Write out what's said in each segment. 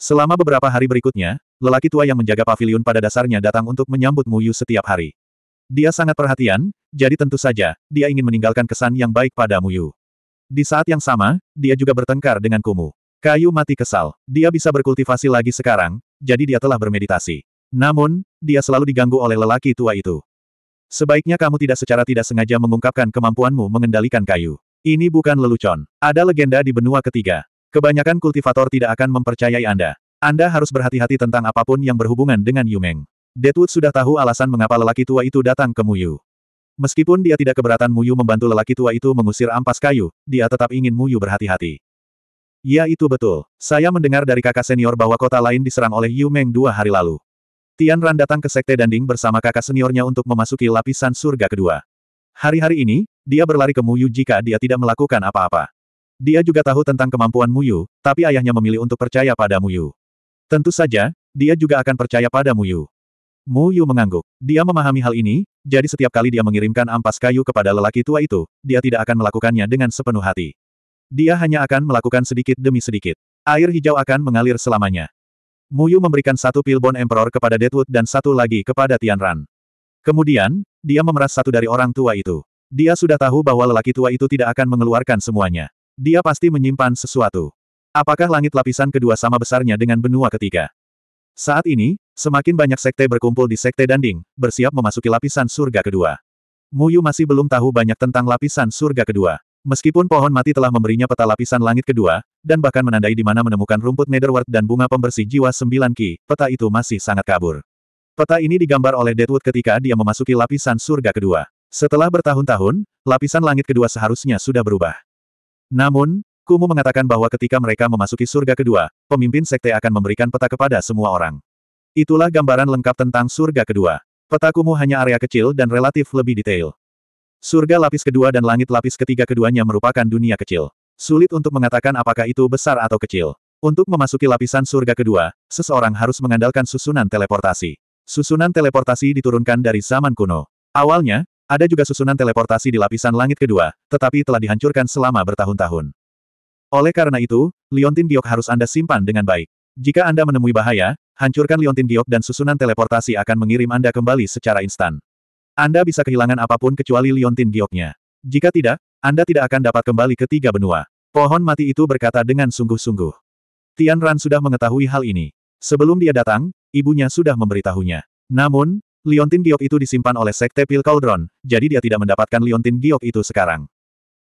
Selama beberapa hari berikutnya, lelaki tua yang menjaga pavilion pada dasarnya datang untuk menyambut Muyu setiap hari. Dia sangat perhatian, jadi tentu saja, dia ingin meninggalkan kesan yang baik pada Muyu. Di saat yang sama, dia juga bertengkar dengan Kumu. Kayu mati kesal, dia bisa berkultivasi lagi sekarang, jadi dia telah bermeditasi. Namun, dia selalu diganggu oleh lelaki tua itu. Sebaiknya kamu tidak secara tidak sengaja mengungkapkan kemampuanmu mengendalikan kayu. Ini bukan lelucon. Ada legenda di benua ketiga. Kebanyakan kultivator tidak akan mempercayai Anda. Anda harus berhati-hati tentang apapun yang berhubungan dengan Yumeng. Deadwood sudah tahu alasan mengapa lelaki tua itu datang ke Muyu. Meskipun dia tidak keberatan Muyu membantu lelaki tua itu mengusir ampas kayu, dia tetap ingin Muyu berhati-hati. Ya itu betul. Saya mendengar dari kakak senior bahwa kota lain diserang oleh Yumeng dua hari lalu. Tian Ran datang ke Sekte Danding bersama kakak seniornya untuk memasuki lapisan surga kedua. Hari-hari ini, dia berlari ke Muyu jika dia tidak melakukan apa-apa. Dia juga tahu tentang kemampuan Muyu, tapi ayahnya memilih untuk percaya pada Muyu. Tentu saja, dia juga akan percaya pada Muyu. Muyu mengangguk. Dia memahami hal ini, jadi setiap kali dia mengirimkan ampas kayu kepada lelaki tua itu, dia tidak akan melakukannya dengan sepenuh hati. Dia hanya akan melakukan sedikit demi sedikit. Air hijau akan mengalir selamanya. Muyu memberikan satu pil bone emperor kepada Deadwood dan satu lagi kepada Tianran. Kemudian, dia memeras satu dari orang tua itu. Dia sudah tahu bahwa lelaki tua itu tidak akan mengeluarkan semuanya. Dia pasti menyimpan sesuatu. Apakah langit lapisan kedua sama besarnya dengan benua ketiga? Saat ini, semakin banyak sekte berkumpul di sekte Danding, bersiap memasuki lapisan surga kedua. Muyu masih belum tahu banyak tentang lapisan surga kedua. Meskipun pohon mati telah memberinya peta lapisan langit kedua, dan bahkan menandai di mana menemukan rumput netherworld dan bunga pembersih jiwa sembilan ki, peta itu masih sangat kabur. Peta ini digambar oleh Deadwood ketika dia memasuki lapisan surga kedua. Setelah bertahun-tahun, lapisan langit kedua seharusnya sudah berubah. Namun, Kumu mengatakan bahwa ketika mereka memasuki surga kedua, pemimpin sekte akan memberikan peta kepada semua orang. Itulah gambaran lengkap tentang surga kedua. Peta Kumu hanya area kecil dan relatif lebih detail. Surga lapis kedua dan langit lapis ketiga keduanya merupakan dunia kecil. Sulit untuk mengatakan apakah itu besar atau kecil. Untuk memasuki lapisan surga kedua, seseorang harus mengandalkan susunan teleportasi. Susunan teleportasi diturunkan dari zaman kuno. Awalnya, ada juga susunan teleportasi di lapisan langit kedua, tetapi telah dihancurkan selama bertahun-tahun. Oleh karena itu, Liontin Giok harus Anda simpan dengan baik. Jika Anda menemui bahaya, hancurkan Liontin Giok dan susunan teleportasi akan mengirim Anda kembali secara instan. Anda bisa kehilangan apapun kecuali Liontin Gioknya. Jika tidak, Anda tidak akan dapat kembali ke tiga benua. Pohon mati itu berkata dengan sungguh-sungguh. Tian Ran sudah mengetahui hal ini. Sebelum dia datang, ibunya sudah memberitahunya. Namun, Liontin giok itu disimpan oleh Sekte Pil Cauldron, jadi dia tidak mendapatkan liontin giok itu sekarang.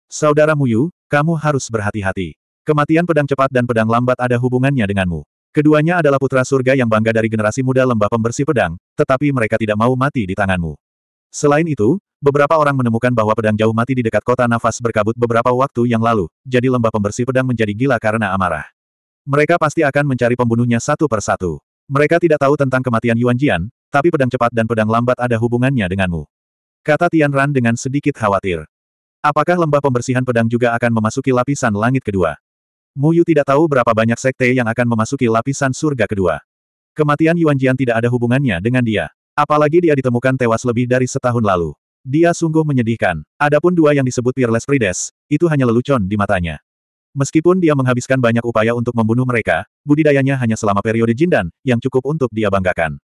Saudara Muyu, kamu harus berhati-hati. Kematian pedang cepat dan pedang lambat ada hubungannya denganmu. Keduanya adalah putra surga yang bangga dari generasi muda lembah pembersih pedang, tetapi mereka tidak mau mati di tanganmu. Selain itu, Beberapa orang menemukan bahwa pedang jauh mati di dekat kota nafas berkabut beberapa waktu yang lalu, jadi lembah pembersih pedang menjadi gila karena amarah. Mereka pasti akan mencari pembunuhnya satu per satu. Mereka tidak tahu tentang kematian Yuan Jian, tapi pedang cepat dan pedang lambat ada hubungannya denganmu. Kata Tian Ran dengan sedikit khawatir. Apakah lembah pembersihan pedang juga akan memasuki lapisan langit kedua? Mu Yu tidak tahu berapa banyak sekte yang akan memasuki lapisan surga kedua. Kematian Yuan Jian tidak ada hubungannya dengan dia. Apalagi dia ditemukan tewas lebih dari setahun lalu. Dia sungguh menyedihkan. Adapun dua yang disebut Peerless Prides, itu hanya lelucon di matanya. Meskipun dia menghabiskan banyak upaya untuk membunuh mereka, budidayanya hanya selama periode Jindan, yang cukup untuk dia banggakan.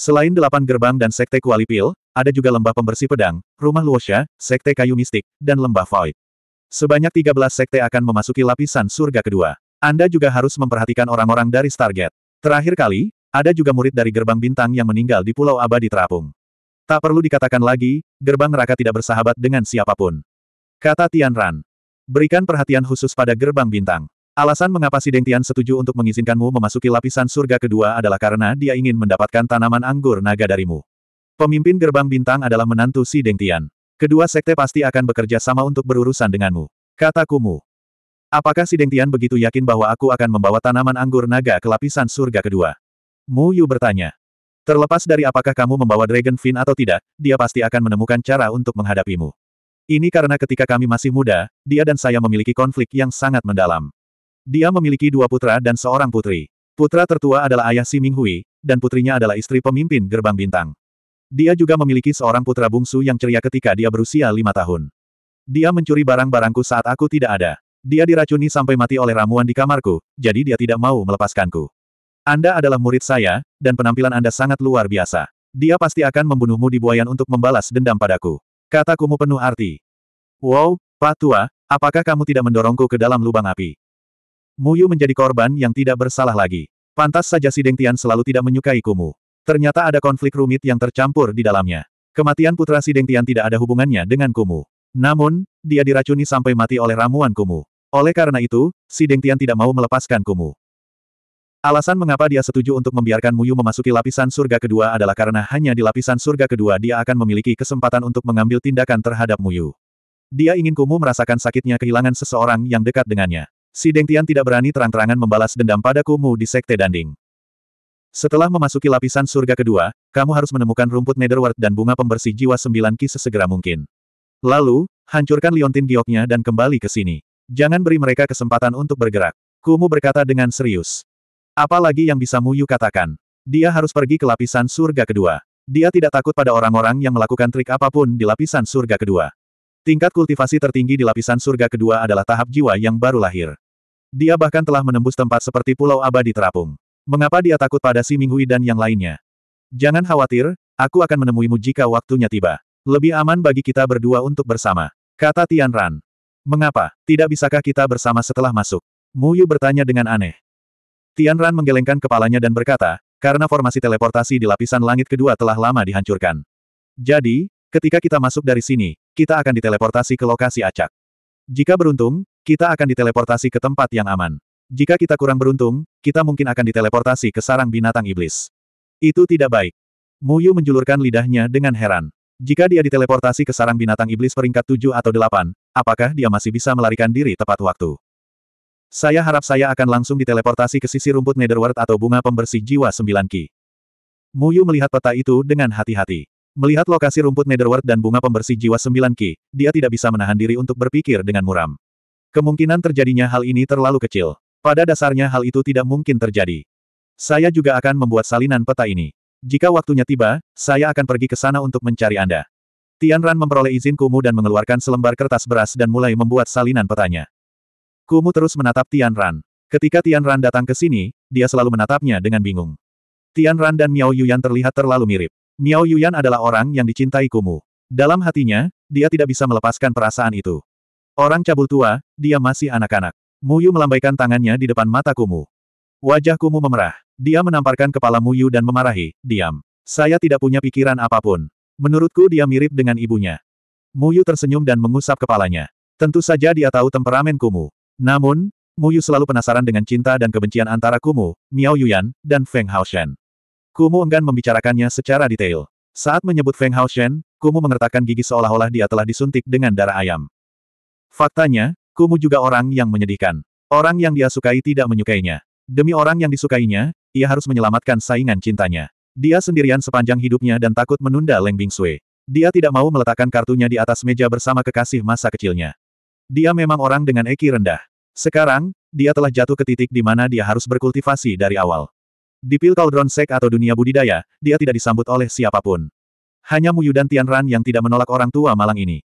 Selain delapan gerbang dan sekte kualipil, ada juga lembah pembersih pedang, rumah Luosha, sekte kayu mistik, dan lembah void. Sebanyak 13 sekte akan memasuki lapisan surga kedua. Anda juga harus memperhatikan orang-orang dari Stargate. Terakhir kali, ada juga murid dari gerbang bintang yang meninggal di Pulau Abadi Terapung. Tak perlu dikatakan lagi, gerbang neraka tidak bersahabat dengan siapapun. Kata Tian Ran. Berikan perhatian khusus pada gerbang bintang. Alasan mengapa Sideng Tian setuju untuk mengizinkanmu memasuki lapisan surga kedua adalah karena dia ingin mendapatkan tanaman anggur naga darimu. Pemimpin gerbang bintang adalah menantu Sideng Tian. Kedua sekte pasti akan bekerja sama untuk berurusan denganmu. Kata Kumu. Apakah Sideng Tian begitu yakin bahwa aku akan membawa tanaman anggur naga ke lapisan surga kedua? Mu Yu bertanya. Terlepas dari apakah kamu membawa Dragon Fin atau tidak, dia pasti akan menemukan cara untuk menghadapimu. Ini karena ketika kami masih muda, dia dan saya memiliki konflik yang sangat mendalam. Dia memiliki dua putra dan seorang putri. Putra tertua adalah ayah Si Minghui, dan putrinya adalah istri pemimpin Gerbang Bintang. Dia juga memiliki seorang putra bungsu yang ceria ketika dia berusia lima tahun. Dia mencuri barang-barangku saat aku tidak ada. Dia diracuni sampai mati oleh ramuan di kamarku, jadi dia tidak mau melepaskanku. Anda adalah murid saya, dan penampilan Anda sangat luar biasa. Dia pasti akan membunuhmu di buayan untuk membalas dendam padaku. Katakumu penuh arti. Wow, Pak Tua, apakah kamu tidak mendorongku ke dalam lubang api? Muyu menjadi korban yang tidak bersalah lagi. Pantas saja si Deng Tian selalu tidak menyukai Kumu. Ternyata ada konflik rumit yang tercampur di dalamnya. Kematian putra si Deng Tian tidak ada hubungannya dengan Kumu. Namun, dia diracuni sampai mati oleh ramuan Kumu. Oleh karena itu, si Deng Tian tidak mau melepaskan Kumu. Alasan mengapa dia setuju untuk membiarkan Muyu memasuki lapisan surga kedua adalah karena hanya di lapisan surga kedua dia akan memiliki kesempatan untuk mengambil tindakan terhadap Muyu. Dia ingin Kumu merasakan sakitnya kehilangan seseorang yang dekat dengannya si Deng Tian tidak berani terang-terangan membalas dendam Mu di Sekte Danding. Setelah memasuki lapisan surga kedua, kamu harus menemukan rumput Netherward dan bunga pembersih jiwa sembilan ki sesegera mungkin. Lalu, hancurkan liontin gioknya dan kembali ke sini. Jangan beri mereka kesempatan untuk bergerak. Kumu berkata dengan serius. Apalagi yang bisa Muyu katakan. Dia harus pergi ke lapisan surga kedua. Dia tidak takut pada orang-orang yang melakukan trik apapun di lapisan surga kedua. Tingkat kultivasi tertinggi di lapisan surga kedua adalah tahap jiwa yang baru lahir. Dia bahkan telah menembus tempat seperti Pulau Abadi Terapung. Mengapa dia takut pada si Minghui dan yang lainnya? Jangan khawatir, aku akan menemuimu jika waktunya tiba. Lebih aman bagi kita berdua untuk bersama. Kata Tian Ran. Mengapa, tidak bisakah kita bersama setelah masuk? Mu Yu bertanya dengan aneh. Tian Ran menggelengkan kepalanya dan berkata, karena formasi teleportasi di lapisan langit kedua telah lama dihancurkan. Jadi, ketika kita masuk dari sini, kita akan diteleportasi ke lokasi acak. Jika beruntung, kita akan diteleportasi ke tempat yang aman. Jika kita kurang beruntung, kita mungkin akan diteleportasi ke sarang binatang iblis. Itu tidak baik. Muyu menjulurkan lidahnya dengan heran. Jika dia diteleportasi ke sarang binatang iblis peringkat 7 atau 8, apakah dia masih bisa melarikan diri tepat waktu? Saya harap saya akan langsung diteleportasi ke sisi rumput Netherworld atau bunga pembersih jiwa 9 Ki. Muyu melihat peta itu dengan hati-hati. Melihat lokasi rumput Netherworld dan bunga pembersih jiwa sembilan ki, dia tidak bisa menahan diri untuk berpikir dengan muram. Kemungkinan terjadinya hal ini terlalu kecil. Pada dasarnya hal itu tidak mungkin terjadi. Saya juga akan membuat salinan peta ini. Jika waktunya tiba, saya akan pergi ke sana untuk mencari Anda. Tian Ran memperoleh izin Kumu dan mengeluarkan selembar kertas beras dan mulai membuat salinan petanya. Kumu terus menatap Tian Ran. Ketika Tian Ran datang ke sini, dia selalu menatapnya dengan bingung. Tian Ran dan Miao Yuyan terlihat terlalu mirip. Miao Yuyan adalah orang yang dicintai Kumu. Dalam hatinya, dia tidak bisa melepaskan perasaan itu. Orang cabul tua, dia masih anak-anak. Muyu melambaikan tangannya di depan mata Kumu. Wajah Kumu memerah. Dia menamparkan kepala Muyu dan memarahi, diam. Saya tidak punya pikiran apapun. Menurutku dia mirip dengan ibunya. Muyu tersenyum dan mengusap kepalanya. Tentu saja dia tahu temperamen Kumu. Namun, Muyu selalu penasaran dengan cinta dan kebencian antara Kumu, Miao Yuyan, dan Feng Haoshan. Kumu enggan membicarakannya secara detail. Saat menyebut Feng Haoshen, Kumu mengertakkan gigi seolah-olah dia telah disuntik dengan darah ayam. Faktanya, Kumu juga orang yang menyedihkan. Orang yang dia sukai tidak menyukainya. Demi orang yang disukainya, ia harus menyelamatkan saingan cintanya. Dia sendirian sepanjang hidupnya dan takut menunda Leng Bing Sui. Dia tidak mau meletakkan kartunya di atas meja bersama kekasih masa kecilnya. Dia memang orang dengan eki rendah. Sekarang, dia telah jatuh ke titik di mana dia harus berkultivasi dari awal. Di pil Cauldron Sek atau dunia budidaya, dia tidak disambut oleh siapapun. Hanya Muyu dan Tian Ran yang tidak menolak orang tua malang ini.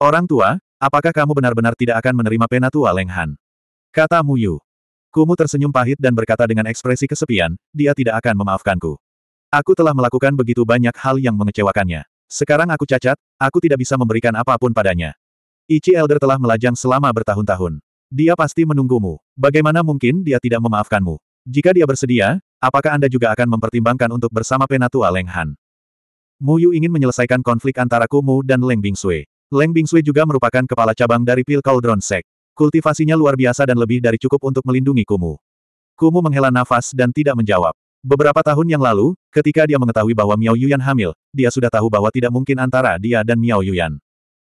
Orang tua, apakah kamu benar-benar tidak akan menerima penatua Leng Han? Kata Muyu. Kumu tersenyum pahit dan berkata dengan ekspresi kesepian, dia tidak akan memaafkanku. Aku telah melakukan begitu banyak hal yang mengecewakannya. Sekarang aku cacat, aku tidak bisa memberikan apapun padanya. Ichi Elder telah melajang selama bertahun-tahun. Dia pasti menunggumu. Bagaimana mungkin dia tidak memaafkanmu? Jika dia bersedia, apakah Anda juga akan mempertimbangkan untuk bersama Penatua Leng Han? Mu Yu ingin menyelesaikan konflik antara Kumu dan Leng Bingsui. Leng Bingsui juga merupakan kepala cabang dari Pil Cauldron Sect. Kultivasinya luar biasa dan lebih dari cukup untuk melindungi Kumu. Kumu menghela nafas dan tidak menjawab. Beberapa tahun yang lalu, ketika dia mengetahui bahwa Miao Yuyan hamil, dia sudah tahu bahwa tidak mungkin antara dia dan Miao Yuyan.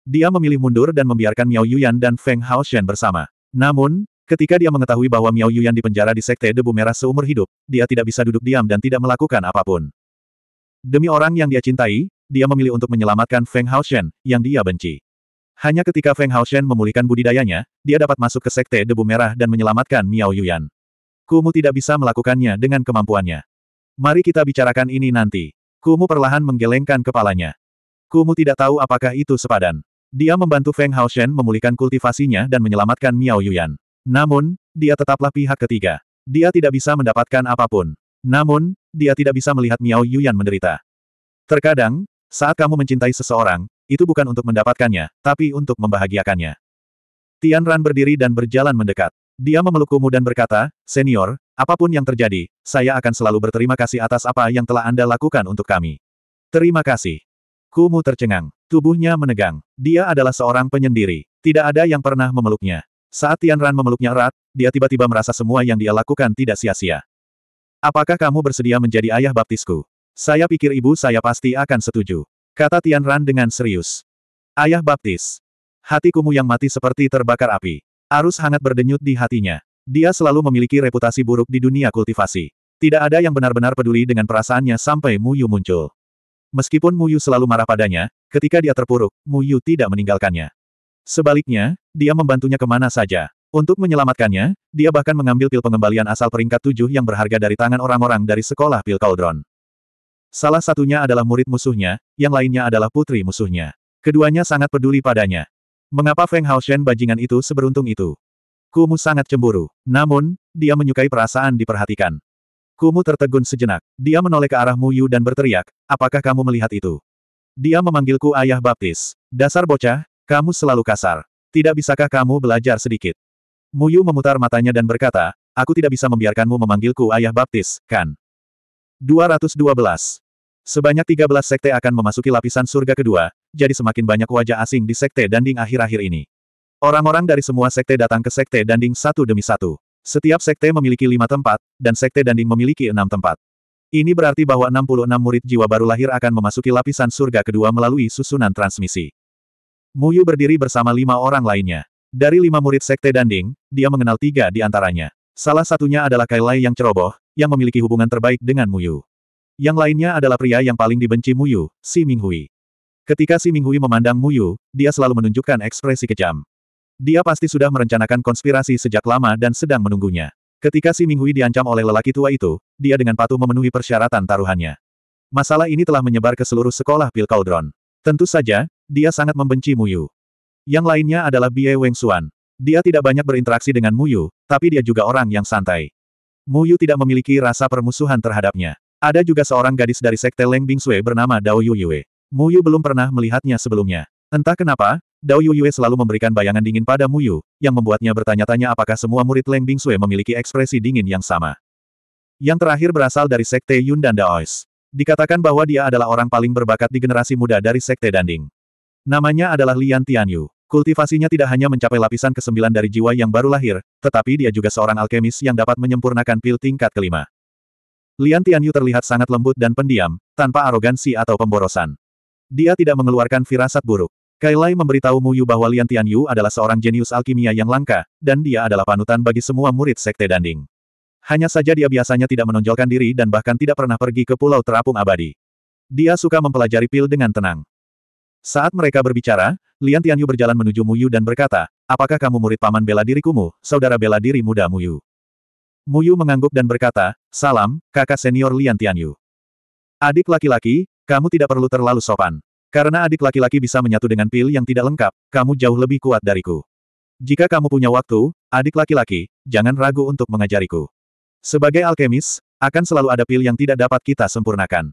Dia memilih mundur dan membiarkan Miao Yuyan dan Feng Haoshen bersama. Namun, Ketika dia mengetahui bahwa Miao Yuyan dipenjara di Sekte Debu Merah seumur hidup, dia tidak bisa duduk diam dan tidak melakukan apapun. Demi orang yang dia cintai, dia memilih untuk menyelamatkan Feng Haoshen, yang dia benci. Hanya ketika Feng Haoshen memulihkan budidayanya, dia dapat masuk ke Sekte Debu Merah dan menyelamatkan Miao Yuyan. Kumu tidak bisa melakukannya dengan kemampuannya. Mari kita bicarakan ini nanti. Kumu perlahan menggelengkan kepalanya. Kumu tidak tahu apakah itu sepadan. Dia membantu Feng Haoshen memulihkan kultivasinya dan menyelamatkan Miao Yuyan. Namun, dia tetaplah pihak ketiga. Dia tidak bisa mendapatkan apapun. Namun, dia tidak bisa melihat Miao Yuyan menderita. Terkadang, saat kamu mencintai seseorang, itu bukan untuk mendapatkannya, tapi untuk membahagiakannya. Tian Ran berdiri dan berjalan mendekat. Dia kumu dan berkata, Senior, apapun yang terjadi, saya akan selalu berterima kasih atas apa yang telah Anda lakukan untuk kami. Terima kasih. Kumu tercengang. Tubuhnya menegang. Dia adalah seorang penyendiri. Tidak ada yang pernah memeluknya. Saat Tian Ran memeluknya erat, dia tiba-tiba merasa semua yang dia lakukan tidak sia-sia. Apakah kamu bersedia menjadi ayah baptisku? Saya pikir ibu saya pasti akan setuju. Kata Tian Ran dengan serius. Ayah baptis. Hati Kumu yang mati seperti terbakar api. Arus hangat berdenyut di hatinya. Dia selalu memiliki reputasi buruk di dunia kultivasi. Tidak ada yang benar-benar peduli dengan perasaannya sampai Mu Yu muncul. Meskipun Mu Yu selalu marah padanya, ketika dia terpuruk, Mu Yu tidak meninggalkannya. Sebaliknya, dia membantunya kemana saja. Untuk menyelamatkannya, dia bahkan mengambil pil pengembalian asal peringkat tujuh yang berharga dari tangan orang-orang dari sekolah pil Cauldron. Salah satunya adalah murid musuhnya, yang lainnya adalah putri musuhnya. Keduanya sangat peduli padanya. Mengapa Feng Hao Shen bajingan itu seberuntung itu? Kumu sangat cemburu. Namun, dia menyukai perasaan diperhatikan. Kumu tertegun sejenak. Dia menoleh ke arah Mu Yu dan berteriak, apakah kamu melihat itu? Dia memanggilku ayah baptis. Dasar bocah, kamu selalu kasar. Tidak bisakah kamu belajar sedikit? Muyu memutar matanya dan berkata, aku tidak bisa membiarkanmu memanggilku ayah baptis, kan? 212. Sebanyak 13 sekte akan memasuki lapisan surga kedua, jadi semakin banyak wajah asing di sekte danding akhir-akhir ini. Orang-orang dari semua sekte datang ke sekte danding satu demi satu. Setiap sekte memiliki lima tempat, dan sekte danding memiliki enam tempat. Ini berarti bahwa 66 murid jiwa baru lahir akan memasuki lapisan surga kedua melalui susunan transmisi. Muyu berdiri bersama lima orang lainnya. Dari lima murid Sekte Danding, dia mengenal tiga di antaranya. Salah satunya adalah Kailai yang ceroboh, yang memiliki hubungan terbaik dengan Muyu. Yang lainnya adalah pria yang paling dibenci Muyu, Si Minghui. Ketika Si Minghui memandang Muyu, dia selalu menunjukkan ekspresi kejam. Dia pasti sudah merencanakan konspirasi sejak lama dan sedang menunggunya. Ketika Si Minghui diancam oleh lelaki tua itu, dia dengan patuh memenuhi persyaratan taruhannya. Masalah ini telah menyebar ke seluruh sekolah Pil Cauldron. Tentu saja, dia sangat membenci Mu Yu. Yang lainnya adalah Bie Xuan. Dia tidak banyak berinteraksi dengan Mu Yu, tapi dia juga orang yang santai. Mu Yu tidak memiliki rasa permusuhan terhadapnya. Ada juga seorang gadis dari sekte Leng Bingsue bernama Dao Mu Yu belum pernah melihatnya sebelumnya. Entah kenapa, Dao Yue selalu memberikan bayangan dingin pada Mu Yu, yang membuatnya bertanya-tanya apakah semua murid Leng Bingsue memiliki ekspresi dingin yang sama. Yang terakhir berasal dari sekte Yun dan Daois. Dikatakan bahwa dia adalah orang paling berbakat di generasi muda dari Sekte Danding. Namanya adalah Lian Tianyu. Kultivasinya tidak hanya mencapai lapisan ke-9 dari jiwa yang baru lahir, tetapi dia juga seorang alkemis yang dapat menyempurnakan pil tingkat kelima. Lian Tianyu terlihat sangat lembut dan pendiam, tanpa arogansi atau pemborosan. Dia tidak mengeluarkan firasat buruk. Kailai memberitahu Mu Yu bahwa Lian Tianyu adalah seorang jenius alkimia yang langka, dan dia adalah panutan bagi semua murid Sekte Danding. Hanya saja dia biasanya tidak menonjolkan diri dan bahkan tidak pernah pergi ke pulau terapung abadi. Dia suka mempelajari pil dengan tenang. Saat mereka berbicara, Lian Tianyu berjalan menuju Muyu dan berkata, Apakah kamu murid paman bela dirikumu, saudara bela diri muda Muyu? Muyu mengangguk dan berkata, Salam, kakak senior Lian Tianyu. Adik laki-laki, kamu tidak perlu terlalu sopan. Karena adik laki-laki bisa menyatu dengan pil yang tidak lengkap, kamu jauh lebih kuat dariku. Jika kamu punya waktu, adik laki-laki, jangan ragu untuk mengajariku. Sebagai alkemis, akan selalu ada pil yang tidak dapat kita sempurnakan.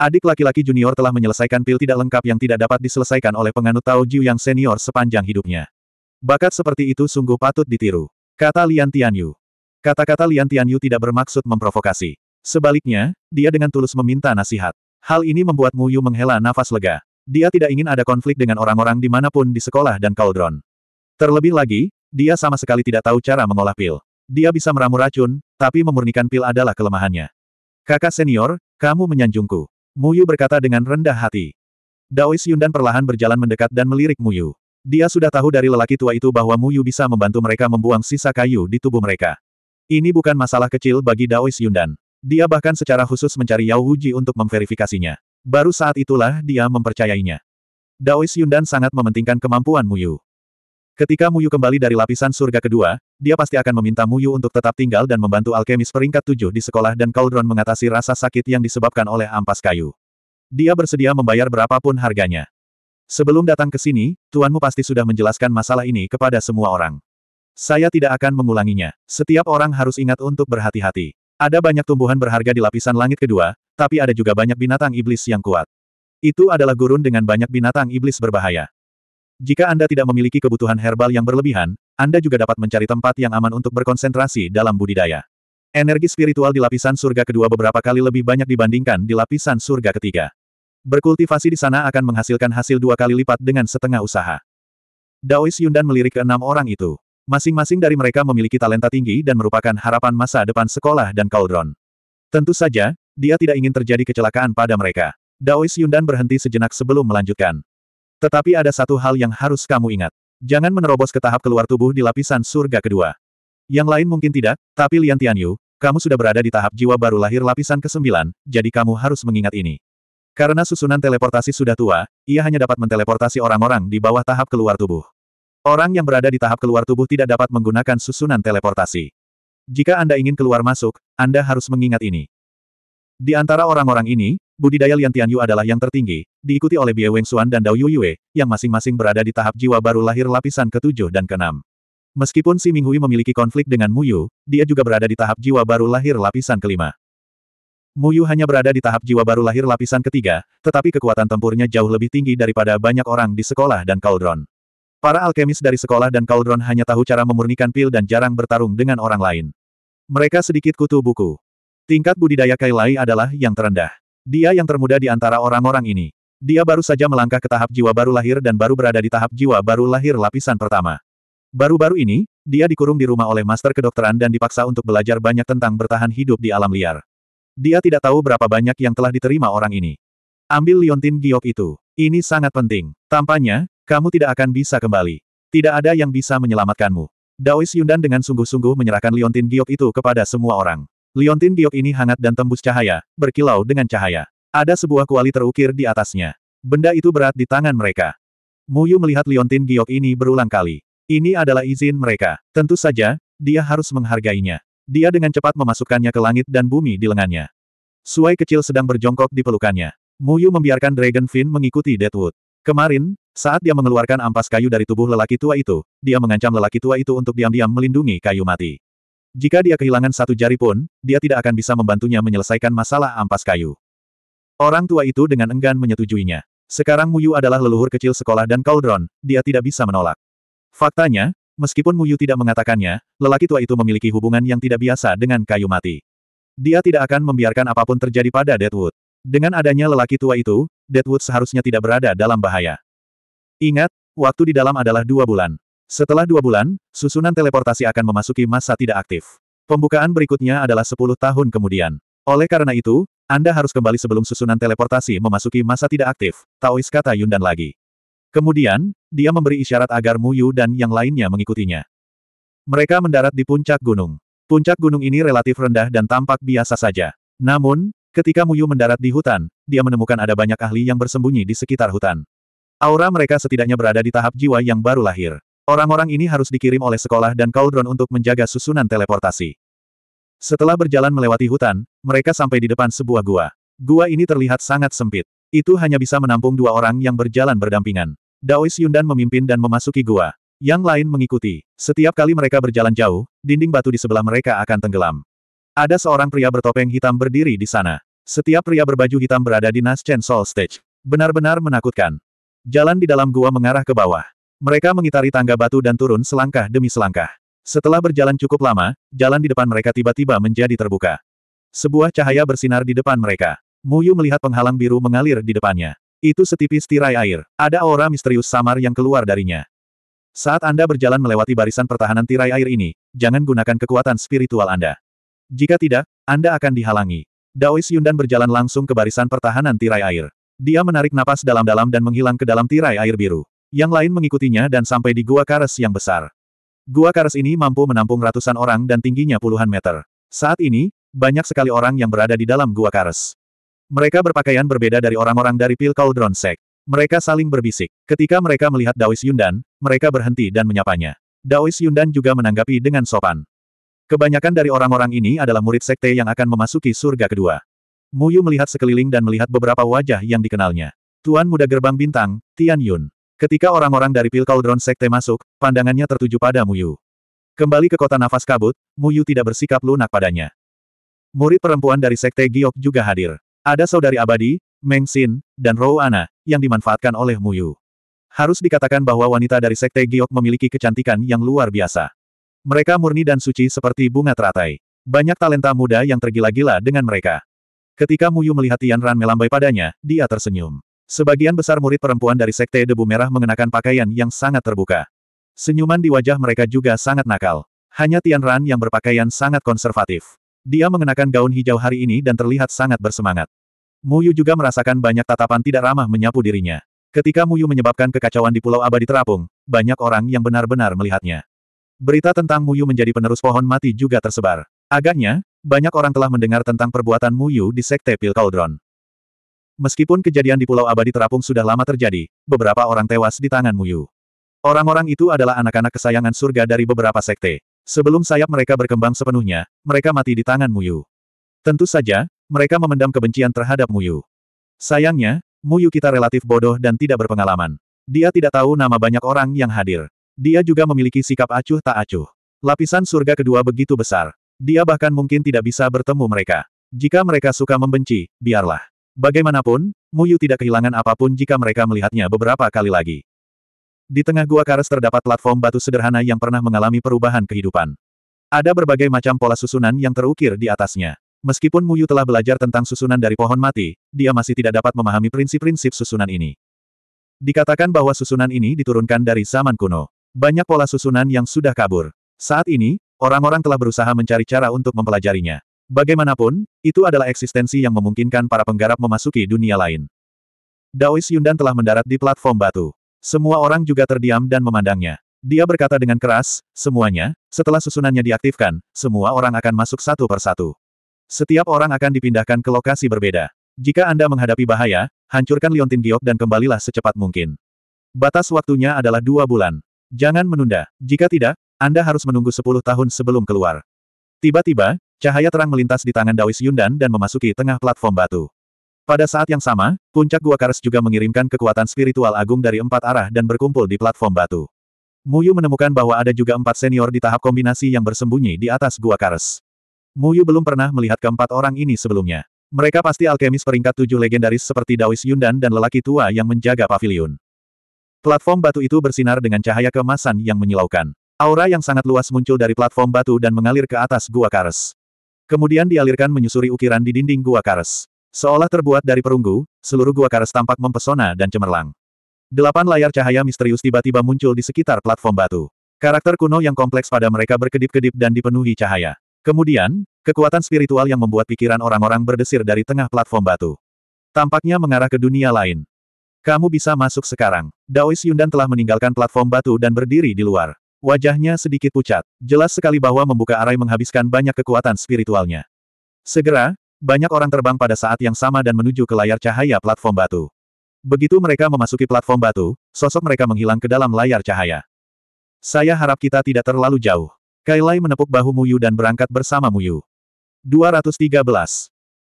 Adik laki-laki junior telah menyelesaikan pil tidak lengkap yang tidak dapat diselesaikan oleh penganut Tao Jiu yang senior sepanjang hidupnya. Bakat seperti itu sungguh patut ditiru. Kata Lian Tianyu. Kata-kata Lian Tianyu tidak bermaksud memprovokasi. Sebaliknya, dia dengan tulus meminta nasihat. Hal ini membuat Mu Yu menghela nafas lega. Dia tidak ingin ada konflik dengan orang-orang dimanapun di sekolah dan Cauldron. Terlebih lagi, dia sama sekali tidak tahu cara mengolah pil. Dia bisa meramu racun, tapi memurnikan pil adalah kelemahannya. Kakak senior, kamu menyanjungku. Muyu berkata dengan rendah hati. Daois Yundan perlahan berjalan mendekat dan melirik Muyu. Dia sudah tahu dari lelaki tua itu bahwa Muyu bisa membantu mereka membuang sisa kayu di tubuh mereka. Ini bukan masalah kecil bagi Daois Yundan. Dia bahkan secara khusus mencari Yao Wuji untuk memverifikasinya. Baru saat itulah dia mempercayainya. Daois Yundan sangat mementingkan kemampuan Muyu. Ketika Muyu kembali dari lapisan surga kedua, dia pasti akan meminta Muyu untuk tetap tinggal dan membantu alkemis peringkat tujuh di sekolah dan Cauldron mengatasi rasa sakit yang disebabkan oleh ampas kayu. Dia bersedia membayar berapapun harganya. Sebelum datang ke sini, tuanmu pasti sudah menjelaskan masalah ini kepada semua orang. Saya tidak akan mengulanginya. Setiap orang harus ingat untuk berhati-hati. Ada banyak tumbuhan berharga di lapisan langit kedua, tapi ada juga banyak binatang iblis yang kuat. Itu adalah gurun dengan banyak binatang iblis berbahaya. Jika Anda tidak memiliki kebutuhan herbal yang berlebihan, Anda juga dapat mencari tempat yang aman untuk berkonsentrasi dalam budidaya. Energi spiritual di lapisan surga kedua beberapa kali lebih banyak dibandingkan di lapisan surga ketiga. Berkultivasi di sana akan menghasilkan hasil dua kali lipat dengan setengah usaha. Daois Yundan melirik ke enam orang itu. Masing-masing dari mereka memiliki talenta tinggi dan merupakan harapan masa depan sekolah dan Cauldron. Tentu saja, dia tidak ingin terjadi kecelakaan pada mereka. Daois Yundan berhenti sejenak sebelum melanjutkan. Tetapi ada satu hal yang harus kamu ingat. Jangan menerobos ke tahap keluar tubuh di lapisan surga kedua. Yang lain mungkin tidak, tapi Lian Tianyu, kamu sudah berada di tahap jiwa baru lahir lapisan ke-9, jadi kamu harus mengingat ini. Karena susunan teleportasi sudah tua, ia hanya dapat menteleportasi orang-orang di bawah tahap keluar tubuh. Orang yang berada di tahap keluar tubuh tidak dapat menggunakan susunan teleportasi. Jika Anda ingin keluar masuk, Anda harus mengingat ini. Di antara orang-orang ini, Budidaya Lian Tianyu adalah yang tertinggi, diikuti oleh Bie Weng Xuan dan Dao Yuyue, yang masing-masing berada di tahap jiwa baru lahir lapisan ketujuh dan keenam. Meskipun Si Minghui memiliki konflik dengan Mu Yu, dia juga berada di tahap jiwa baru lahir lapisan kelima. Yu hanya berada di tahap jiwa baru lahir lapisan ketiga, tetapi kekuatan tempurnya jauh lebih tinggi daripada banyak orang di sekolah dan Cauldron. Para alkemis dari sekolah dan Cauldron hanya tahu cara memurnikan pil dan jarang bertarung dengan orang lain. Mereka sedikit kutu buku. Tingkat budidaya Kailai adalah yang terendah. Dia yang termuda di antara orang-orang ini. Dia baru saja melangkah ke tahap jiwa baru lahir dan baru berada di tahap jiwa baru lahir lapisan pertama. Baru-baru ini, dia dikurung di rumah oleh master kedokteran dan dipaksa untuk belajar banyak tentang bertahan hidup di alam liar. Dia tidak tahu berapa banyak yang telah diterima orang ini. Ambil liontin giok itu. Ini sangat penting. Tampaknya, kamu tidak akan bisa kembali. Tidak ada yang bisa menyelamatkanmu. Daois Yundan dengan sungguh-sungguh menyerahkan liontin giok itu kepada semua orang. Liontin giok ini hangat dan tembus cahaya, berkilau dengan cahaya. Ada sebuah kuali terukir di atasnya. Benda itu berat di tangan mereka. Muyu melihat liontin giok ini berulang kali. Ini adalah izin mereka. Tentu saja, dia harus menghargainya. Dia dengan cepat memasukkannya ke langit dan bumi di lengannya. Suai kecil sedang berjongkok di pelukannya. Muyu membiarkan Dragon Fin mengikuti Deadwood. Kemarin, saat dia mengeluarkan ampas kayu dari tubuh lelaki tua itu, dia mengancam lelaki tua itu untuk diam-diam melindungi kayu mati. Jika dia kehilangan satu jari pun, dia tidak akan bisa membantunya menyelesaikan masalah ampas kayu. Orang tua itu dengan enggan menyetujuinya. Sekarang Muyu adalah leluhur kecil sekolah dan Cauldron, dia tidak bisa menolak. Faktanya, meskipun Muyu tidak mengatakannya, lelaki tua itu memiliki hubungan yang tidak biasa dengan kayu mati. Dia tidak akan membiarkan apapun terjadi pada Deadwood. Dengan adanya lelaki tua itu, Deadwood seharusnya tidak berada dalam bahaya. Ingat, waktu di dalam adalah dua bulan. Setelah dua bulan, susunan teleportasi akan memasuki masa tidak aktif. Pembukaan berikutnya adalah 10 tahun kemudian. Oleh karena itu, Anda harus kembali sebelum susunan teleportasi memasuki masa tidak aktif, Taois kata dan lagi. Kemudian, dia memberi isyarat agar Mu Yu dan yang lainnya mengikutinya. Mereka mendarat di puncak gunung. Puncak gunung ini relatif rendah dan tampak biasa saja. Namun, ketika Mu Yu mendarat di hutan, dia menemukan ada banyak ahli yang bersembunyi di sekitar hutan. Aura mereka setidaknya berada di tahap jiwa yang baru lahir. Orang-orang ini harus dikirim oleh sekolah dan Cauldron untuk menjaga susunan teleportasi. Setelah berjalan melewati hutan, mereka sampai di depan sebuah gua. Gua ini terlihat sangat sempit. Itu hanya bisa menampung dua orang yang berjalan berdampingan. Daois Yundan memimpin dan memasuki gua. Yang lain mengikuti. Setiap kali mereka berjalan jauh, dinding batu di sebelah mereka akan tenggelam. Ada seorang pria bertopeng hitam berdiri di sana. Setiap pria berbaju hitam berada di Naschen Soul Stage. Benar-benar menakutkan. Jalan di dalam gua mengarah ke bawah. Mereka mengitari tangga batu dan turun selangkah demi selangkah. Setelah berjalan cukup lama, jalan di depan mereka tiba-tiba menjadi terbuka. Sebuah cahaya bersinar di depan mereka. Muyu melihat penghalang biru mengalir di depannya. Itu setipis tirai air. Ada aura misterius samar yang keluar darinya. Saat Anda berjalan melewati barisan pertahanan tirai air ini, jangan gunakan kekuatan spiritual Anda. Jika tidak, Anda akan dihalangi. Daois Yundan berjalan langsung ke barisan pertahanan tirai air. Dia menarik napas dalam-dalam dan menghilang ke dalam tirai air biru. Yang lain mengikutinya dan sampai di Gua Kares yang besar. Gua Kares ini mampu menampung ratusan orang dan tingginya puluhan meter. Saat ini, banyak sekali orang yang berada di dalam Gua Kares. Mereka berpakaian berbeda dari orang-orang dari Pil Cauldron Sek. Mereka saling berbisik. Ketika mereka melihat Daois Yundan, mereka berhenti dan menyapanya. Daois Yundan juga menanggapi dengan sopan. Kebanyakan dari orang-orang ini adalah murid sekte yang akan memasuki surga kedua. Muyu melihat sekeliling dan melihat beberapa wajah yang dikenalnya. Tuan Muda Gerbang Bintang, Tian Yun. Ketika orang-orang dari Pil Cauldron Sekte masuk, pandangannya tertuju pada Muyu. Kembali ke kota nafas kabut, Muyu tidak bersikap lunak padanya. Murid perempuan dari Sekte Giok juga hadir. Ada saudari abadi, Meng Xin, dan Rou Ana, yang dimanfaatkan oleh Muyu. Harus dikatakan bahwa wanita dari Sekte Giok memiliki kecantikan yang luar biasa. Mereka murni dan suci seperti bunga teratai. Banyak talenta muda yang tergila-gila dengan mereka. Ketika Muyu melihat Tian Ran melambai padanya, dia tersenyum. Sebagian besar murid perempuan dari Sekte Debu Merah mengenakan pakaian yang sangat terbuka. Senyuman di wajah mereka juga sangat nakal. Hanya Tian Ran yang berpakaian sangat konservatif. Dia mengenakan gaun hijau hari ini dan terlihat sangat bersemangat. Muyu juga merasakan banyak tatapan tidak ramah menyapu dirinya. Ketika Muyu menyebabkan kekacauan di Pulau Abadi terapung, banyak orang yang benar-benar melihatnya. Berita tentang Muyu menjadi penerus pohon mati juga tersebar. Agaknya, banyak orang telah mendengar tentang perbuatan Muyu di Sekte Pil Cauldron. Meskipun kejadian di Pulau Abadi Terapung sudah lama terjadi, beberapa orang tewas di tangan Muyu. Orang-orang itu adalah anak-anak kesayangan surga dari beberapa sekte. Sebelum sayap mereka berkembang sepenuhnya, mereka mati di tangan Muyu. Tentu saja, mereka memendam kebencian terhadap Muyu. Sayangnya, Muyu kita relatif bodoh dan tidak berpengalaman. Dia tidak tahu nama banyak orang yang hadir. Dia juga memiliki sikap acuh tak acuh. Lapisan surga kedua begitu besar. Dia bahkan mungkin tidak bisa bertemu mereka. Jika mereka suka membenci, biarlah. Bagaimanapun, Muyu tidak kehilangan apapun jika mereka melihatnya beberapa kali lagi. Di tengah gua karas terdapat platform batu sederhana yang pernah mengalami perubahan kehidupan. Ada berbagai macam pola susunan yang terukir di atasnya. Meskipun Muyu telah belajar tentang susunan dari pohon mati, dia masih tidak dapat memahami prinsip-prinsip susunan ini. Dikatakan bahwa susunan ini diturunkan dari zaman kuno. Banyak pola susunan yang sudah kabur. Saat ini, orang-orang telah berusaha mencari cara untuk mempelajarinya. Bagaimanapun, itu adalah eksistensi yang memungkinkan para penggarap memasuki dunia lain. Daois Yundan telah mendarat di platform batu. Semua orang juga terdiam dan memandangnya. Dia berkata dengan keras, semuanya, setelah susunannya diaktifkan, semua orang akan masuk satu persatu. Setiap orang akan dipindahkan ke lokasi berbeda. Jika Anda menghadapi bahaya, hancurkan Liontin Giok dan kembalilah secepat mungkin. Batas waktunya adalah dua bulan. Jangan menunda. Jika tidak, Anda harus menunggu sepuluh tahun sebelum keluar. Tiba-tiba, Cahaya terang melintas di tangan Dawis Yundan dan memasuki tengah platform batu. Pada saat yang sama, puncak gua kares juga mengirimkan kekuatan spiritual agung dari empat arah dan berkumpul di platform batu. Muyu menemukan bahwa ada juga empat senior di tahap kombinasi yang bersembunyi di atas gua Kares. Muyu belum pernah melihat keempat orang ini sebelumnya. Mereka pasti alkemis peringkat tujuh legendaris seperti Dawis Yundan dan lelaki tua yang menjaga pavilion. Platform batu itu bersinar dengan cahaya kemasan yang menyilaukan. Aura yang sangat luas muncul dari platform batu dan mengalir ke atas gua Kares. Kemudian dialirkan menyusuri ukiran di dinding gua kares. Seolah terbuat dari perunggu, seluruh gua kares tampak mempesona dan cemerlang. Delapan layar cahaya misterius tiba-tiba muncul di sekitar platform batu. Karakter kuno yang kompleks pada mereka berkedip-kedip dan dipenuhi cahaya. Kemudian, kekuatan spiritual yang membuat pikiran orang-orang berdesir dari tengah platform batu. Tampaknya mengarah ke dunia lain. Kamu bisa masuk sekarang. Daois Yundan telah meninggalkan platform batu dan berdiri di luar. Wajahnya sedikit pucat. Jelas sekali bahwa membuka arai menghabiskan banyak kekuatan spiritualnya. Segera, banyak orang terbang pada saat yang sama dan menuju ke layar cahaya platform batu. Begitu mereka memasuki platform batu, sosok mereka menghilang ke dalam layar cahaya. Saya harap kita tidak terlalu jauh. Kailai menepuk bahu Muyu dan berangkat bersama Muyu. 213.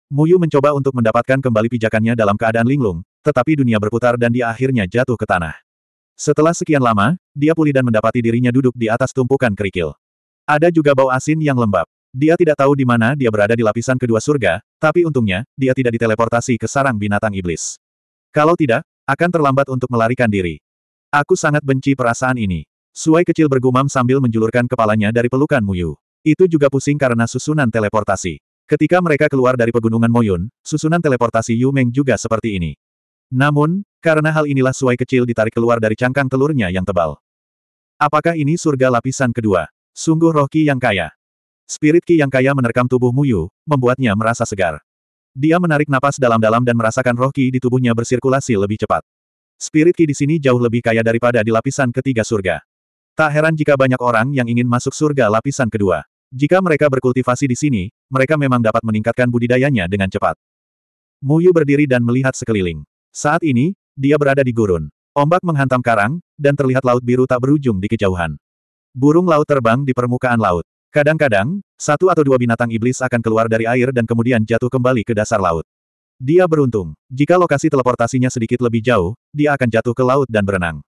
Muyu mencoba untuk mendapatkan kembali pijakannya dalam keadaan linglung, tetapi dunia berputar dan dia akhirnya jatuh ke tanah. Setelah sekian lama, dia pulih dan mendapati dirinya duduk di atas tumpukan kerikil. Ada juga bau asin yang lembab. Dia tidak tahu di mana dia berada di lapisan kedua surga, tapi untungnya, dia tidak diteleportasi ke sarang binatang iblis. Kalau tidak, akan terlambat untuk melarikan diri. Aku sangat benci perasaan ini. Suai kecil bergumam sambil menjulurkan kepalanya dari pelukan Muyu. Itu juga pusing karena susunan teleportasi. Ketika mereka keluar dari pegunungan Moyun, susunan teleportasi Yu Meng juga seperti ini. Namun, karena hal inilah suai kecil ditarik keluar dari cangkang telurnya yang tebal. Apakah ini surga lapisan kedua? Sungguh roh Ki yang kaya. Spirit Ki yang kaya menerkam tubuh Muyu, membuatnya merasa segar. Dia menarik napas dalam-dalam dan merasakan roh Ki di tubuhnya bersirkulasi lebih cepat. Spirit Ki di sini jauh lebih kaya daripada di lapisan ketiga surga. Tak heran jika banyak orang yang ingin masuk surga lapisan kedua. Jika mereka berkultivasi di sini, mereka memang dapat meningkatkan budidayanya dengan cepat. Muyu berdiri dan melihat sekeliling. Saat ini, dia berada di gurun. Ombak menghantam karang, dan terlihat laut biru tak berujung di kejauhan. Burung laut terbang di permukaan laut. Kadang-kadang, satu atau dua binatang iblis akan keluar dari air dan kemudian jatuh kembali ke dasar laut. Dia beruntung, jika lokasi teleportasinya sedikit lebih jauh, dia akan jatuh ke laut dan berenang.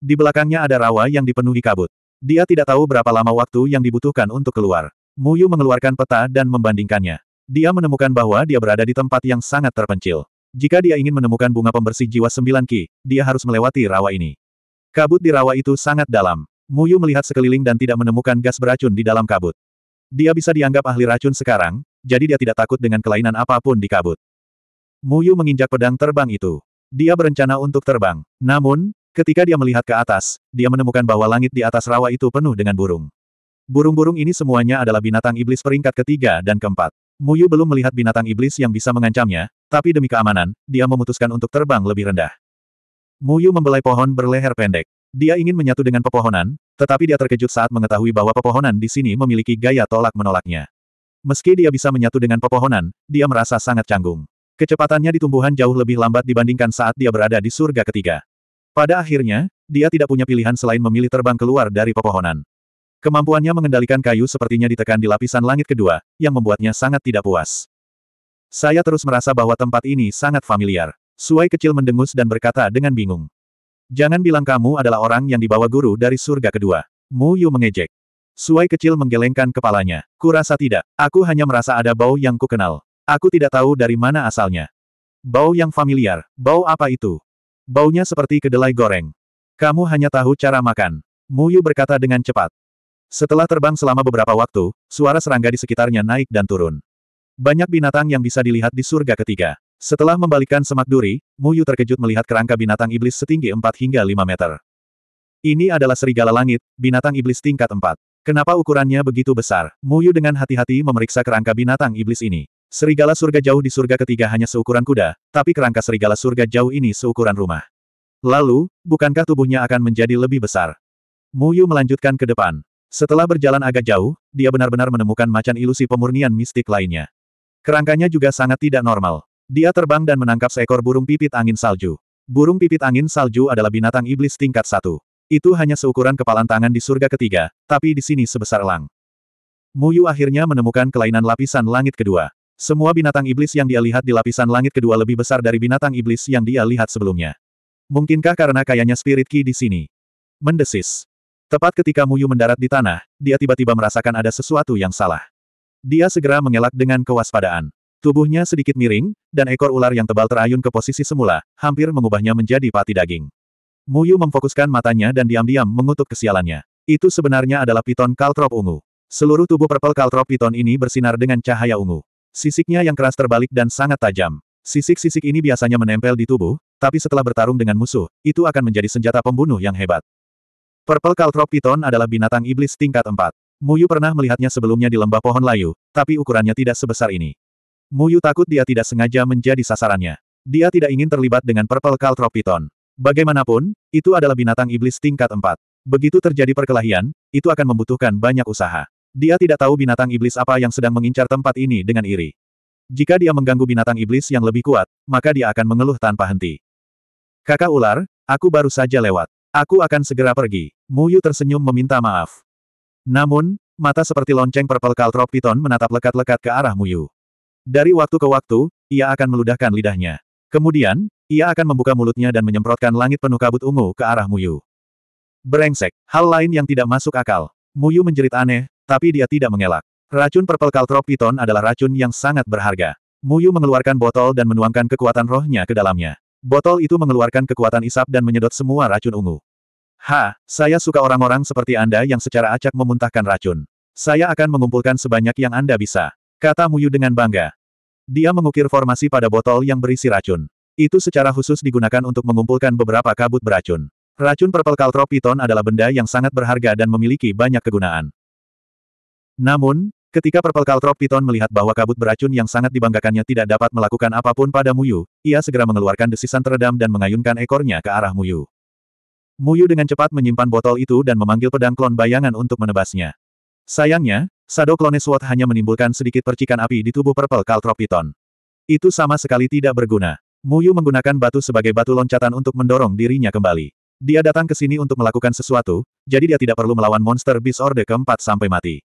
Di belakangnya ada rawa yang dipenuhi kabut. Dia tidak tahu berapa lama waktu yang dibutuhkan untuk keluar. Muyu mengeluarkan peta dan membandingkannya. Dia menemukan bahwa dia berada di tempat yang sangat terpencil. Jika dia ingin menemukan bunga pembersih jiwa sembilan ki, dia harus melewati rawa ini. Kabut di rawa itu sangat dalam. Muyu melihat sekeliling dan tidak menemukan gas beracun di dalam kabut. Dia bisa dianggap ahli racun sekarang, jadi dia tidak takut dengan kelainan apapun di kabut. Muyu menginjak pedang terbang itu. Dia berencana untuk terbang. Namun, ketika dia melihat ke atas, dia menemukan bahwa langit di atas rawa itu penuh dengan burung. Burung-burung ini semuanya adalah binatang iblis peringkat ketiga dan keempat. Muyu belum melihat binatang iblis yang bisa mengancamnya, tapi demi keamanan, dia memutuskan untuk terbang lebih rendah. Muyu membelai pohon berleher pendek. Dia ingin menyatu dengan pepohonan, tetapi dia terkejut saat mengetahui bahwa pepohonan di sini memiliki gaya tolak-menolaknya. Meski dia bisa menyatu dengan pepohonan, dia merasa sangat canggung. Kecepatannya di tumbuhan jauh lebih lambat dibandingkan saat dia berada di surga ketiga. Pada akhirnya, dia tidak punya pilihan selain memilih terbang keluar dari pepohonan. Kemampuannya mengendalikan kayu sepertinya ditekan di lapisan langit kedua, yang membuatnya sangat tidak puas. Saya terus merasa bahwa tempat ini sangat familiar. Suai kecil mendengus dan berkata dengan bingung. Jangan bilang kamu adalah orang yang dibawa guru dari surga kedua. Mu Yu mengejek. Suai kecil menggelengkan kepalanya. Kurasa tidak, aku hanya merasa ada bau yang kukenal. Aku tidak tahu dari mana asalnya. Bau yang familiar, bau apa itu? Baunya seperti kedelai goreng. Kamu hanya tahu cara makan. Mu Yu berkata dengan cepat. Setelah terbang selama beberapa waktu, suara serangga di sekitarnya naik dan turun. Banyak binatang yang bisa dilihat di surga ketiga. Setelah membalikkan semak duri, Muyu terkejut melihat kerangka binatang iblis setinggi 4 hingga 5 meter. Ini adalah serigala langit, binatang iblis tingkat 4. Kenapa ukurannya begitu besar? Muyu dengan hati-hati memeriksa kerangka binatang iblis ini. Serigala surga jauh di surga ketiga hanya seukuran kuda, tapi kerangka serigala surga jauh ini seukuran rumah. Lalu, bukankah tubuhnya akan menjadi lebih besar? Muyu melanjutkan ke depan. Setelah berjalan agak jauh, dia benar-benar menemukan macan ilusi pemurnian mistik lainnya. Kerangkanya juga sangat tidak normal. Dia terbang dan menangkap seekor burung pipit angin salju. Burung pipit angin salju adalah binatang iblis tingkat satu. Itu hanya seukuran kepalan tangan di surga ketiga, tapi di sini sebesar elang. Muyu akhirnya menemukan kelainan lapisan langit kedua. Semua binatang iblis yang dia lihat di lapisan langit kedua lebih besar dari binatang iblis yang dia lihat sebelumnya. Mungkinkah karena kayanya spirit ki di sini? Mendesis. Tepat ketika Muyu mendarat di tanah, dia tiba-tiba merasakan ada sesuatu yang salah. Dia segera mengelak dengan kewaspadaan. Tubuhnya sedikit miring, dan ekor ular yang tebal terayun ke posisi semula, hampir mengubahnya menjadi pati daging. Muyu memfokuskan matanya dan diam-diam mengutuk kesialannya. Itu sebenarnya adalah piton kaltrop ungu. Seluruh tubuh purple kaltrop piton ini bersinar dengan cahaya ungu. Sisiknya yang keras terbalik dan sangat tajam. Sisik-sisik ini biasanya menempel di tubuh, tapi setelah bertarung dengan musuh, itu akan menjadi senjata pembunuh yang hebat. Purple Caltrop Python adalah binatang iblis tingkat 4. Muyu pernah melihatnya sebelumnya di lembah pohon layu, tapi ukurannya tidak sebesar ini. Muyu takut dia tidak sengaja menjadi sasarannya. Dia tidak ingin terlibat dengan Purple Caltrop Python. Bagaimanapun, itu adalah binatang iblis tingkat 4. Begitu terjadi perkelahian, itu akan membutuhkan banyak usaha. Dia tidak tahu binatang iblis apa yang sedang mengincar tempat ini dengan iri. Jika dia mengganggu binatang iblis yang lebih kuat, maka dia akan mengeluh tanpa henti. Kakak ular, aku baru saja lewat. Aku akan segera pergi. Mu Yu tersenyum meminta maaf. Namun, mata seperti lonceng purple kaltrop piton menatap lekat-lekat ke arah Mu Yu. Dari waktu ke waktu, ia akan meludahkan lidahnya. Kemudian, ia akan membuka mulutnya dan menyemprotkan langit penuh kabut ungu ke arah Mu Yu. Brengsek, hal lain yang tidak masuk akal. Mu Yu menjerit aneh, tapi dia tidak mengelak. Racun purple kaltrop piton adalah racun yang sangat berharga. Mu Yu mengeluarkan botol dan menuangkan kekuatan rohnya ke dalamnya. Botol itu mengeluarkan kekuatan isap dan menyedot semua racun ungu. Ha, saya suka orang-orang seperti Anda yang secara acak memuntahkan racun. Saya akan mengumpulkan sebanyak yang Anda bisa. Kata Muyu dengan bangga. Dia mengukir formasi pada botol yang berisi racun. Itu secara khusus digunakan untuk mengumpulkan beberapa kabut beracun. Racun Purple Caltro adalah benda yang sangat berharga dan memiliki banyak kegunaan. Namun, Ketika Purple Caltrop Piton melihat bahwa kabut beracun yang sangat dibanggakannya tidak dapat melakukan apapun pada Muyu, ia segera mengeluarkan desisan teredam dan mengayunkan ekornya ke arah Muyu. Muyu dengan cepat menyimpan botol itu dan memanggil pedang klon bayangan untuk menebasnya. Sayangnya, Sado Clone Sword hanya menimbulkan sedikit percikan api di tubuh Purple Caltrop Piton. Itu sama sekali tidak berguna. Muyu menggunakan batu sebagai batu loncatan untuk mendorong dirinya kembali. Dia datang ke sini untuk melakukan sesuatu, jadi dia tidak perlu melawan monster Beast Order keempat sampai mati.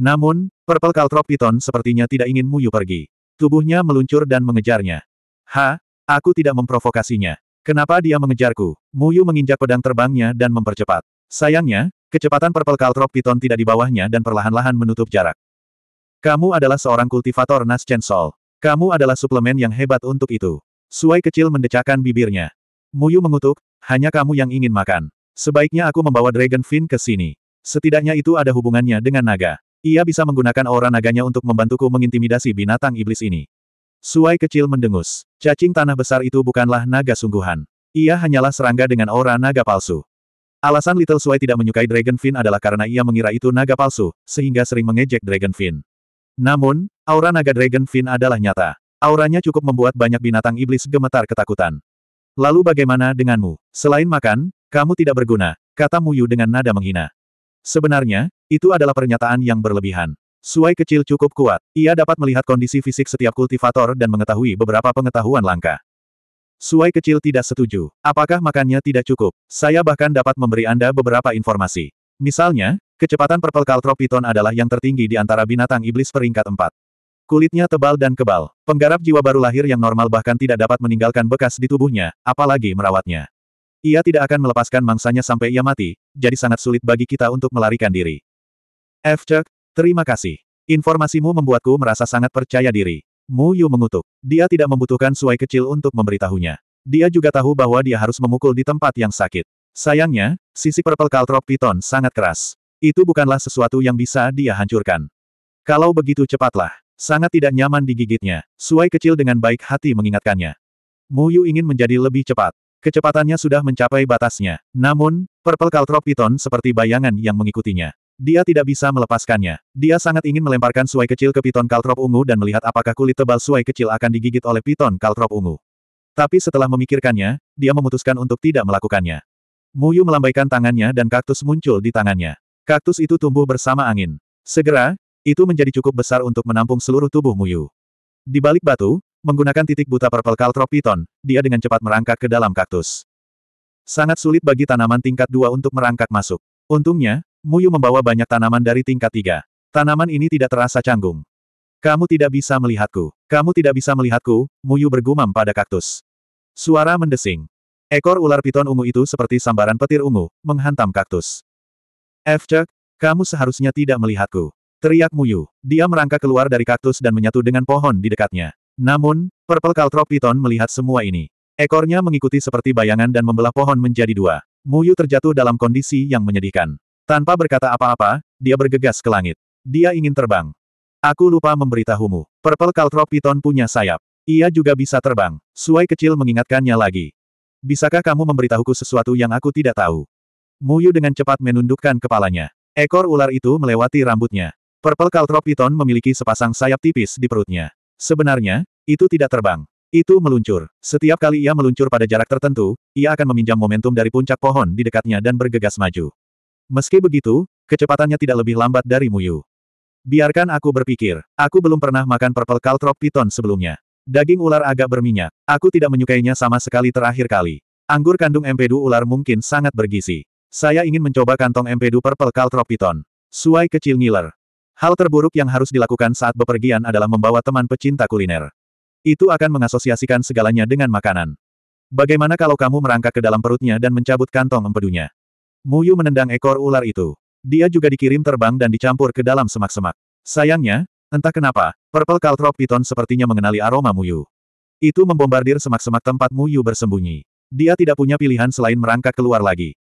Namun, Purple Caltrop Piton sepertinya tidak ingin Muyu pergi. Tubuhnya meluncur dan mengejarnya. Ha, aku tidak memprovokasinya. Kenapa dia mengejarku? Muyu menginjak pedang terbangnya dan mempercepat. Sayangnya, kecepatan Purple Caltrop Piton tidak di bawahnya dan perlahan-lahan menutup jarak. Kamu adalah seorang kultivator Nas Chensol. Kamu adalah suplemen yang hebat untuk itu. Suai kecil mendecakkan bibirnya. Muyu mengutuk, hanya kamu yang ingin makan. Sebaiknya aku membawa Dragon Fin ke sini. Setidaknya itu ada hubungannya dengan naga. Ia bisa menggunakan aura naganya untuk membantuku mengintimidasi binatang iblis ini. Suai kecil mendengus. Cacing tanah besar itu bukanlah naga sungguhan. Ia hanyalah serangga dengan aura naga palsu. Alasan Little Suai tidak menyukai Dragonfin adalah karena ia mengira itu naga palsu, sehingga sering mengejek Dragonfin. Namun, aura naga Dragonfin adalah nyata. Auranya cukup membuat banyak binatang iblis gemetar ketakutan. Lalu bagaimana denganmu? Selain makan, kamu tidak berguna, kata Muyu dengan nada menghina. Sebenarnya, itu adalah pernyataan yang berlebihan. Suai kecil cukup kuat. Ia dapat melihat kondisi fisik setiap kultivator dan mengetahui beberapa pengetahuan langka. Suai kecil tidak setuju. Apakah makannya tidak cukup? Saya bahkan dapat memberi Anda beberapa informasi. Misalnya, kecepatan purple caltrop adalah yang tertinggi di antara binatang iblis peringkat 4. Kulitnya tebal dan kebal. Penggarap jiwa baru lahir yang normal bahkan tidak dapat meninggalkan bekas di tubuhnya, apalagi merawatnya. Ia tidak akan melepaskan mangsanya sampai ia mati, jadi sangat sulit bagi kita untuk melarikan diri. F. Cek, terima kasih. Informasimu membuatku merasa sangat percaya diri. Mu Yu mengutuk. Dia tidak membutuhkan suai kecil untuk memberitahunya. Dia juga tahu bahwa dia harus memukul di tempat yang sakit. Sayangnya, sisi Purple Caltrop Python sangat keras. Itu bukanlah sesuatu yang bisa dia hancurkan. Kalau begitu cepatlah. Sangat tidak nyaman digigitnya. Suai kecil dengan baik hati mengingatkannya. Mu Yu ingin menjadi lebih cepat. Kecepatannya sudah mencapai batasnya. Namun, Purple Caltrop Python seperti bayangan yang mengikutinya. Dia tidak bisa melepaskannya. Dia sangat ingin melemparkan suai kecil ke piton kaltrop ungu dan melihat apakah kulit tebal suai kecil akan digigit oleh piton kaltrop ungu. Tapi setelah memikirkannya, dia memutuskan untuk tidak melakukannya. Muyu melambaikan tangannya dan kaktus muncul di tangannya. Kaktus itu tumbuh bersama angin. Segera, itu menjadi cukup besar untuk menampung seluruh tubuh Muyu. Di balik batu, menggunakan titik buta purple kaltrop piton, dia dengan cepat merangkak ke dalam kaktus. Sangat sulit bagi tanaman tingkat dua untuk merangkak masuk. Untungnya, Muyu membawa banyak tanaman dari tingkat tiga. Tanaman ini tidak terasa canggung. Kamu tidak bisa melihatku. Kamu tidak bisa melihatku, Muyu bergumam pada kaktus. Suara mendesing. Ekor ular piton ungu itu seperti sambaran petir ungu, menghantam kaktus. Efcek, kamu seharusnya tidak melihatku. Teriak Muyu. Dia merangkak keluar dari kaktus dan menyatu dengan pohon di dekatnya. Namun, Purple Caltrop Piton melihat semua ini. Ekornya mengikuti seperti bayangan dan membelah pohon menjadi dua. Muyu terjatuh dalam kondisi yang menyedihkan. Tanpa berkata apa-apa, dia bergegas ke langit. Dia ingin terbang. Aku lupa memberitahumu. Purple Caltrop Python punya sayap. Ia juga bisa terbang. Suai kecil mengingatkannya lagi. Bisakah kamu memberitahuku sesuatu yang aku tidak tahu? Muyu dengan cepat menundukkan kepalanya. Ekor ular itu melewati rambutnya. Purple Caltrop Python memiliki sepasang sayap tipis di perutnya. Sebenarnya, itu tidak terbang. Itu meluncur. Setiap kali ia meluncur pada jarak tertentu, ia akan meminjam momentum dari puncak pohon di dekatnya dan bergegas maju. Meski begitu, kecepatannya tidak lebih lambat dari Muyu. Biarkan aku berpikir, aku belum pernah makan purple caltrop piton sebelumnya. Daging ular agak berminyak, aku tidak menyukainya sama sekali terakhir kali. Anggur kandung empedu ular mungkin sangat bergizi. Saya ingin mencoba kantong empedu purple caltrop piton. Suai kecil ngiler. Hal terburuk yang harus dilakukan saat bepergian adalah membawa teman pecinta kuliner. Itu akan mengasosiasikan segalanya dengan makanan. Bagaimana kalau kamu merangkak ke dalam perutnya dan mencabut kantong empedunya? Muyu menendang ekor ular itu. Dia juga dikirim terbang dan dicampur ke dalam semak-semak. Sayangnya, entah kenapa, Purple Caltrop Piton sepertinya mengenali aroma Muyu. Itu membombardir semak-semak tempat Muyu bersembunyi. Dia tidak punya pilihan selain merangkak keluar lagi.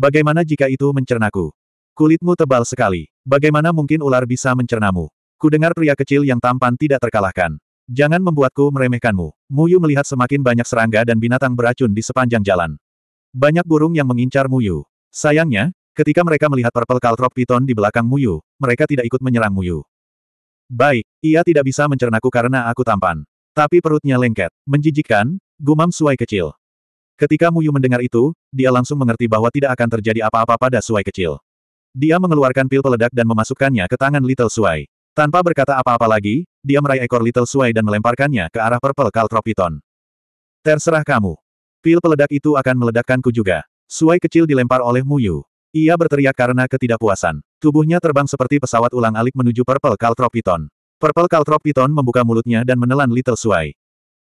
Bagaimana jika itu mencernaku? Kulitmu tebal sekali. Bagaimana mungkin ular bisa mencernamu? Kudengar pria kecil yang tampan tidak terkalahkan. Jangan membuatku meremehkanmu. Muyu melihat semakin banyak serangga dan binatang beracun di sepanjang jalan. Banyak burung yang mengincar Muyu. Sayangnya, ketika mereka melihat Purple Caltrop Piton di belakang Muyu, mereka tidak ikut menyerang Muyu. Baik, ia tidak bisa mencernaku karena aku tampan. Tapi perutnya lengket, menjijikkan, gumam Suai kecil. Ketika Muyu mendengar itu, dia langsung mengerti bahwa tidak akan terjadi apa-apa pada Suai kecil. Dia mengeluarkan pil peledak dan memasukkannya ke tangan Little Suai. Tanpa berkata apa-apa lagi, dia meraih ekor Little Suai dan melemparkannya ke arah Purple Caltrop Terserah kamu. Pil peledak itu akan meledakkanku juga. Suai kecil dilempar oleh Muyu. Ia berteriak karena ketidakpuasan. Tubuhnya terbang seperti pesawat ulang-alik menuju Purple Caltropiton. Purple Caltropiton membuka mulutnya dan menelan Little Suai.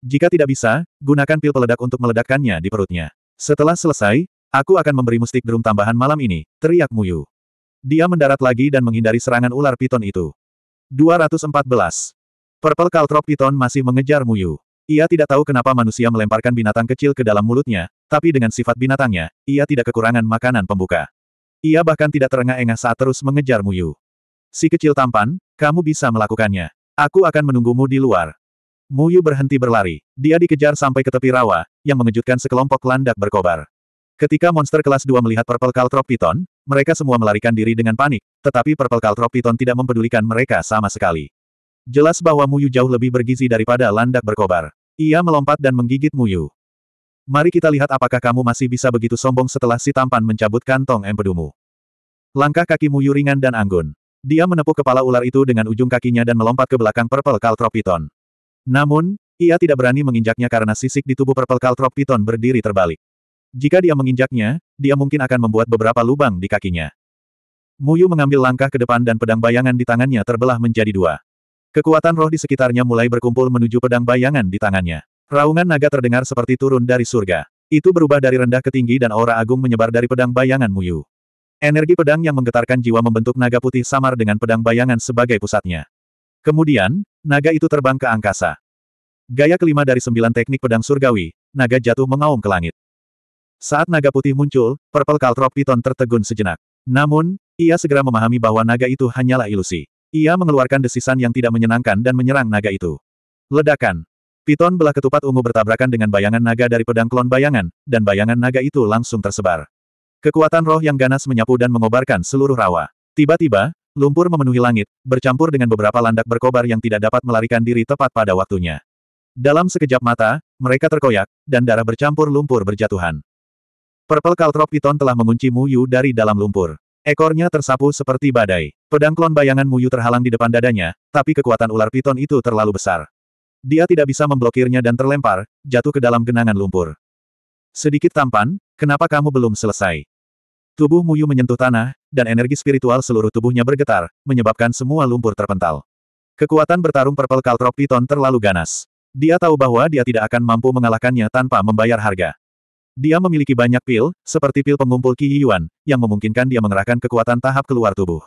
Jika tidak bisa, gunakan pil peledak untuk meledakkannya di perutnya. Setelah selesai, aku akan memberi mustik drum tambahan malam ini, teriak Muyu. Dia mendarat lagi dan menghindari serangan ular piton itu. 214. Purple Caltropiton masih mengejar Muyu. Ia tidak tahu kenapa manusia melemparkan binatang kecil ke dalam mulutnya, tapi dengan sifat binatangnya, ia tidak kekurangan makanan pembuka. Ia bahkan tidak terengah-engah saat terus mengejar Muyu. Si kecil tampan, kamu bisa melakukannya. Aku akan menunggumu di luar. Muyu berhenti berlari. Dia dikejar sampai ke tepi rawa, yang mengejutkan sekelompok landak berkobar. Ketika monster kelas 2 melihat Purple Caltrop Python, mereka semua melarikan diri dengan panik, tetapi Purple Caltrop Python tidak mempedulikan mereka sama sekali. Jelas bahwa Muyu jauh lebih bergizi daripada landak berkobar. Ia melompat dan menggigit Muyu. Mari kita lihat apakah kamu masih bisa begitu sombong setelah si tampan mencabut kantong empedumu. Langkah kaki Muyu ringan dan anggun. Dia menepuk kepala ular itu dengan ujung kakinya dan melompat ke belakang Purple Caltrop Namun, ia tidak berani menginjaknya karena sisik di tubuh Purple Caltrop berdiri terbalik. Jika dia menginjaknya, dia mungkin akan membuat beberapa lubang di kakinya. Muyu mengambil langkah ke depan dan pedang bayangan di tangannya terbelah menjadi dua. Kekuatan roh di sekitarnya mulai berkumpul menuju pedang bayangan di tangannya. Raungan naga terdengar seperti turun dari surga. Itu berubah dari rendah ke tinggi dan aura agung menyebar dari pedang bayangan Muyu. Energi pedang yang menggetarkan jiwa membentuk naga putih samar dengan pedang bayangan sebagai pusatnya. Kemudian, naga itu terbang ke angkasa. Gaya kelima dari sembilan teknik pedang surgawi, naga jatuh mengaum ke langit. Saat naga putih muncul, Purple Caltrop Piton tertegun sejenak. Namun, ia segera memahami bahwa naga itu hanyalah ilusi. Ia mengeluarkan desisan yang tidak menyenangkan dan menyerang naga itu. Ledakan. Piton belah ketupat ungu bertabrakan dengan bayangan naga dari pedang klon bayangan, dan bayangan naga itu langsung tersebar. Kekuatan roh yang ganas menyapu dan mengobarkan seluruh rawa. Tiba-tiba, lumpur memenuhi langit, bercampur dengan beberapa landak berkobar yang tidak dapat melarikan diri tepat pada waktunya. Dalam sekejap mata, mereka terkoyak, dan darah bercampur lumpur berjatuhan. Purple Caltrop Piton telah mengunci Mu Yu dari dalam lumpur. Ekornya tersapu seperti badai. Pedang klon bayangan Muyu terhalang di depan dadanya, tapi kekuatan ular piton itu terlalu besar. Dia tidak bisa memblokirnya dan terlempar, jatuh ke dalam genangan lumpur. Sedikit tampan, kenapa kamu belum selesai? Tubuh Muyu menyentuh tanah, dan energi spiritual seluruh tubuhnya bergetar, menyebabkan semua lumpur terpental. Kekuatan bertarung Purple Caltrop Piton terlalu ganas. Dia tahu bahwa dia tidak akan mampu mengalahkannya tanpa membayar harga. Dia memiliki banyak pil, seperti pil pengumpul Qi Yuan, yang memungkinkan dia mengerahkan kekuatan tahap keluar tubuh.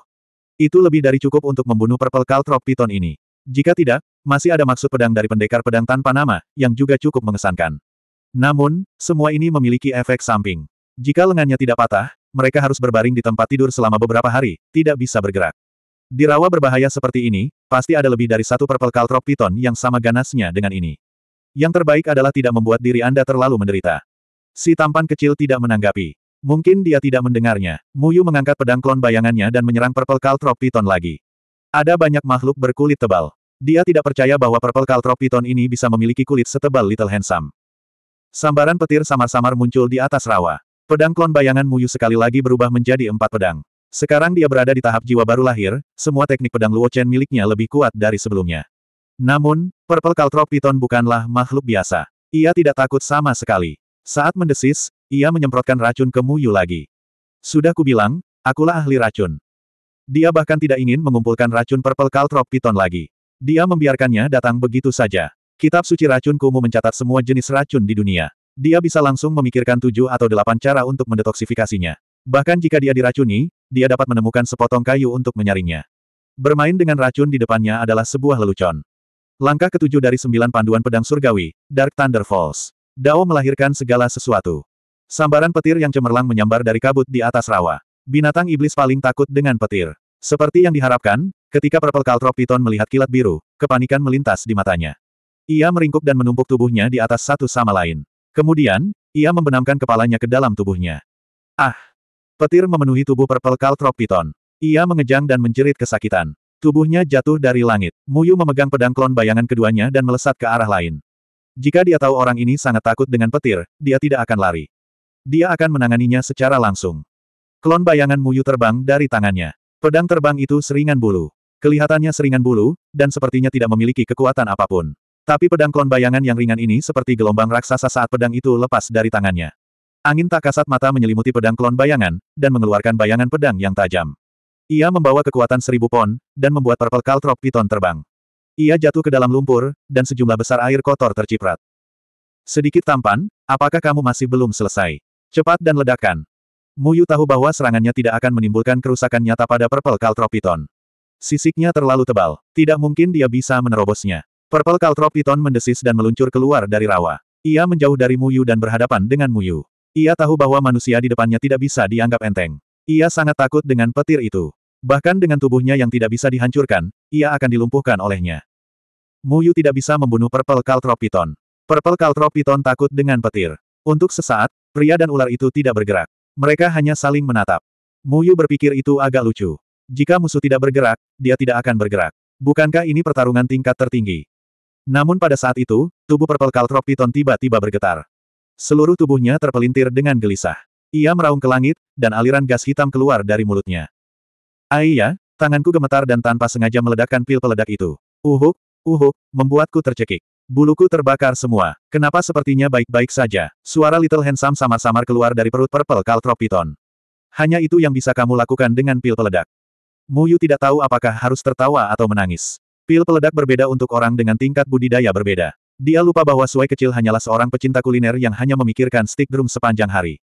Itu lebih dari cukup untuk membunuh purple caltrop piton ini. Jika tidak, masih ada maksud pedang dari pendekar pedang tanpa nama, yang juga cukup mengesankan. Namun, semua ini memiliki efek samping. Jika lengannya tidak patah, mereka harus berbaring di tempat tidur selama beberapa hari, tidak bisa bergerak. Di rawa berbahaya seperti ini, pasti ada lebih dari satu purple caltrop piton yang sama ganasnya dengan ini. Yang terbaik adalah tidak membuat diri Anda terlalu menderita. Si tampan kecil tidak menanggapi. Mungkin dia tidak mendengarnya. Muyu mengangkat pedang klon bayangannya dan menyerang Purple Caltrop Piton lagi. Ada banyak makhluk berkulit tebal. Dia tidak percaya bahwa Purple Caltrop Piton ini bisa memiliki kulit setebal Little Handsome. Sambaran petir samar-samar muncul di atas rawa. Pedang klon bayangan Muyu sekali lagi berubah menjadi empat pedang. Sekarang dia berada di tahap jiwa baru lahir, semua teknik pedang Luo Chen miliknya lebih kuat dari sebelumnya. Namun, Purple Caltrop Piton bukanlah makhluk biasa. Ia tidak takut sama sekali. Saat mendesis, ia menyemprotkan racun ke Mu Yu lagi. Sudah kubilang, akulah ahli racun. Dia bahkan tidak ingin mengumpulkan racun Purple Caltrop piton lagi. Dia membiarkannya datang begitu saja. Kitab suci racun Kumu mencatat semua jenis racun di dunia. Dia bisa langsung memikirkan tujuh atau delapan cara untuk mendetoksifikasinya. Bahkan jika dia diracuni, dia dapat menemukan sepotong kayu untuk menyaringnya. Bermain dengan racun di depannya adalah sebuah lelucon. Langkah ketujuh dari sembilan panduan pedang surgawi, Dark Thunder Falls. Dao melahirkan segala sesuatu. Sambaran petir yang cemerlang menyambar dari kabut di atas rawa. Binatang iblis paling takut dengan petir. Seperti yang diharapkan, ketika Purple Caltrop Piton melihat kilat biru, kepanikan melintas di matanya. Ia meringkuk dan menumpuk tubuhnya di atas satu sama lain. Kemudian, ia membenamkan kepalanya ke dalam tubuhnya. Ah! Petir memenuhi tubuh Purple Caltrop Piton. Ia mengejang dan menjerit kesakitan. Tubuhnya jatuh dari langit. Muyu memegang pedang klon bayangan keduanya dan melesat ke arah lain. Jika dia tahu orang ini sangat takut dengan petir, dia tidak akan lari. Dia akan menanganinya secara langsung. Klon bayangan Muyu terbang dari tangannya. Pedang terbang itu seringan bulu. Kelihatannya seringan bulu, dan sepertinya tidak memiliki kekuatan apapun. Tapi pedang klon bayangan yang ringan ini seperti gelombang raksasa saat pedang itu lepas dari tangannya. Angin tak kasat mata menyelimuti pedang klon bayangan, dan mengeluarkan bayangan pedang yang tajam. Ia membawa kekuatan seribu pon, dan membuat purple caltrop piton terbang. Ia jatuh ke dalam lumpur, dan sejumlah besar air kotor terciprat. Sedikit tampan, apakah kamu masih belum selesai? Cepat dan ledakan. Muyu tahu bahwa serangannya tidak akan menimbulkan kerusakan nyata pada Purple Caltropiton. Sisiknya terlalu tebal. Tidak mungkin dia bisa menerobosnya. Purple Caltropiton mendesis dan meluncur keluar dari rawa. Ia menjauh dari Muyu dan berhadapan dengan Muyu. Ia tahu bahwa manusia di depannya tidak bisa dianggap enteng. Ia sangat takut dengan petir itu. Bahkan dengan tubuhnya yang tidak bisa dihancurkan, ia akan dilumpuhkan olehnya. Muyu tidak bisa membunuh Purple Kaltropiton. Purple takut dengan petir. Untuk sesaat, pria dan ular itu tidak bergerak. Mereka hanya saling menatap. Muyu berpikir itu agak lucu. Jika musuh tidak bergerak, dia tidak akan bergerak. Bukankah ini pertarungan tingkat tertinggi? Namun pada saat itu, tubuh Purple Kaltropiton tiba-tiba bergetar. Seluruh tubuhnya terpelintir dengan gelisah. Ia meraung ke langit, dan aliran gas hitam keluar dari mulutnya. Aiyah, tanganku gemetar dan tanpa sengaja meledakkan pil peledak itu. Uhuk, uhuk, membuatku tercekik. Buluku terbakar semua. Kenapa sepertinya baik-baik saja? Suara Little Handsome samar-samar keluar dari perut Purple Kaltropiton. Hanya itu yang bisa kamu lakukan dengan pil peledak. Muyu tidak tahu apakah harus tertawa atau menangis. Pil peledak berbeda untuk orang dengan tingkat budidaya berbeda. Dia lupa bahwa Suai kecil hanyalah seorang pecinta kuliner yang hanya memikirkan stick drum sepanjang hari.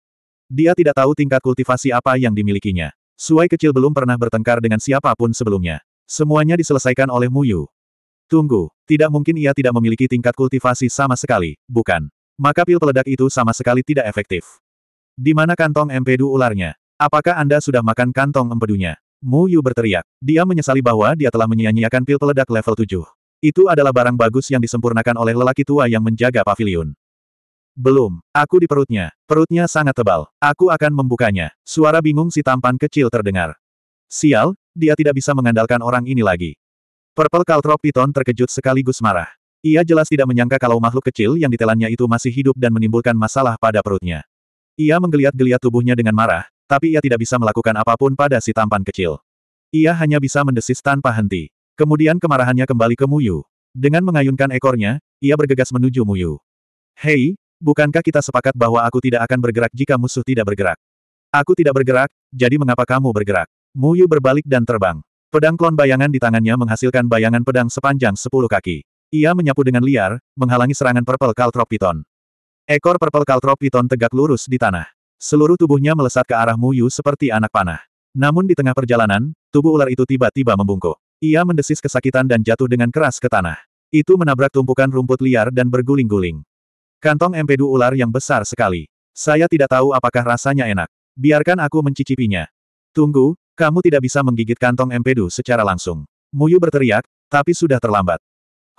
Dia tidak tahu tingkat kultivasi apa yang dimilikinya. Suai kecil belum pernah bertengkar dengan siapapun sebelumnya. Semuanya diselesaikan oleh Mu Yu. Tunggu, tidak mungkin ia tidak memiliki tingkat kultivasi sama sekali, bukan? Maka pil peledak itu sama sekali tidak efektif. Di mana kantong empedu ularnya? Apakah Anda sudah makan kantong empedunya? Mu Yu berteriak. Dia menyesali bahwa dia telah menyia-nyiakan pil peledak level 7. Itu adalah barang bagus yang disempurnakan oleh lelaki tua yang menjaga pavilion. Belum, aku di perutnya. Perutnya sangat tebal. Aku akan membukanya. Suara bingung si tampan kecil terdengar. Sial, dia tidak bisa mengandalkan orang ini lagi. Purple Caltrop Piton terkejut sekaligus marah. Ia jelas tidak menyangka kalau makhluk kecil yang ditelannya itu masih hidup dan menimbulkan masalah pada perutnya. Ia menggeliat-geliat tubuhnya dengan marah, tapi ia tidak bisa melakukan apapun pada si tampan kecil. Ia hanya bisa mendesis tanpa henti. Kemudian kemarahannya kembali ke Muyu. Dengan mengayunkan ekornya, ia bergegas menuju Muyu. Hei, Bukankah kita sepakat bahwa aku tidak akan bergerak jika musuh tidak bergerak? Aku tidak bergerak, jadi mengapa kamu bergerak? Muyu berbalik dan terbang. Pedang klon bayangan di tangannya menghasilkan bayangan pedang sepanjang 10 kaki. Ia menyapu dengan liar, menghalangi serangan Purple Caltrop Ekor Purple Caltrop tegak lurus di tanah. Seluruh tubuhnya melesat ke arah Muyu seperti anak panah. Namun di tengah perjalanan, tubuh ular itu tiba-tiba membungkuk. Ia mendesis kesakitan dan jatuh dengan keras ke tanah. Itu menabrak tumpukan rumput liar dan berguling-guling. Kantong empedu ular yang besar sekali. Saya tidak tahu apakah rasanya enak. Biarkan aku mencicipinya. Tunggu, kamu tidak bisa menggigit kantong empedu secara langsung. Muyu berteriak, tapi sudah terlambat.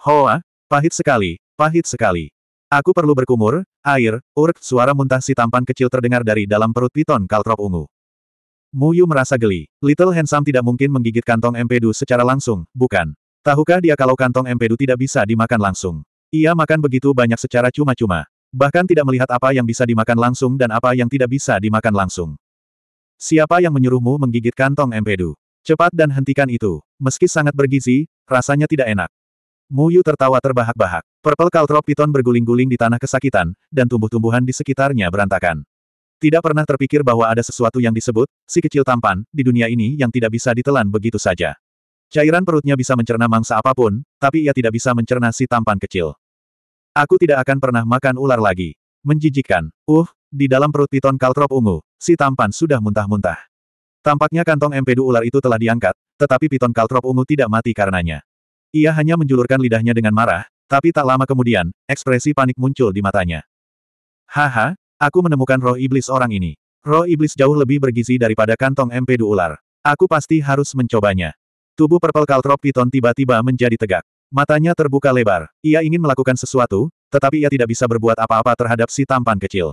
Hoa, pahit sekali, pahit sekali. Aku perlu berkumur, air, urk, suara muntah si tampan kecil terdengar dari dalam perut piton kaltrop ungu. Muyu merasa geli. Little Handsome tidak mungkin menggigit kantong empedu secara langsung, bukan? Tahukah dia kalau kantong empedu tidak bisa dimakan langsung? Ia makan begitu banyak secara cuma-cuma. Bahkan tidak melihat apa yang bisa dimakan langsung dan apa yang tidak bisa dimakan langsung. Siapa yang menyuruhmu menggigit kantong empedu? Cepat dan hentikan itu. Meski sangat bergizi, rasanya tidak enak. Muyu tertawa terbahak-bahak. Purple Caltrop Piton berguling-guling di tanah kesakitan, dan tumbuh-tumbuhan di sekitarnya berantakan. Tidak pernah terpikir bahwa ada sesuatu yang disebut, si kecil tampan, di dunia ini yang tidak bisa ditelan begitu saja. Cairan perutnya bisa mencerna mangsa apapun, tapi ia tidak bisa mencerna si tampan kecil. Aku tidak akan pernah makan ular lagi. Menjijikan. Uh, di dalam perut piton kaltrop ungu, si tampan sudah muntah-muntah. Tampaknya kantong empedu ular itu telah diangkat, tetapi piton kaltrop ungu tidak mati karenanya. Ia hanya menjulurkan lidahnya dengan marah, tapi tak lama kemudian, ekspresi panik muncul di matanya. Haha, aku menemukan roh iblis orang ini. Roh iblis jauh lebih bergizi daripada kantong empedu ular. Aku pasti harus mencobanya. Tubuh Purple Caltrop Piton tiba-tiba menjadi tegak. Matanya terbuka lebar. Ia ingin melakukan sesuatu, tetapi ia tidak bisa berbuat apa-apa terhadap si tampan kecil.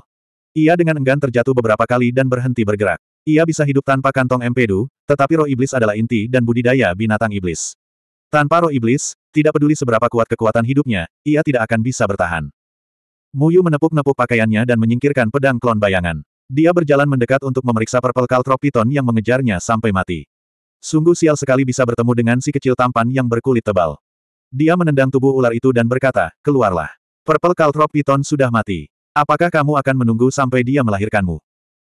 Ia dengan enggan terjatuh beberapa kali dan berhenti bergerak. Ia bisa hidup tanpa kantong empedu, tetapi roh iblis adalah inti dan budidaya binatang iblis. Tanpa roh iblis, tidak peduli seberapa kuat kekuatan hidupnya, ia tidak akan bisa bertahan. Muyu menepuk-nepuk pakaiannya dan menyingkirkan pedang klon bayangan. Dia berjalan mendekat untuk memeriksa Purple Caltrop piton yang mengejarnya sampai mati. Sungguh sial sekali bisa bertemu dengan si kecil tampan yang berkulit tebal. Dia menendang tubuh ular itu dan berkata, keluarlah. Purple Caltrop Piton sudah mati. Apakah kamu akan menunggu sampai dia melahirkanmu?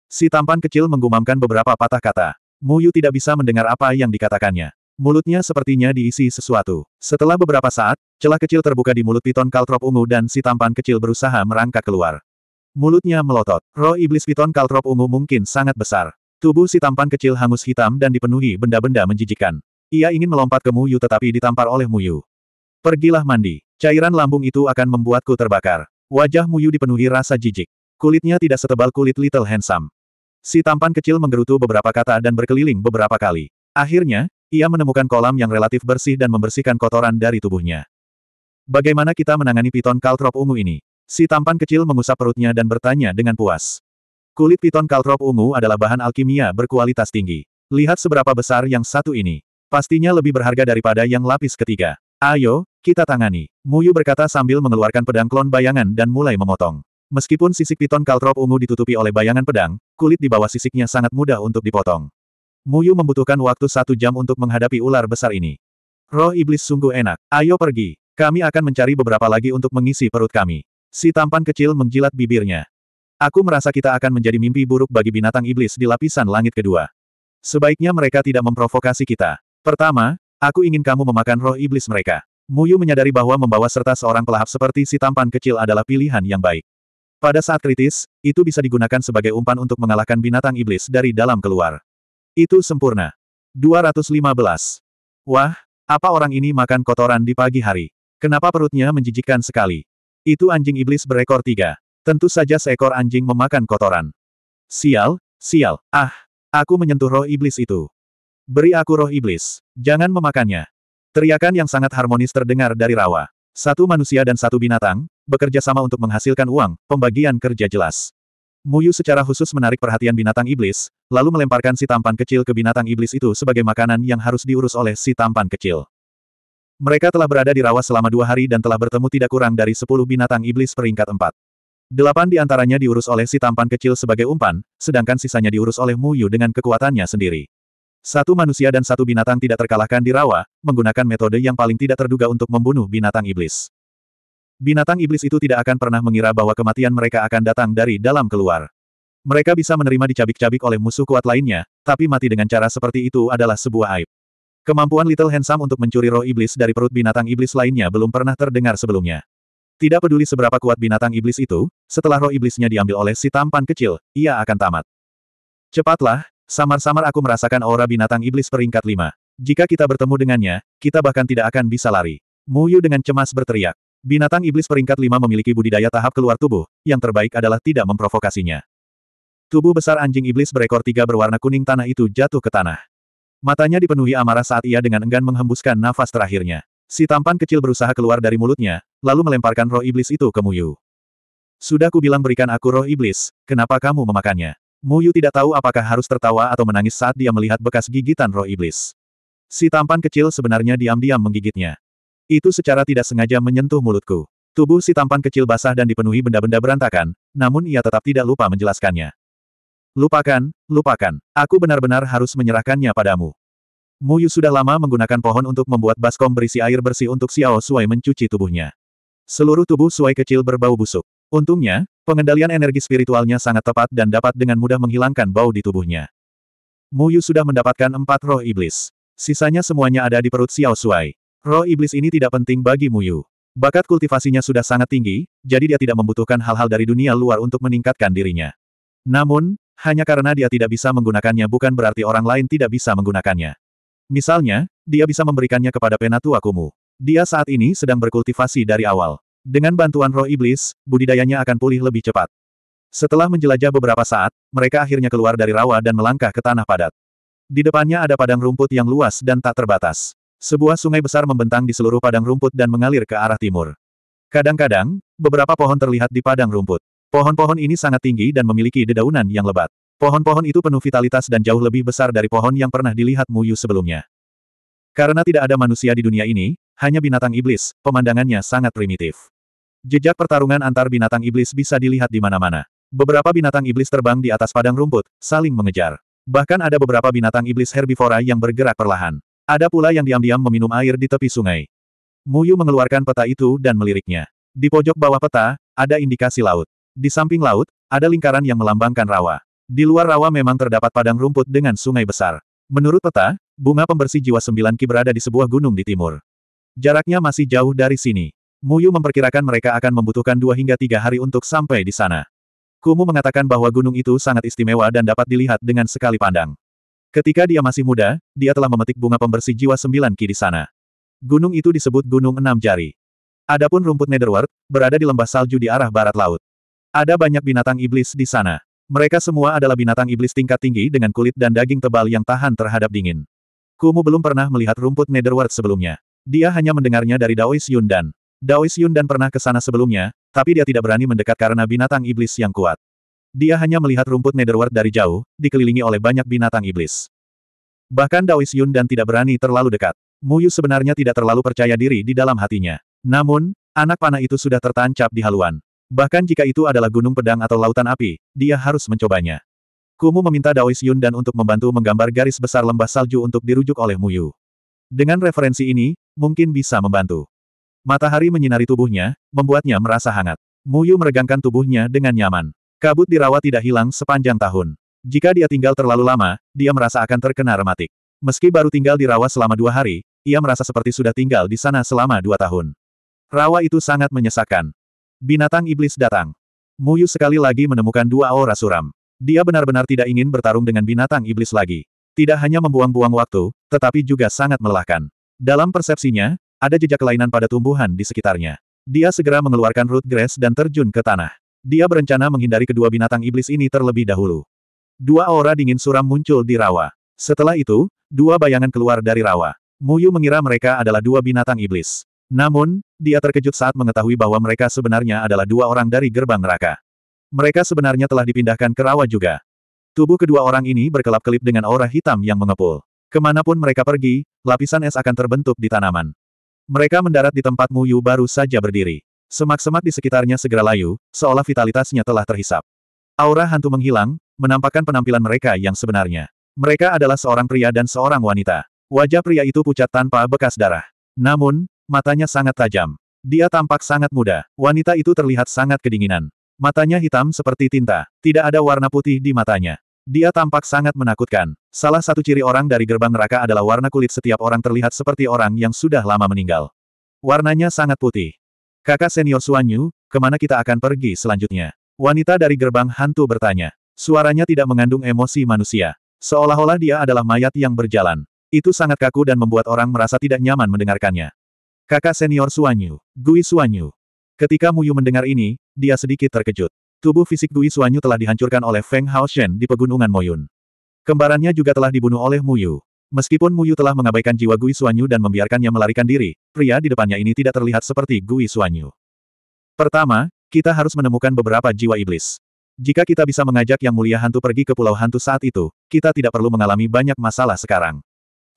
Si tampan kecil menggumamkan beberapa patah kata. Muyu tidak bisa mendengar apa yang dikatakannya. Mulutnya sepertinya diisi sesuatu. Setelah beberapa saat, celah kecil terbuka di mulut piton kaltrop ungu dan si tampan kecil berusaha merangkak keluar. Mulutnya melotot. Roh iblis piton kaltrop ungu mungkin sangat besar. Tubuh si tampan kecil hangus hitam dan dipenuhi benda-benda menjijikan. Ia ingin melompat ke Muyu tetapi ditampar oleh Muyu. Pergilah mandi. Cairan lambung itu akan membuatku terbakar. Wajah Muyu dipenuhi rasa jijik. Kulitnya tidak setebal kulit Little Handsome. Si tampan kecil menggerutu beberapa kata dan berkeliling beberapa kali. Akhirnya, ia menemukan kolam yang relatif bersih dan membersihkan kotoran dari tubuhnya. Bagaimana kita menangani piton kaltrop ungu ini? Si tampan kecil mengusap perutnya dan bertanya dengan puas. Kulit piton kaltrop ungu adalah bahan alkimia berkualitas tinggi. Lihat seberapa besar yang satu ini. Pastinya lebih berharga daripada yang lapis ketiga. Ayo, kita tangani. Muyu berkata sambil mengeluarkan pedang klon bayangan dan mulai memotong. Meskipun sisik piton kaltrop ungu ditutupi oleh bayangan pedang, kulit di bawah sisiknya sangat mudah untuk dipotong. Muyu membutuhkan waktu satu jam untuk menghadapi ular besar ini. Roh iblis sungguh enak. Ayo pergi. Kami akan mencari beberapa lagi untuk mengisi perut kami. Si tampan kecil menjilat bibirnya. Aku merasa kita akan menjadi mimpi buruk bagi binatang iblis di lapisan langit kedua. Sebaiknya mereka tidak memprovokasi kita. Pertama, aku ingin kamu memakan roh iblis mereka. Muyu menyadari bahwa membawa serta seorang pelahap seperti si tampan kecil adalah pilihan yang baik. Pada saat kritis, itu bisa digunakan sebagai umpan untuk mengalahkan binatang iblis dari dalam keluar. Itu sempurna. 215. Wah, apa orang ini makan kotoran di pagi hari? Kenapa perutnya menjijikkan sekali? Itu anjing iblis berekor tiga. Tentu saja seekor anjing memakan kotoran. Sial, sial, ah, aku menyentuh roh iblis itu. Beri aku roh iblis, jangan memakannya. Teriakan yang sangat harmonis terdengar dari rawa. Satu manusia dan satu binatang, bekerja sama untuk menghasilkan uang, pembagian kerja jelas. Muyu secara khusus menarik perhatian binatang iblis, lalu melemparkan si tampan kecil ke binatang iblis itu sebagai makanan yang harus diurus oleh si tampan kecil. Mereka telah berada di rawa selama dua hari dan telah bertemu tidak kurang dari sepuluh binatang iblis peringkat empat. Delapan di antaranya diurus oleh si tampan kecil sebagai umpan, sedangkan sisanya diurus oleh Mu Yu dengan kekuatannya sendiri. Satu manusia dan satu binatang tidak terkalahkan di rawa, menggunakan metode yang paling tidak terduga untuk membunuh binatang iblis. Binatang iblis itu tidak akan pernah mengira bahwa kematian mereka akan datang dari dalam keluar. Mereka bisa menerima dicabik-cabik oleh musuh kuat lainnya, tapi mati dengan cara seperti itu adalah sebuah aib. Kemampuan Little Handsome untuk mencuri roh iblis dari perut binatang iblis lainnya belum pernah terdengar sebelumnya. Tidak peduli seberapa kuat binatang iblis itu, setelah roh iblisnya diambil oleh si tampan kecil, ia akan tamat. Cepatlah, samar-samar aku merasakan aura binatang iblis peringkat lima. Jika kita bertemu dengannya, kita bahkan tidak akan bisa lari. Muyu dengan cemas berteriak. Binatang iblis peringkat lima memiliki budidaya tahap keluar tubuh, yang terbaik adalah tidak memprovokasinya. Tubuh besar anjing iblis berekor tiga berwarna kuning tanah itu jatuh ke tanah. Matanya dipenuhi amarah saat ia dengan enggan menghembuskan nafas terakhirnya. Si tampan kecil berusaha keluar dari mulutnya, lalu melemparkan roh iblis itu ke Muyu. Sudah kubilang berikan aku roh iblis, kenapa kamu memakannya? Muyu tidak tahu apakah harus tertawa atau menangis saat dia melihat bekas gigitan roh iblis. Si tampan kecil sebenarnya diam-diam menggigitnya. Itu secara tidak sengaja menyentuh mulutku. Tubuh si tampan kecil basah dan dipenuhi benda-benda berantakan, namun ia tetap tidak lupa menjelaskannya. Lupakan, lupakan. Aku benar-benar harus menyerahkannya padamu. Mu Yu sudah lama menggunakan pohon untuk membuat baskom berisi air bersih untuk Xiao Sui mencuci tubuhnya. Seluruh tubuh Sui kecil berbau busuk. Untungnya, pengendalian energi spiritualnya sangat tepat dan dapat dengan mudah menghilangkan bau di tubuhnya. Mu Yu sudah mendapatkan empat roh iblis. Sisanya semuanya ada di perut Xiao Sui. Roh iblis ini tidak penting bagi Mu Yu. Bakat kultivasinya sudah sangat tinggi, jadi dia tidak membutuhkan hal-hal dari dunia luar untuk meningkatkan dirinya. Namun, hanya karena dia tidak bisa menggunakannya bukan berarti orang lain tidak bisa menggunakannya. Misalnya, dia bisa memberikannya kepada penatua Kumu. Dia saat ini sedang berkultivasi dari awal. Dengan bantuan roh iblis, budidayanya akan pulih lebih cepat. Setelah menjelajah beberapa saat, mereka akhirnya keluar dari rawa dan melangkah ke tanah padat. Di depannya ada padang rumput yang luas dan tak terbatas. Sebuah sungai besar membentang di seluruh padang rumput dan mengalir ke arah timur. Kadang-kadang, beberapa pohon terlihat di padang rumput. Pohon-pohon ini sangat tinggi dan memiliki dedaunan yang lebat. Pohon-pohon itu penuh vitalitas dan jauh lebih besar dari pohon yang pernah dilihat Muyu sebelumnya. Karena tidak ada manusia di dunia ini, hanya binatang iblis, pemandangannya sangat primitif. Jejak pertarungan antar binatang iblis bisa dilihat di mana-mana. Beberapa binatang iblis terbang di atas padang rumput, saling mengejar. Bahkan ada beberapa binatang iblis herbivora yang bergerak perlahan. Ada pula yang diam-diam meminum air di tepi sungai. Muyu mengeluarkan peta itu dan meliriknya. Di pojok bawah peta, ada indikasi laut. Di samping laut, ada lingkaran yang melambangkan rawa. Di luar rawa memang terdapat padang rumput dengan sungai besar. Menurut peta, bunga pembersih jiwa sembilan ki berada di sebuah gunung di timur. Jaraknya masih jauh dari sini. Muyu memperkirakan mereka akan membutuhkan dua hingga tiga hari untuk sampai di sana. Kumu mengatakan bahwa gunung itu sangat istimewa dan dapat dilihat dengan sekali pandang. Ketika dia masih muda, dia telah memetik bunga pembersih jiwa sembilan ki di sana. Gunung itu disebut Gunung Enam Jari. Adapun rumput Netherworld, berada di lembah salju di arah barat laut. Ada banyak binatang iblis di sana. Mereka semua adalah binatang iblis tingkat tinggi dengan kulit dan daging tebal yang tahan terhadap dingin. Kumu belum pernah melihat rumput Netherworld sebelumnya. Dia hanya mendengarnya dari Daois Yundan. Daois Yundan pernah ke sana sebelumnya, tapi dia tidak berani mendekat karena binatang iblis yang kuat. Dia hanya melihat rumput Netherworld dari jauh, dikelilingi oleh banyak binatang iblis. Bahkan Daois Yundan tidak berani terlalu dekat. Muyu sebenarnya tidak terlalu percaya diri di dalam hatinya. Namun, anak panah itu sudah tertancap di haluan. Bahkan jika itu adalah gunung pedang atau lautan api, dia harus mencobanya. Kumu meminta Daois Yun dan untuk membantu menggambar garis besar lembah salju untuk dirujuk oleh Muyu. Dengan referensi ini, mungkin bisa membantu. Matahari menyinari tubuhnya, membuatnya merasa hangat. Muyu meregangkan tubuhnya dengan nyaman. Kabut di rawa tidak hilang sepanjang tahun. Jika dia tinggal terlalu lama, dia merasa akan terkena rematik. Meski baru tinggal di rawa selama dua hari, ia merasa seperti sudah tinggal di sana selama dua tahun. Rawa itu sangat menyesakan. Binatang iblis datang. Muyu sekali lagi menemukan dua aura suram. Dia benar-benar tidak ingin bertarung dengan binatang iblis lagi. Tidak hanya membuang-buang waktu, tetapi juga sangat melelahkan. Dalam persepsinya, ada jejak kelainan pada tumbuhan di sekitarnya. Dia segera mengeluarkan root grass dan terjun ke tanah. Dia berencana menghindari kedua binatang iblis ini terlebih dahulu. Dua aura dingin suram muncul di rawa. Setelah itu, dua bayangan keluar dari rawa. Muyu mengira mereka adalah dua binatang iblis. Namun, dia terkejut saat mengetahui bahwa mereka sebenarnya adalah dua orang dari gerbang neraka. Mereka sebenarnya telah dipindahkan ke rawa juga. Tubuh kedua orang ini berkelap-kelip dengan aura hitam yang mengepul. Kemanapun mereka pergi, lapisan es akan terbentuk di tanaman. Mereka mendarat di tempat Muyu baru saja berdiri. Semak-semak di sekitarnya segera layu, seolah vitalitasnya telah terhisap. Aura hantu menghilang, menampakkan penampilan mereka yang sebenarnya. Mereka adalah seorang pria dan seorang wanita. Wajah pria itu pucat tanpa bekas darah. Namun, Matanya sangat tajam. Dia tampak sangat muda. Wanita itu terlihat sangat kedinginan. Matanya hitam seperti tinta. Tidak ada warna putih di matanya. Dia tampak sangat menakutkan. Salah satu ciri orang dari gerbang neraka adalah warna kulit setiap orang terlihat seperti orang yang sudah lama meninggal. Warnanya sangat putih. Kakak senior Suanyu, kemana kita akan pergi selanjutnya? Wanita dari gerbang hantu bertanya. Suaranya tidak mengandung emosi manusia. Seolah-olah dia adalah mayat yang berjalan. Itu sangat kaku dan membuat orang merasa tidak nyaman mendengarkannya. Kakak senior Suanyu, Gui Suanyu. Ketika Muyu mendengar ini, dia sedikit terkejut. Tubuh fisik Gui Suanyu telah dihancurkan oleh Feng Haoshen di pegunungan Moyun. Kembarannya juga telah dibunuh oleh Muyu. Meskipun Muyu telah mengabaikan jiwa Gui Suanyu dan membiarkannya melarikan diri, pria di depannya ini tidak terlihat seperti Gui Suanyu. Pertama, kita harus menemukan beberapa jiwa iblis. Jika kita bisa mengajak Yang Mulia Hantu pergi ke Pulau Hantu saat itu, kita tidak perlu mengalami banyak masalah sekarang.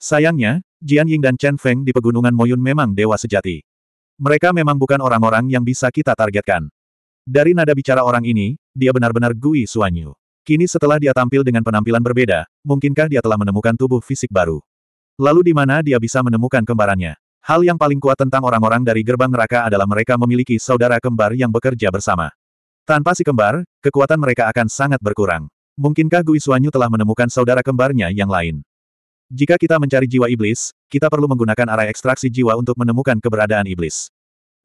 Sayangnya, Jian Ying dan Chen Feng di pegunungan Moyun memang dewa sejati. Mereka memang bukan orang-orang yang bisa kita targetkan. Dari nada bicara orang ini, dia benar-benar Gui Suanyu. Kini setelah dia tampil dengan penampilan berbeda, mungkinkah dia telah menemukan tubuh fisik baru? Lalu di mana dia bisa menemukan kembarannya? Hal yang paling kuat tentang orang-orang dari gerbang neraka adalah mereka memiliki saudara kembar yang bekerja bersama. Tanpa si kembar, kekuatan mereka akan sangat berkurang. Mungkinkah Gui Suanyu telah menemukan saudara kembarnya yang lain? Jika kita mencari jiwa iblis, kita perlu menggunakan arai ekstraksi jiwa untuk menemukan keberadaan iblis.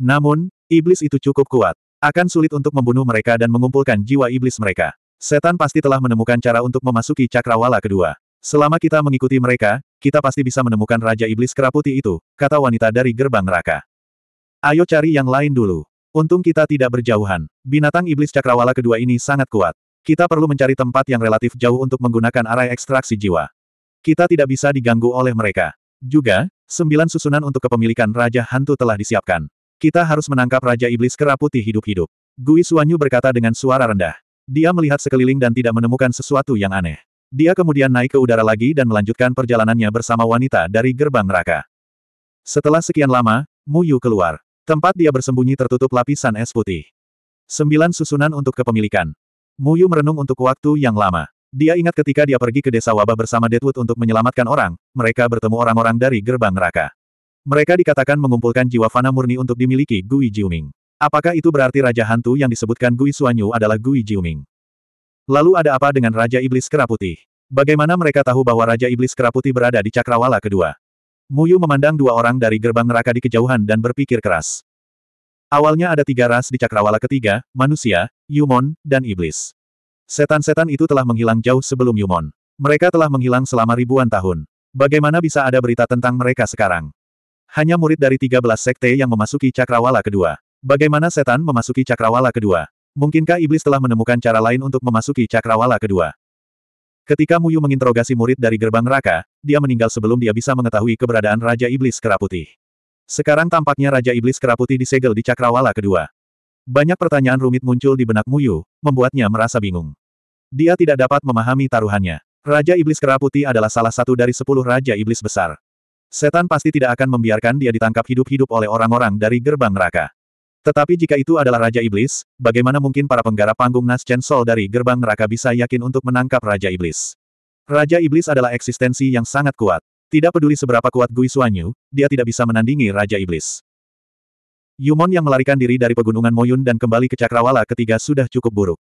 Namun, iblis itu cukup kuat. Akan sulit untuk membunuh mereka dan mengumpulkan jiwa iblis mereka. Setan pasti telah menemukan cara untuk memasuki cakrawala kedua. Selama kita mengikuti mereka, kita pasti bisa menemukan Raja Iblis Keraputi itu, kata wanita dari gerbang neraka. Ayo cari yang lain dulu. Untung kita tidak berjauhan. Binatang Iblis Cakrawala kedua ini sangat kuat. Kita perlu mencari tempat yang relatif jauh untuk menggunakan arai ekstraksi jiwa. Kita tidak bisa diganggu oleh mereka. Juga, sembilan susunan untuk kepemilikan Raja Hantu telah disiapkan. Kita harus menangkap Raja Iblis Kera Putih hidup-hidup. Gui Suanyu berkata dengan suara rendah. Dia melihat sekeliling dan tidak menemukan sesuatu yang aneh. Dia kemudian naik ke udara lagi dan melanjutkan perjalanannya bersama wanita dari gerbang neraka. Setelah sekian lama, Mu Yu keluar. Tempat dia bersembunyi tertutup lapisan es putih. Sembilan susunan untuk kepemilikan. Mu Yu merenung untuk waktu yang lama. Dia ingat ketika dia pergi ke desa wabah bersama Deadwood untuk menyelamatkan orang, mereka bertemu orang-orang dari gerbang neraka. Mereka dikatakan mengumpulkan jiwa fana murni untuk dimiliki Gui Jiuming. Apakah itu berarti Raja Hantu yang disebutkan Gui Suanyu adalah Gui Jiuming? Lalu ada apa dengan Raja Iblis Kera Bagaimana mereka tahu bahwa Raja Iblis Kera berada di Cakrawala kedua? Muyu memandang dua orang dari gerbang neraka di kejauhan dan berpikir keras. Awalnya ada tiga ras di Cakrawala ketiga, manusia, Yumon, dan Iblis. Setan-setan itu telah menghilang jauh sebelum Yumon. Mereka telah menghilang selama ribuan tahun. Bagaimana bisa ada berita tentang mereka sekarang? Hanya murid dari 13 sekte yang memasuki cakrawala kedua. Bagaimana setan memasuki cakrawala kedua? Mungkinkah iblis telah menemukan cara lain untuk memasuki cakrawala kedua? Ketika Muyu menginterogasi murid dari gerbang neraka, dia meninggal sebelum dia bisa mengetahui keberadaan Raja Iblis Kera Putih. Sekarang tampaknya Raja Iblis Kera Putih disegel di cakrawala kedua. Banyak pertanyaan rumit muncul di benak Muyu, membuatnya merasa bingung. Dia tidak dapat memahami taruhannya. Raja Iblis Keraputi adalah salah satu dari sepuluh Raja Iblis Besar. Setan pasti tidak akan membiarkan dia ditangkap hidup-hidup oleh orang-orang dari gerbang neraka. Tetapi jika itu adalah Raja Iblis, bagaimana mungkin para penggarap panggung Chen Sol dari gerbang neraka bisa yakin untuk menangkap Raja Iblis? Raja Iblis adalah eksistensi yang sangat kuat. Tidak peduli seberapa kuat Gui Suanyu, dia tidak bisa menandingi Raja Iblis. Yumon yang melarikan diri dari pegunungan Moyun dan kembali ke Cakrawala ketiga sudah cukup buruk.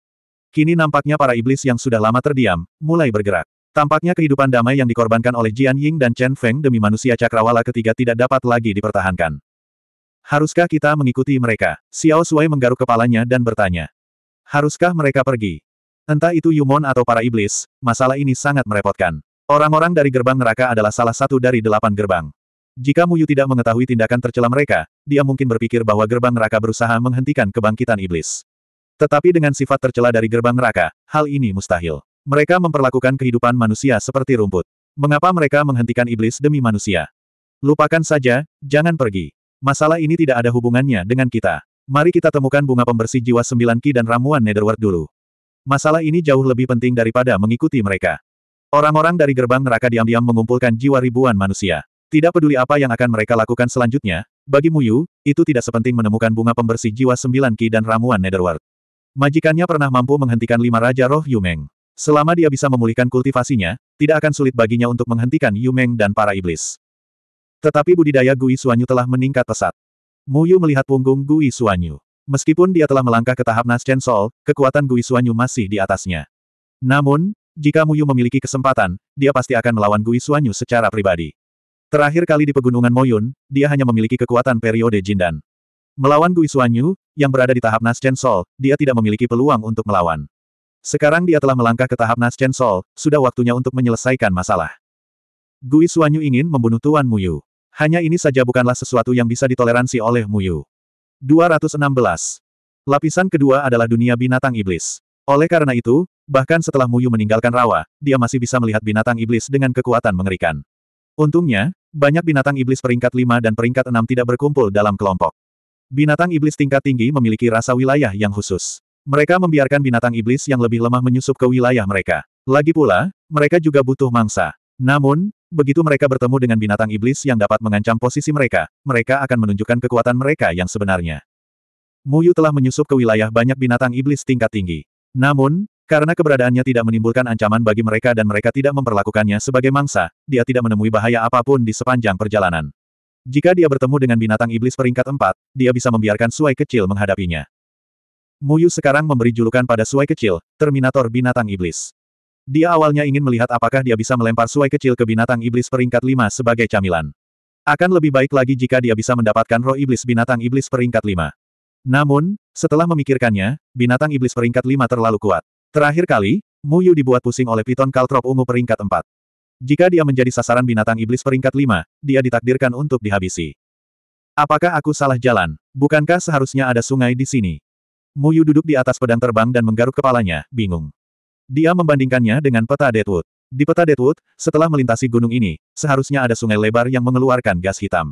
Kini nampaknya para iblis yang sudah lama terdiam, mulai bergerak. Tampaknya kehidupan damai yang dikorbankan oleh Jian Ying dan Chen Feng demi manusia cakrawala ketiga tidak dapat lagi dipertahankan. Haruskah kita mengikuti mereka? Xiao Sui menggaruk kepalanya dan bertanya. Haruskah mereka pergi? Entah itu Yumon atau para iblis, masalah ini sangat merepotkan. Orang-orang dari gerbang neraka adalah salah satu dari delapan gerbang. Jika Muyu tidak mengetahui tindakan tercela mereka, dia mungkin berpikir bahwa gerbang neraka berusaha menghentikan kebangkitan iblis. Tetapi dengan sifat tercela dari gerbang neraka, hal ini mustahil. Mereka memperlakukan kehidupan manusia seperti rumput. Mengapa mereka menghentikan iblis demi manusia? Lupakan saja, jangan pergi. Masalah ini tidak ada hubungannya dengan kita. Mari kita temukan bunga pembersih jiwa sembilan ki dan ramuan Netherworld dulu. Masalah ini jauh lebih penting daripada mengikuti mereka. Orang-orang dari gerbang neraka diam-diam mengumpulkan jiwa ribuan manusia. Tidak peduli apa yang akan mereka lakukan selanjutnya, bagi Muyu, itu tidak sepenting menemukan bunga pembersih jiwa sembilan ki dan ramuan Netherworld. Majikannya pernah mampu menghentikan lima raja roh Yumeng. Selama dia bisa memulihkan kultivasinya, tidak akan sulit baginya untuk menghentikan Yumeng dan para iblis. Tetapi budidaya Gui Suanyu telah meningkat pesat. Muyu melihat punggung Gui Suanyu. Meskipun dia telah melangkah ke tahap Naschen Sol, kekuatan Gui Suanyu masih di atasnya. Namun, jika Muyu memiliki kesempatan, dia pasti akan melawan Gui Suanyu secara pribadi. Terakhir kali di Pegunungan Moyun, dia hanya memiliki kekuatan periode Jindan. Melawan Gui Yu, yang berada di tahap Nascent Sol, dia tidak memiliki peluang untuk melawan. Sekarang dia telah melangkah ke tahap Nascent Sol, sudah waktunya untuk menyelesaikan masalah. Gui Yu ingin membunuh Tuan Muyu. Hanya ini saja bukanlah sesuatu yang bisa ditoleransi oleh Muyu. 216. Lapisan kedua adalah dunia binatang iblis. Oleh karena itu, bahkan setelah Muyu meninggalkan rawa, dia masih bisa melihat binatang iblis dengan kekuatan mengerikan. Untungnya, banyak binatang iblis peringkat 5 dan peringkat 6 tidak berkumpul dalam kelompok. Binatang iblis tingkat tinggi memiliki rasa wilayah yang khusus. Mereka membiarkan binatang iblis yang lebih lemah menyusup ke wilayah mereka. Lagi pula, mereka juga butuh mangsa. Namun, begitu mereka bertemu dengan binatang iblis yang dapat mengancam posisi mereka, mereka akan menunjukkan kekuatan mereka yang sebenarnya. Muyu telah menyusup ke wilayah banyak binatang iblis tingkat tinggi. Namun, karena keberadaannya tidak menimbulkan ancaman bagi mereka dan mereka tidak memperlakukannya sebagai mangsa, dia tidak menemui bahaya apapun di sepanjang perjalanan. Jika dia bertemu dengan binatang iblis peringkat 4, dia bisa membiarkan suai kecil menghadapinya. Muyu sekarang memberi julukan pada suai kecil, Terminator Binatang Iblis. Dia awalnya ingin melihat apakah dia bisa melempar suai kecil ke binatang iblis peringkat 5 sebagai camilan. Akan lebih baik lagi jika dia bisa mendapatkan roh iblis binatang iblis peringkat 5. Namun, setelah memikirkannya, binatang iblis peringkat 5 terlalu kuat. Terakhir kali, Mu Yu dibuat pusing oleh piton kaltrop ungu peringkat 4. Jika dia menjadi sasaran binatang iblis peringkat 5, dia ditakdirkan untuk dihabisi. Apakah aku salah jalan? Bukankah seharusnya ada sungai di sini? Mu Yu duduk di atas pedang terbang dan menggaruk kepalanya, bingung. Dia membandingkannya dengan peta Deadwood. Di peta Deadwood, setelah melintasi gunung ini, seharusnya ada sungai lebar yang mengeluarkan gas hitam.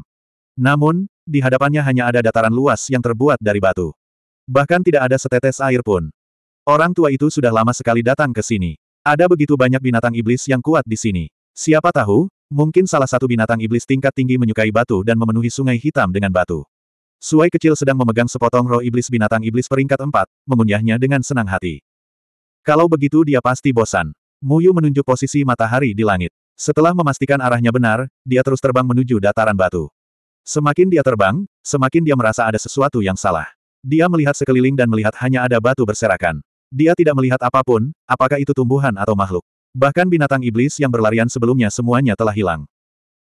Namun, di hadapannya hanya ada dataran luas yang terbuat dari batu. Bahkan tidak ada setetes air pun. Orang tua itu sudah lama sekali datang ke sini. Ada begitu banyak binatang iblis yang kuat di sini. Siapa tahu, mungkin salah satu binatang iblis tingkat tinggi menyukai batu dan memenuhi sungai hitam dengan batu. Suai kecil sedang memegang sepotong roh iblis binatang iblis peringkat empat, mengunyahnya dengan senang hati. Kalau begitu dia pasti bosan. Muyu menunjuk posisi matahari di langit. Setelah memastikan arahnya benar, dia terus terbang menuju dataran batu. Semakin dia terbang, semakin dia merasa ada sesuatu yang salah. Dia melihat sekeliling dan melihat hanya ada batu berserakan. Dia tidak melihat apapun, apakah itu tumbuhan atau makhluk. Bahkan binatang iblis yang berlarian sebelumnya semuanya telah hilang.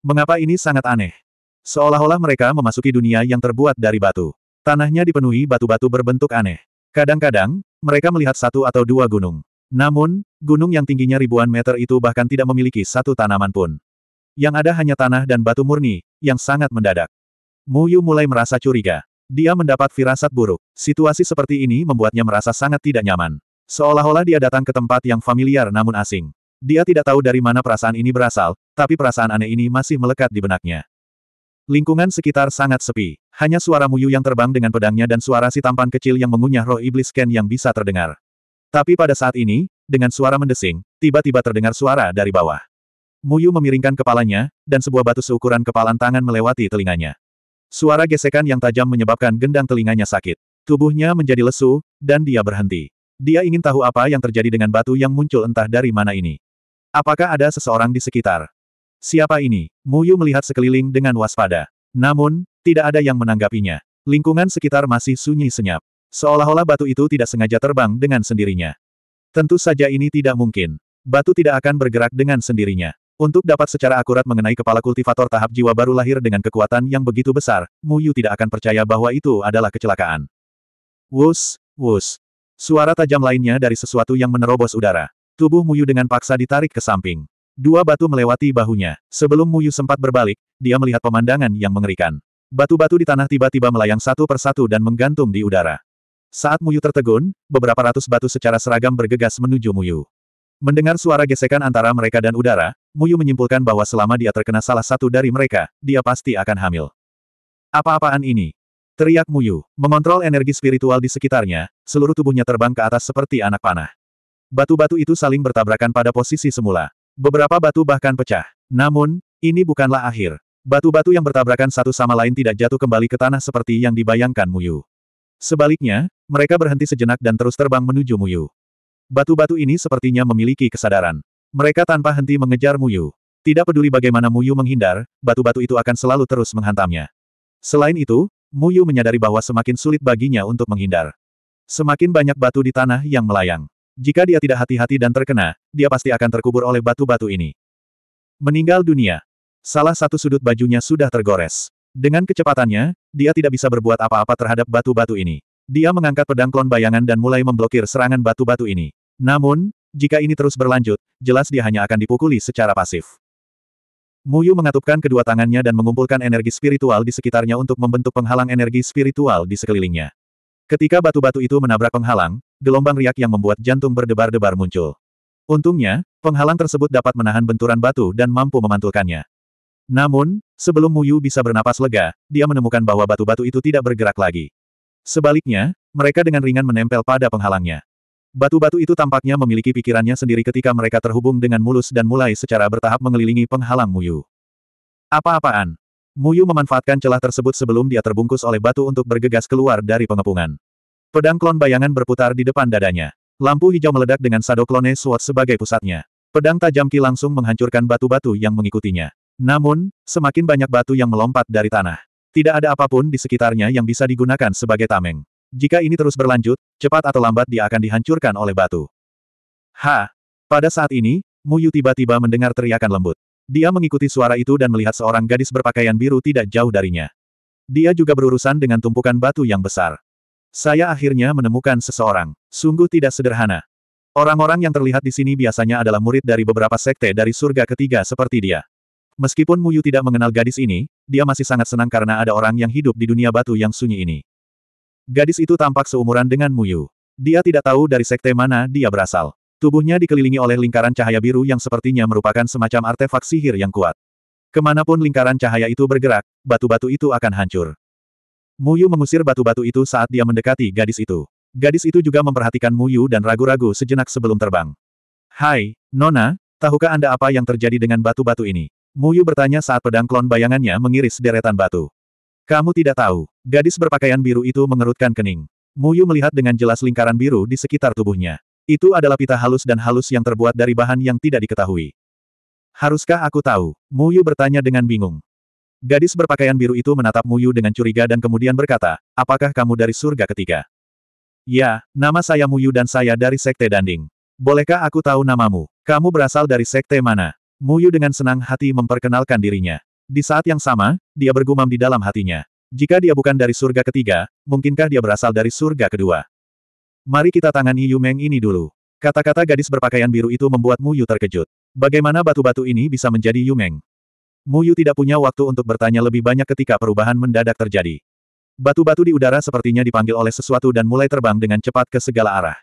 Mengapa ini sangat aneh? Seolah-olah mereka memasuki dunia yang terbuat dari batu. Tanahnya dipenuhi batu-batu berbentuk aneh. Kadang-kadang, mereka melihat satu atau dua gunung. Namun, gunung yang tingginya ribuan meter itu bahkan tidak memiliki satu tanaman pun. Yang ada hanya tanah dan batu murni, yang sangat mendadak. Muyu mulai merasa curiga. Dia mendapat firasat buruk. Situasi seperti ini membuatnya merasa sangat tidak nyaman. Seolah-olah dia datang ke tempat yang familiar namun asing. Dia tidak tahu dari mana perasaan ini berasal, tapi perasaan aneh ini masih melekat di benaknya. Lingkungan sekitar sangat sepi. Hanya suara Muyu yang terbang dengan pedangnya dan suara si tampan kecil yang mengunyah roh iblis Ken yang bisa terdengar. Tapi pada saat ini, dengan suara mendesing, tiba-tiba terdengar suara dari bawah. Muyu memiringkan kepalanya, dan sebuah batu seukuran kepalan tangan melewati telinganya. Suara gesekan yang tajam menyebabkan gendang telinganya sakit. Tubuhnya menjadi lesu, dan dia berhenti. Dia ingin tahu apa yang terjadi dengan batu yang muncul entah dari mana ini. Apakah ada seseorang di sekitar? Siapa ini? Muyu melihat sekeliling dengan waspada. Namun, tidak ada yang menanggapinya. Lingkungan sekitar masih sunyi senyap. Seolah-olah batu itu tidak sengaja terbang dengan sendirinya. Tentu saja ini tidak mungkin. Batu tidak akan bergerak dengan sendirinya. Untuk dapat secara akurat mengenai kepala kultivator tahap jiwa baru lahir dengan kekuatan yang begitu besar, Mu Yu tidak akan percaya bahwa itu adalah kecelakaan. Wus, wus. Suara tajam lainnya dari sesuatu yang menerobos udara. Tubuh Mu Yu dengan paksa ditarik ke samping. Dua batu melewati bahunya. Sebelum Mu Yu sempat berbalik, dia melihat pemandangan yang mengerikan. Batu-batu di tanah tiba-tiba melayang satu persatu dan menggantung di udara. Saat Muyu tertegun, beberapa ratus batu secara seragam bergegas menuju Muyu. Mendengar suara gesekan antara mereka dan udara, Muyu menyimpulkan bahwa selama dia terkena salah satu dari mereka, dia pasti akan hamil. Apa-apaan ini? Teriak Muyu, mengontrol energi spiritual di sekitarnya, seluruh tubuhnya terbang ke atas seperti anak panah. Batu-batu itu saling bertabrakan pada posisi semula. Beberapa batu bahkan pecah. Namun, ini bukanlah akhir. Batu-batu yang bertabrakan satu sama lain tidak jatuh kembali ke tanah seperti yang dibayangkan Muyu. Sebaliknya, mereka berhenti sejenak dan terus terbang menuju Muyu. Batu-batu ini sepertinya memiliki kesadaran. Mereka tanpa henti mengejar Muyu. Tidak peduli bagaimana Muyu menghindar, batu-batu itu akan selalu terus menghantamnya. Selain itu, Muyu menyadari bahwa semakin sulit baginya untuk menghindar. Semakin banyak batu di tanah yang melayang. Jika dia tidak hati-hati dan terkena, dia pasti akan terkubur oleh batu-batu ini. Meninggal dunia. Salah satu sudut bajunya sudah tergores. Dengan kecepatannya, dia tidak bisa berbuat apa-apa terhadap batu-batu ini. Dia mengangkat pedang klon bayangan dan mulai memblokir serangan batu-batu ini. Namun, jika ini terus berlanjut, jelas dia hanya akan dipukuli secara pasif. Muyu mengatupkan kedua tangannya dan mengumpulkan energi spiritual di sekitarnya untuk membentuk penghalang energi spiritual di sekelilingnya. Ketika batu-batu itu menabrak penghalang, gelombang riak yang membuat jantung berdebar-debar muncul. Untungnya, penghalang tersebut dapat menahan benturan batu dan mampu memantulkannya. Namun, sebelum Muyu bisa bernapas lega, dia menemukan bahwa batu-batu itu tidak bergerak lagi. Sebaliknya, mereka dengan ringan menempel pada penghalangnya. Batu-batu itu tampaknya memiliki pikirannya sendiri ketika mereka terhubung dengan mulus dan mulai secara bertahap mengelilingi penghalang Muyu. Apa-apaan? Muyu memanfaatkan celah tersebut sebelum dia terbungkus oleh batu untuk bergegas keluar dari pengepungan. Pedang klon bayangan berputar di depan dadanya. Lampu hijau meledak dengan Sado Clone Sword sebagai pusatnya. Pedang tajam Ki langsung menghancurkan batu-batu yang mengikutinya. Namun, semakin banyak batu yang melompat dari tanah. Tidak ada apapun di sekitarnya yang bisa digunakan sebagai tameng. Jika ini terus berlanjut, cepat atau lambat dia akan dihancurkan oleh batu. Ha! Pada saat ini, Muyu tiba-tiba mendengar teriakan lembut. Dia mengikuti suara itu dan melihat seorang gadis berpakaian biru tidak jauh darinya. Dia juga berurusan dengan tumpukan batu yang besar. Saya akhirnya menemukan seseorang. Sungguh tidak sederhana. Orang-orang yang terlihat di sini biasanya adalah murid dari beberapa sekte dari surga ketiga seperti dia. Meskipun Muyu tidak mengenal gadis ini, dia masih sangat senang karena ada orang yang hidup di dunia batu yang sunyi ini. Gadis itu tampak seumuran dengan Muyu. Dia tidak tahu dari sekte mana dia berasal. Tubuhnya dikelilingi oleh lingkaran cahaya biru yang sepertinya merupakan semacam artefak sihir yang kuat. Kemanapun lingkaran cahaya itu bergerak, batu-batu itu akan hancur. Muyu mengusir batu-batu itu saat dia mendekati gadis itu. Gadis itu juga memperhatikan Muyu dan ragu-ragu sejenak sebelum terbang. Hai, Nona, tahukah Anda apa yang terjadi dengan batu-batu ini? Muyu bertanya saat pedang klon bayangannya mengiris deretan batu. Kamu tidak tahu. Gadis berpakaian biru itu mengerutkan kening. Muyu melihat dengan jelas lingkaran biru di sekitar tubuhnya. Itu adalah pita halus dan halus yang terbuat dari bahan yang tidak diketahui. Haruskah aku tahu? Muyu bertanya dengan bingung. Gadis berpakaian biru itu menatap Muyu dengan curiga dan kemudian berkata, apakah kamu dari surga ketiga? Ya, nama saya Muyu dan saya dari Sekte Danding. Bolehkah aku tahu namamu? Kamu berasal dari Sekte mana? Muyu dengan senang hati memperkenalkan dirinya. Di saat yang sama, dia bergumam di dalam hatinya. Jika dia bukan dari surga ketiga, mungkinkah dia berasal dari surga kedua? Mari kita tangani Yu Meng ini dulu. Kata-kata gadis berpakaian biru itu membuat Mu Yu terkejut. Bagaimana batu-batu ini bisa menjadi Yu Meng? Mu Yu tidak punya waktu untuk bertanya lebih banyak ketika perubahan mendadak terjadi. Batu-batu di udara sepertinya dipanggil oleh sesuatu dan mulai terbang dengan cepat ke segala arah.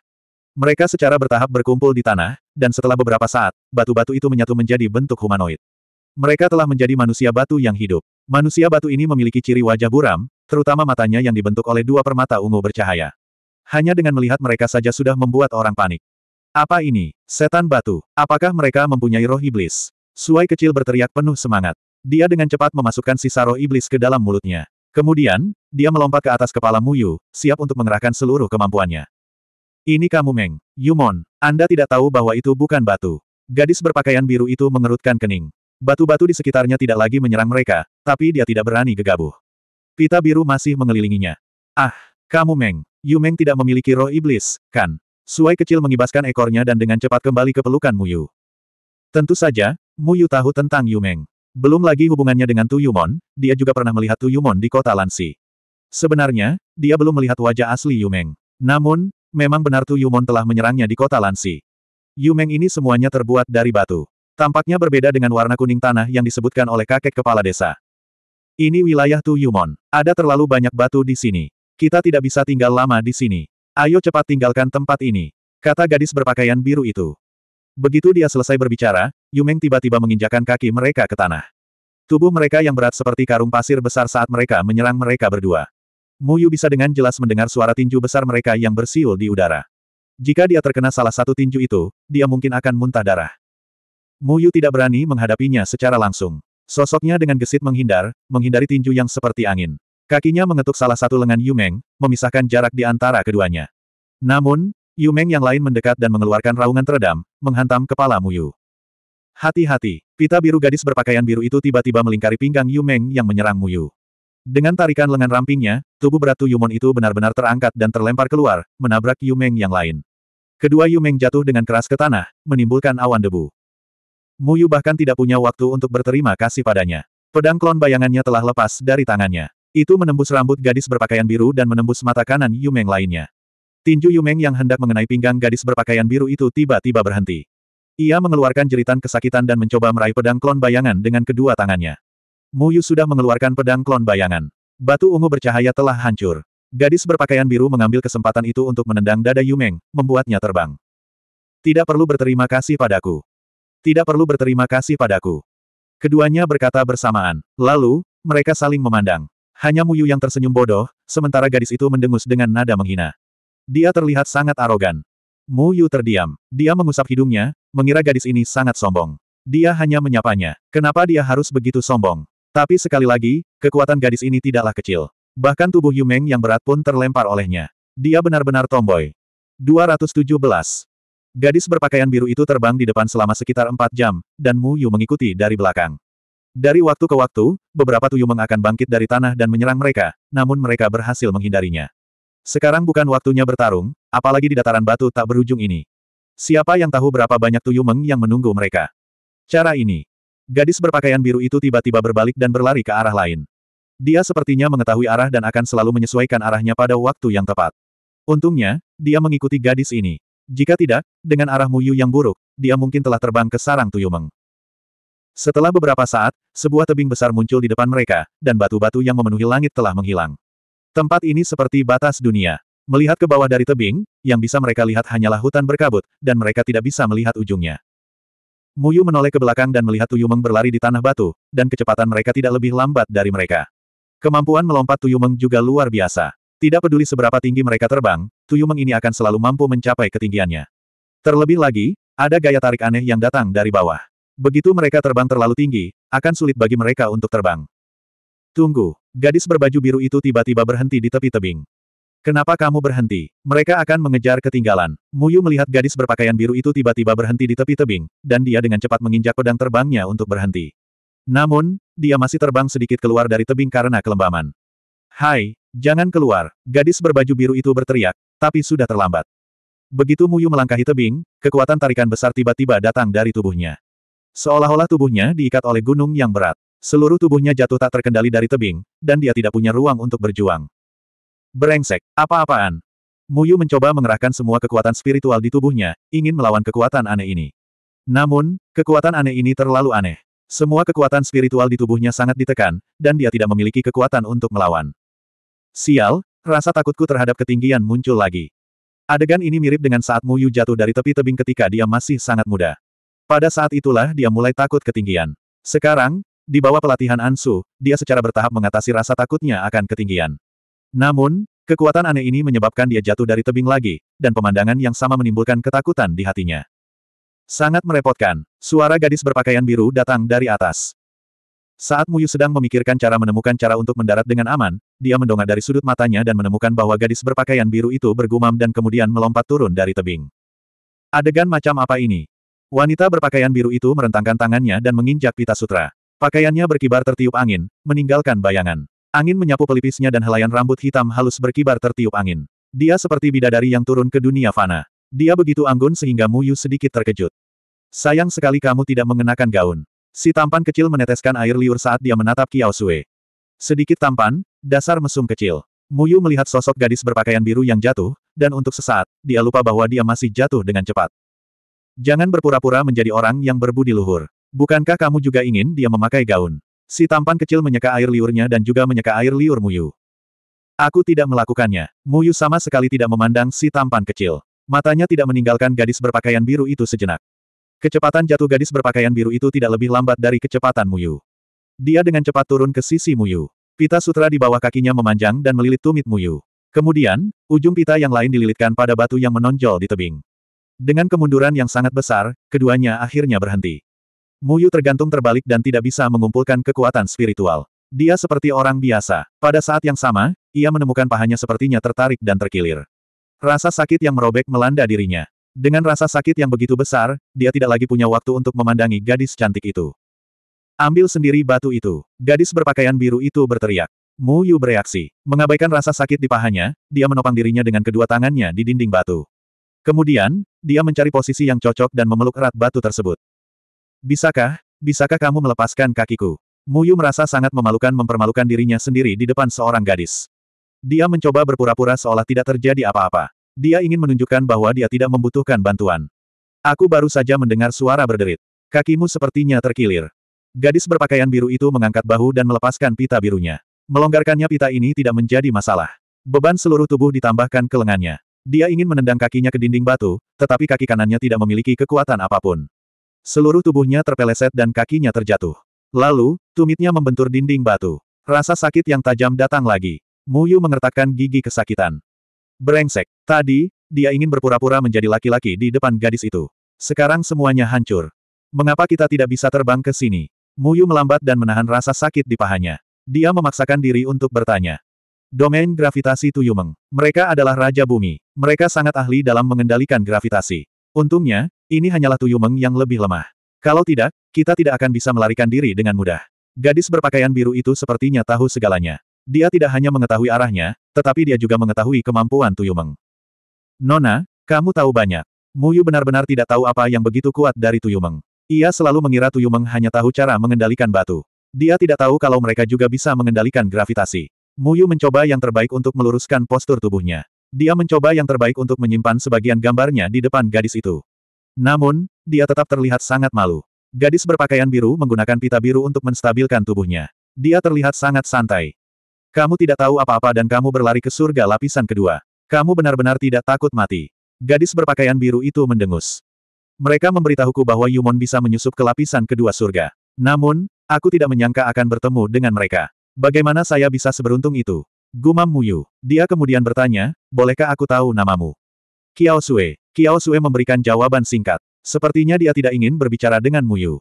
Mereka secara bertahap berkumpul di tanah, dan setelah beberapa saat, batu-batu itu menyatu menjadi bentuk humanoid. Mereka telah menjadi manusia batu yang hidup. Manusia batu ini memiliki ciri wajah buram, terutama matanya yang dibentuk oleh dua permata ungu bercahaya. Hanya dengan melihat mereka saja sudah membuat orang panik. Apa ini? Setan batu. Apakah mereka mempunyai roh iblis? Suai kecil berteriak penuh semangat. Dia dengan cepat memasukkan sisa roh iblis ke dalam mulutnya. Kemudian, dia melompat ke atas kepala Muyu, siap untuk mengerahkan seluruh kemampuannya. Ini kamu Meng, Yumon, Anda tidak tahu bahwa itu bukan batu. Gadis berpakaian biru itu mengerutkan kening. Batu-batu di sekitarnya tidak lagi menyerang mereka, tapi dia tidak berani gegabah. Pita biru masih mengelilinginya. Ah, kamu Meng. Yu Meng tidak memiliki roh iblis, kan? Suai kecil mengibaskan ekornya dan dengan cepat kembali ke pelukan Muyu. Tentu saja, Muyu tahu tentang Yu Meng. Belum lagi hubungannya dengan Tu Yumon, dia juga pernah melihat Tu Yumon di kota Lansi. Sebenarnya, dia belum melihat wajah asli Yu Meng. Namun, memang benar Tu Yumon telah menyerangnya di kota Lansi. Yu Meng ini semuanya terbuat dari batu. Tampaknya berbeda dengan warna kuning tanah yang disebutkan oleh kakek kepala desa. Ini wilayah Tuyumon. Ada terlalu banyak batu di sini. Kita tidak bisa tinggal lama di sini. Ayo cepat tinggalkan tempat ini. Kata gadis berpakaian biru itu. Begitu dia selesai berbicara, Yumeng tiba-tiba menginjakan kaki mereka ke tanah. Tubuh mereka yang berat seperti karung pasir besar saat mereka menyerang mereka berdua. Muyu bisa dengan jelas mendengar suara tinju besar mereka yang bersiul di udara. Jika dia terkena salah satu tinju itu, dia mungkin akan muntah darah. Muyu tidak berani menghadapinya secara langsung. Sosoknya dengan gesit menghindar, menghindari tinju yang seperti angin. Kakinya mengetuk salah satu lengan Yumeng, memisahkan jarak di antara keduanya. Namun, Yumeng yang lain mendekat dan mengeluarkan raungan teredam, menghantam kepala Muyu. Hati-hati, pita biru gadis berpakaian biru itu tiba-tiba melingkari pinggang Yumeng yang menyerang Muyu. Dengan tarikan lengan rampingnya, tubuh berat Yumon itu benar-benar terangkat dan terlempar keluar, menabrak Yumeng yang lain. Kedua Yumeng jatuh dengan keras ke tanah, menimbulkan awan debu. Muyu bahkan tidak punya waktu untuk berterima kasih padanya. Pedang klon bayangannya telah lepas dari tangannya. Itu menembus rambut gadis berpakaian biru dan menembus mata kanan Yumeng lainnya. Tinju Yumeng yang hendak mengenai pinggang gadis berpakaian biru itu tiba-tiba berhenti. Ia mengeluarkan jeritan kesakitan dan mencoba meraih pedang klon bayangan dengan kedua tangannya. Muyu sudah mengeluarkan pedang klon bayangan. Batu ungu bercahaya telah hancur. Gadis berpakaian biru mengambil kesempatan itu untuk menendang dada Yumeng, membuatnya terbang. Tidak perlu berterima kasih padaku tidak perlu berterima kasih padaku. Keduanya berkata bersamaan. Lalu, mereka saling memandang. Hanya Muyu yang tersenyum bodoh, sementara gadis itu mendengus dengan nada menghina. Dia terlihat sangat arogan. Muyu terdiam. Dia mengusap hidungnya, mengira gadis ini sangat sombong. Dia hanya menyapanya. Kenapa dia harus begitu sombong? Tapi sekali lagi, kekuatan gadis ini tidaklah kecil. Bahkan tubuh Yumeng yang berat pun terlempar olehnya. Dia benar-benar tomboy. 217. Gadis berpakaian biru itu terbang di depan selama sekitar empat jam, dan Mu Yu mengikuti dari belakang. Dari waktu ke waktu, beberapa Tuyumeng akan bangkit dari tanah dan menyerang mereka, namun mereka berhasil menghindarinya. Sekarang bukan waktunya bertarung, apalagi di dataran batu tak berujung ini. Siapa yang tahu berapa banyak Tuyumeng yang menunggu mereka? Cara ini. Gadis berpakaian biru itu tiba-tiba berbalik dan berlari ke arah lain. Dia sepertinya mengetahui arah dan akan selalu menyesuaikan arahnya pada waktu yang tepat. Untungnya, dia mengikuti gadis ini. Jika tidak, dengan arah Muyu yang buruk, dia mungkin telah terbang ke sarang Tuyumeng. Setelah beberapa saat, sebuah tebing besar muncul di depan mereka, dan batu-batu yang memenuhi langit telah menghilang. Tempat ini seperti batas dunia. Melihat ke bawah dari tebing, yang bisa mereka lihat hanyalah hutan berkabut, dan mereka tidak bisa melihat ujungnya. Muyu menoleh ke belakang dan melihat Tuyumeng berlari di tanah batu, dan kecepatan mereka tidak lebih lambat dari mereka. Kemampuan melompat Tuyumeng juga luar biasa. Tidak peduli seberapa tinggi mereka terbang, Tuyumeng ini akan selalu mampu mencapai ketinggiannya. Terlebih lagi, ada gaya tarik aneh yang datang dari bawah. Begitu mereka terbang terlalu tinggi, akan sulit bagi mereka untuk terbang. Tunggu, gadis berbaju biru itu tiba-tiba berhenti di tepi tebing. Kenapa kamu berhenti? Mereka akan mengejar ketinggalan. Muyu melihat gadis berpakaian biru itu tiba-tiba berhenti di tepi tebing, dan dia dengan cepat menginjak pedang terbangnya untuk berhenti. Namun, dia masih terbang sedikit keluar dari tebing karena kelembaman. Hai, Jangan keluar, gadis berbaju biru itu berteriak, tapi sudah terlambat. Begitu Muyu melangkahi tebing, kekuatan tarikan besar tiba-tiba datang dari tubuhnya. Seolah-olah tubuhnya diikat oleh gunung yang berat. Seluruh tubuhnya jatuh tak terkendali dari tebing, dan dia tidak punya ruang untuk berjuang. Berengsek, apa-apaan? Muyu mencoba mengerahkan semua kekuatan spiritual di tubuhnya, ingin melawan kekuatan aneh ini. Namun, kekuatan aneh ini terlalu aneh. Semua kekuatan spiritual di tubuhnya sangat ditekan, dan dia tidak memiliki kekuatan untuk melawan. Sial, rasa takutku terhadap ketinggian muncul lagi. Adegan ini mirip dengan saat Mu Yu jatuh dari tepi tebing ketika dia masih sangat muda. Pada saat itulah dia mulai takut ketinggian. Sekarang, di bawah pelatihan Ansu, dia secara bertahap mengatasi rasa takutnya akan ketinggian. Namun, kekuatan aneh ini menyebabkan dia jatuh dari tebing lagi, dan pemandangan yang sama menimbulkan ketakutan di hatinya. Sangat merepotkan, suara gadis berpakaian biru datang dari atas. Saat Muyu sedang memikirkan cara menemukan cara untuk mendarat dengan aman, dia mendongak dari sudut matanya dan menemukan bahwa gadis berpakaian biru itu bergumam dan kemudian melompat turun dari tebing. Adegan macam apa ini? Wanita berpakaian biru itu merentangkan tangannya dan menginjak pita sutra. Pakaiannya berkibar tertiup angin, meninggalkan bayangan. Angin menyapu pelipisnya dan helaian rambut hitam halus berkibar tertiup angin. Dia seperti bidadari yang turun ke dunia fana. Dia begitu anggun sehingga Muyu sedikit terkejut. Sayang sekali kamu tidak mengenakan gaun. Si tampan kecil meneteskan air liur saat dia menatap Kiao Sui. Sedikit tampan, dasar mesum kecil. Muyu melihat sosok gadis berpakaian biru yang jatuh, dan untuk sesaat, dia lupa bahwa dia masih jatuh dengan cepat. Jangan berpura-pura menjadi orang yang berbudi luhur. Bukankah kamu juga ingin dia memakai gaun? Si tampan kecil menyeka air liurnya dan juga menyeka air liur Muyu. Aku tidak melakukannya. Muyu sama sekali tidak memandang si tampan kecil. Matanya tidak meninggalkan gadis berpakaian biru itu sejenak. Kecepatan jatuh gadis berpakaian biru itu tidak lebih lambat dari kecepatan Muyu. Dia dengan cepat turun ke sisi Muyu. Pita sutra di bawah kakinya memanjang dan melilit tumit Muyu. Kemudian, ujung pita yang lain dililitkan pada batu yang menonjol di tebing. Dengan kemunduran yang sangat besar, keduanya akhirnya berhenti. Muyu tergantung terbalik dan tidak bisa mengumpulkan kekuatan spiritual. Dia seperti orang biasa. Pada saat yang sama, ia menemukan pahanya sepertinya tertarik dan terkilir. Rasa sakit yang merobek melanda dirinya. Dengan rasa sakit yang begitu besar, dia tidak lagi punya waktu untuk memandangi gadis cantik itu. Ambil sendiri batu itu. Gadis berpakaian biru itu berteriak. Mu Yu bereaksi. Mengabaikan rasa sakit di pahanya, dia menopang dirinya dengan kedua tangannya di dinding batu. Kemudian, dia mencari posisi yang cocok dan memeluk erat batu tersebut. Bisakah, bisakah kamu melepaskan kakiku? Mu Yu merasa sangat memalukan mempermalukan dirinya sendiri di depan seorang gadis. Dia mencoba berpura-pura seolah tidak terjadi apa-apa. Dia ingin menunjukkan bahwa dia tidak membutuhkan bantuan. Aku baru saja mendengar suara berderit. Kakimu sepertinya terkilir. Gadis berpakaian biru itu mengangkat bahu dan melepaskan pita birunya. Melonggarkannya pita ini tidak menjadi masalah. Beban seluruh tubuh ditambahkan ke lengannya. Dia ingin menendang kakinya ke dinding batu, tetapi kaki kanannya tidak memiliki kekuatan apapun. Seluruh tubuhnya terpeleset dan kakinya terjatuh. Lalu, tumitnya membentur dinding batu. Rasa sakit yang tajam datang lagi. Muyu mengertakkan gigi kesakitan. Brengsek. Tadi, dia ingin berpura-pura menjadi laki-laki di depan gadis itu. Sekarang semuanya hancur. Mengapa kita tidak bisa terbang ke sini? Muyu melambat dan menahan rasa sakit di pahanya. Dia memaksakan diri untuk bertanya. Domain gravitasi Tuyumeng. Mereka adalah Raja Bumi. Mereka sangat ahli dalam mengendalikan gravitasi. Untungnya, ini hanyalah Tuyumeng yang lebih lemah. Kalau tidak, kita tidak akan bisa melarikan diri dengan mudah. Gadis berpakaian biru itu sepertinya tahu segalanya. Dia tidak hanya mengetahui arahnya, tetapi dia juga mengetahui kemampuan Tuyumeng. Nona, kamu tahu banyak. Muyu benar-benar tidak tahu apa yang begitu kuat dari Tuyumeng. Ia selalu mengira Tuyumeng hanya tahu cara mengendalikan batu. Dia tidak tahu kalau mereka juga bisa mengendalikan gravitasi. Muyu mencoba yang terbaik untuk meluruskan postur tubuhnya. Dia mencoba yang terbaik untuk menyimpan sebagian gambarnya di depan gadis itu. Namun, dia tetap terlihat sangat malu. Gadis berpakaian biru menggunakan pita biru untuk menstabilkan tubuhnya. Dia terlihat sangat santai. Kamu tidak tahu apa-apa dan kamu berlari ke surga lapisan kedua. Kamu benar-benar tidak takut mati. Gadis berpakaian biru itu mendengus. Mereka memberitahuku bahwa Yumon bisa menyusup ke lapisan kedua surga. Namun, aku tidak menyangka akan bertemu dengan mereka. Bagaimana saya bisa seberuntung itu? Gumam Muyu. Dia kemudian bertanya, bolehkah aku tahu namamu? Kiao Sue. Kiao Sue memberikan jawaban singkat. Sepertinya dia tidak ingin berbicara dengan Muyu.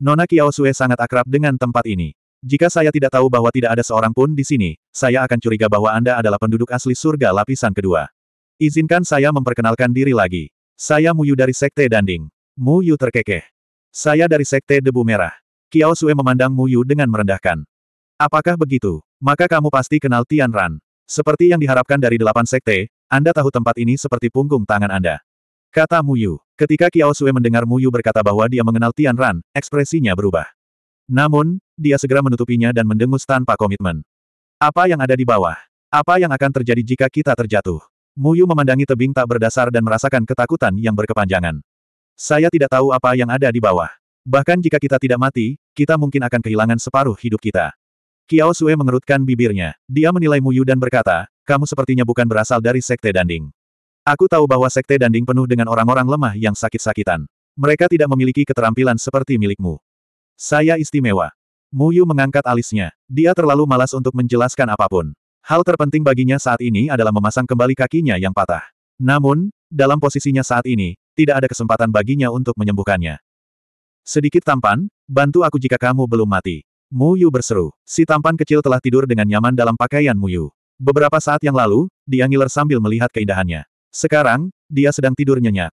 Nona Kiao Sue sangat akrab dengan tempat ini. Jika saya tidak tahu bahwa tidak ada seorang pun di sini, saya akan curiga bahwa Anda adalah penduduk asli surga lapisan kedua. Izinkan saya memperkenalkan diri lagi. Saya Mu Yu dari Sekte Danding. Mu Yu terkekeh. Saya dari Sekte Debu Merah. Kiao Sue memandang Mu Yu dengan merendahkan. Apakah begitu? Maka kamu pasti kenal Tian Ran. Seperti yang diharapkan dari delapan sekte, Anda tahu tempat ini seperti punggung tangan Anda. Kata Mu Yu. Ketika Kiao Sue mendengar Mu Yu berkata bahwa dia mengenal Tian Ran, ekspresinya berubah. Namun, dia segera menutupinya dan mendengus tanpa komitmen. Apa yang ada di bawah? Apa yang akan terjadi jika kita terjatuh? Muyu memandangi tebing tak berdasar dan merasakan ketakutan yang berkepanjangan. Saya tidak tahu apa yang ada di bawah. Bahkan jika kita tidak mati, kita mungkin akan kehilangan separuh hidup kita. Kiao Sue mengerutkan bibirnya. Dia menilai Muyu dan berkata, kamu sepertinya bukan berasal dari Sekte Danding. Aku tahu bahwa Sekte Danding penuh dengan orang-orang lemah yang sakit-sakitan. Mereka tidak memiliki keterampilan seperti milikmu. Saya istimewa. Muyu mengangkat alisnya. Dia terlalu malas untuk menjelaskan apapun. Hal terpenting baginya saat ini adalah memasang kembali kakinya yang patah. Namun, dalam posisinya saat ini, tidak ada kesempatan baginya untuk menyembuhkannya. Sedikit tampan, bantu aku jika kamu belum mati. Mu Yu berseru. Si tampan kecil telah tidur dengan nyaman dalam pakaian Mu Yu. Beberapa saat yang lalu, dia ngiler sambil melihat keindahannya. Sekarang, dia sedang tidur nyenyak.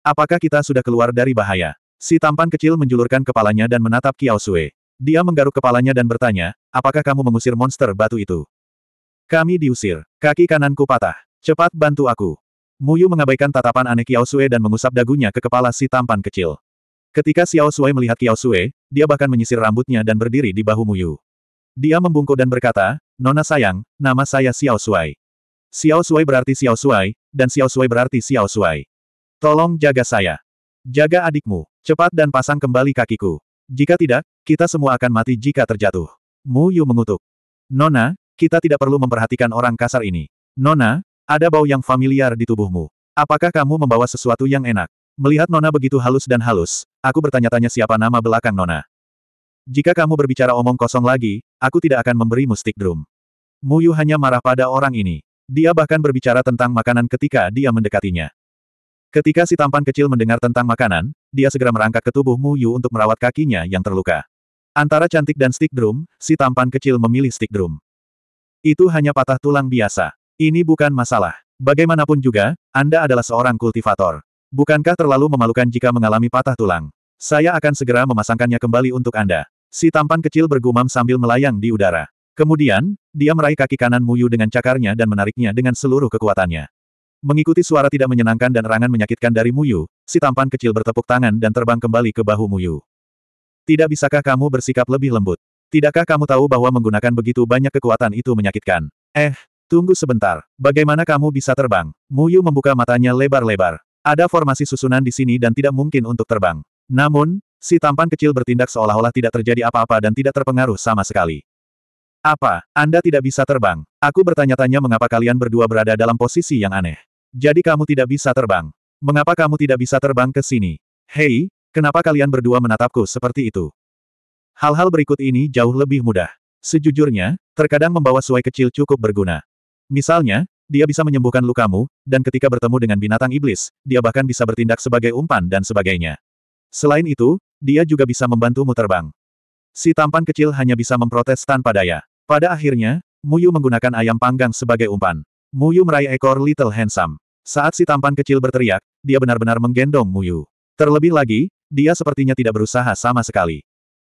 Apakah kita sudah keluar dari bahaya? Si tampan kecil menjulurkan kepalanya dan menatap Kiao Sue. Dia menggaruk kepalanya dan bertanya, apakah kamu mengusir monster batu itu? Kami diusir. Kaki kananku patah. Cepat bantu aku. Muyu mengabaikan tatapan aneh Kiao Sue dan mengusap dagunya ke kepala si tampan kecil. Ketika Xiao Sui melihat Kiao Sue, dia bahkan menyisir rambutnya dan berdiri di bahu Muyu. Dia membungkuk dan berkata, Nona sayang, nama saya Xiao Sui. Xiao Sui berarti Xiao Sui, dan Xiao Sui berarti Xiao Sui. Tolong jaga saya. Jaga adikmu. Cepat dan pasang kembali kakiku. Jika tidak, kita semua akan mati jika terjatuh. Mu Yu mengutuk. Nona, kita tidak perlu memperhatikan orang kasar ini. Nona, ada bau yang familiar di tubuhmu. Apakah kamu membawa sesuatu yang enak? Melihat Nona begitu halus dan halus, aku bertanya-tanya siapa nama belakang Nona. Jika kamu berbicara omong kosong lagi, aku tidak akan memberi stick drum. Mu Yu hanya marah pada orang ini. Dia bahkan berbicara tentang makanan ketika dia mendekatinya. Ketika si tampan kecil mendengar tentang makanan, dia segera merangkak ke tubuh Mu Yu untuk merawat kakinya yang terluka. Antara cantik dan stick drum, si tampan kecil memilih stick drum. Itu hanya patah tulang biasa. Ini bukan masalah. Bagaimanapun juga, Anda adalah seorang kultivator. Bukankah terlalu memalukan jika mengalami patah tulang? Saya akan segera memasangkannya kembali untuk Anda. Si tampan kecil bergumam sambil melayang di udara. Kemudian, dia meraih kaki kanan Muyu dengan cakarnya dan menariknya dengan seluruh kekuatannya. Mengikuti suara tidak menyenangkan dan erangan menyakitkan dari Muyu, si tampan kecil bertepuk tangan dan terbang kembali ke bahu Muyu. Tidak bisakah kamu bersikap lebih lembut? Tidakkah kamu tahu bahwa menggunakan begitu banyak kekuatan itu menyakitkan? Eh, tunggu sebentar. Bagaimana kamu bisa terbang? Muyu membuka matanya lebar-lebar. Ada formasi susunan di sini dan tidak mungkin untuk terbang. Namun, si tampan kecil bertindak seolah-olah tidak terjadi apa-apa dan tidak terpengaruh sama sekali. Apa, Anda tidak bisa terbang? Aku bertanya-tanya mengapa kalian berdua berada dalam posisi yang aneh. Jadi kamu tidak bisa terbang. Mengapa kamu tidak bisa terbang ke sini? Hei, kenapa kalian berdua menatapku seperti itu? Hal-hal berikut ini jauh lebih mudah. Sejujurnya, terkadang membawa suai kecil cukup berguna. Misalnya, dia bisa menyembuhkan lukamu, dan ketika bertemu dengan binatang iblis, dia bahkan bisa bertindak sebagai umpan dan sebagainya. Selain itu, dia juga bisa membantumu terbang. Si tampan kecil hanya bisa memprotes tanpa daya. Pada akhirnya, Muyu menggunakan ayam panggang sebagai umpan. Muyu meraih ekor Little Handsome. Saat si tampan kecil berteriak, dia benar-benar menggendong Muyu. Terlebih lagi, dia sepertinya tidak berusaha sama sekali.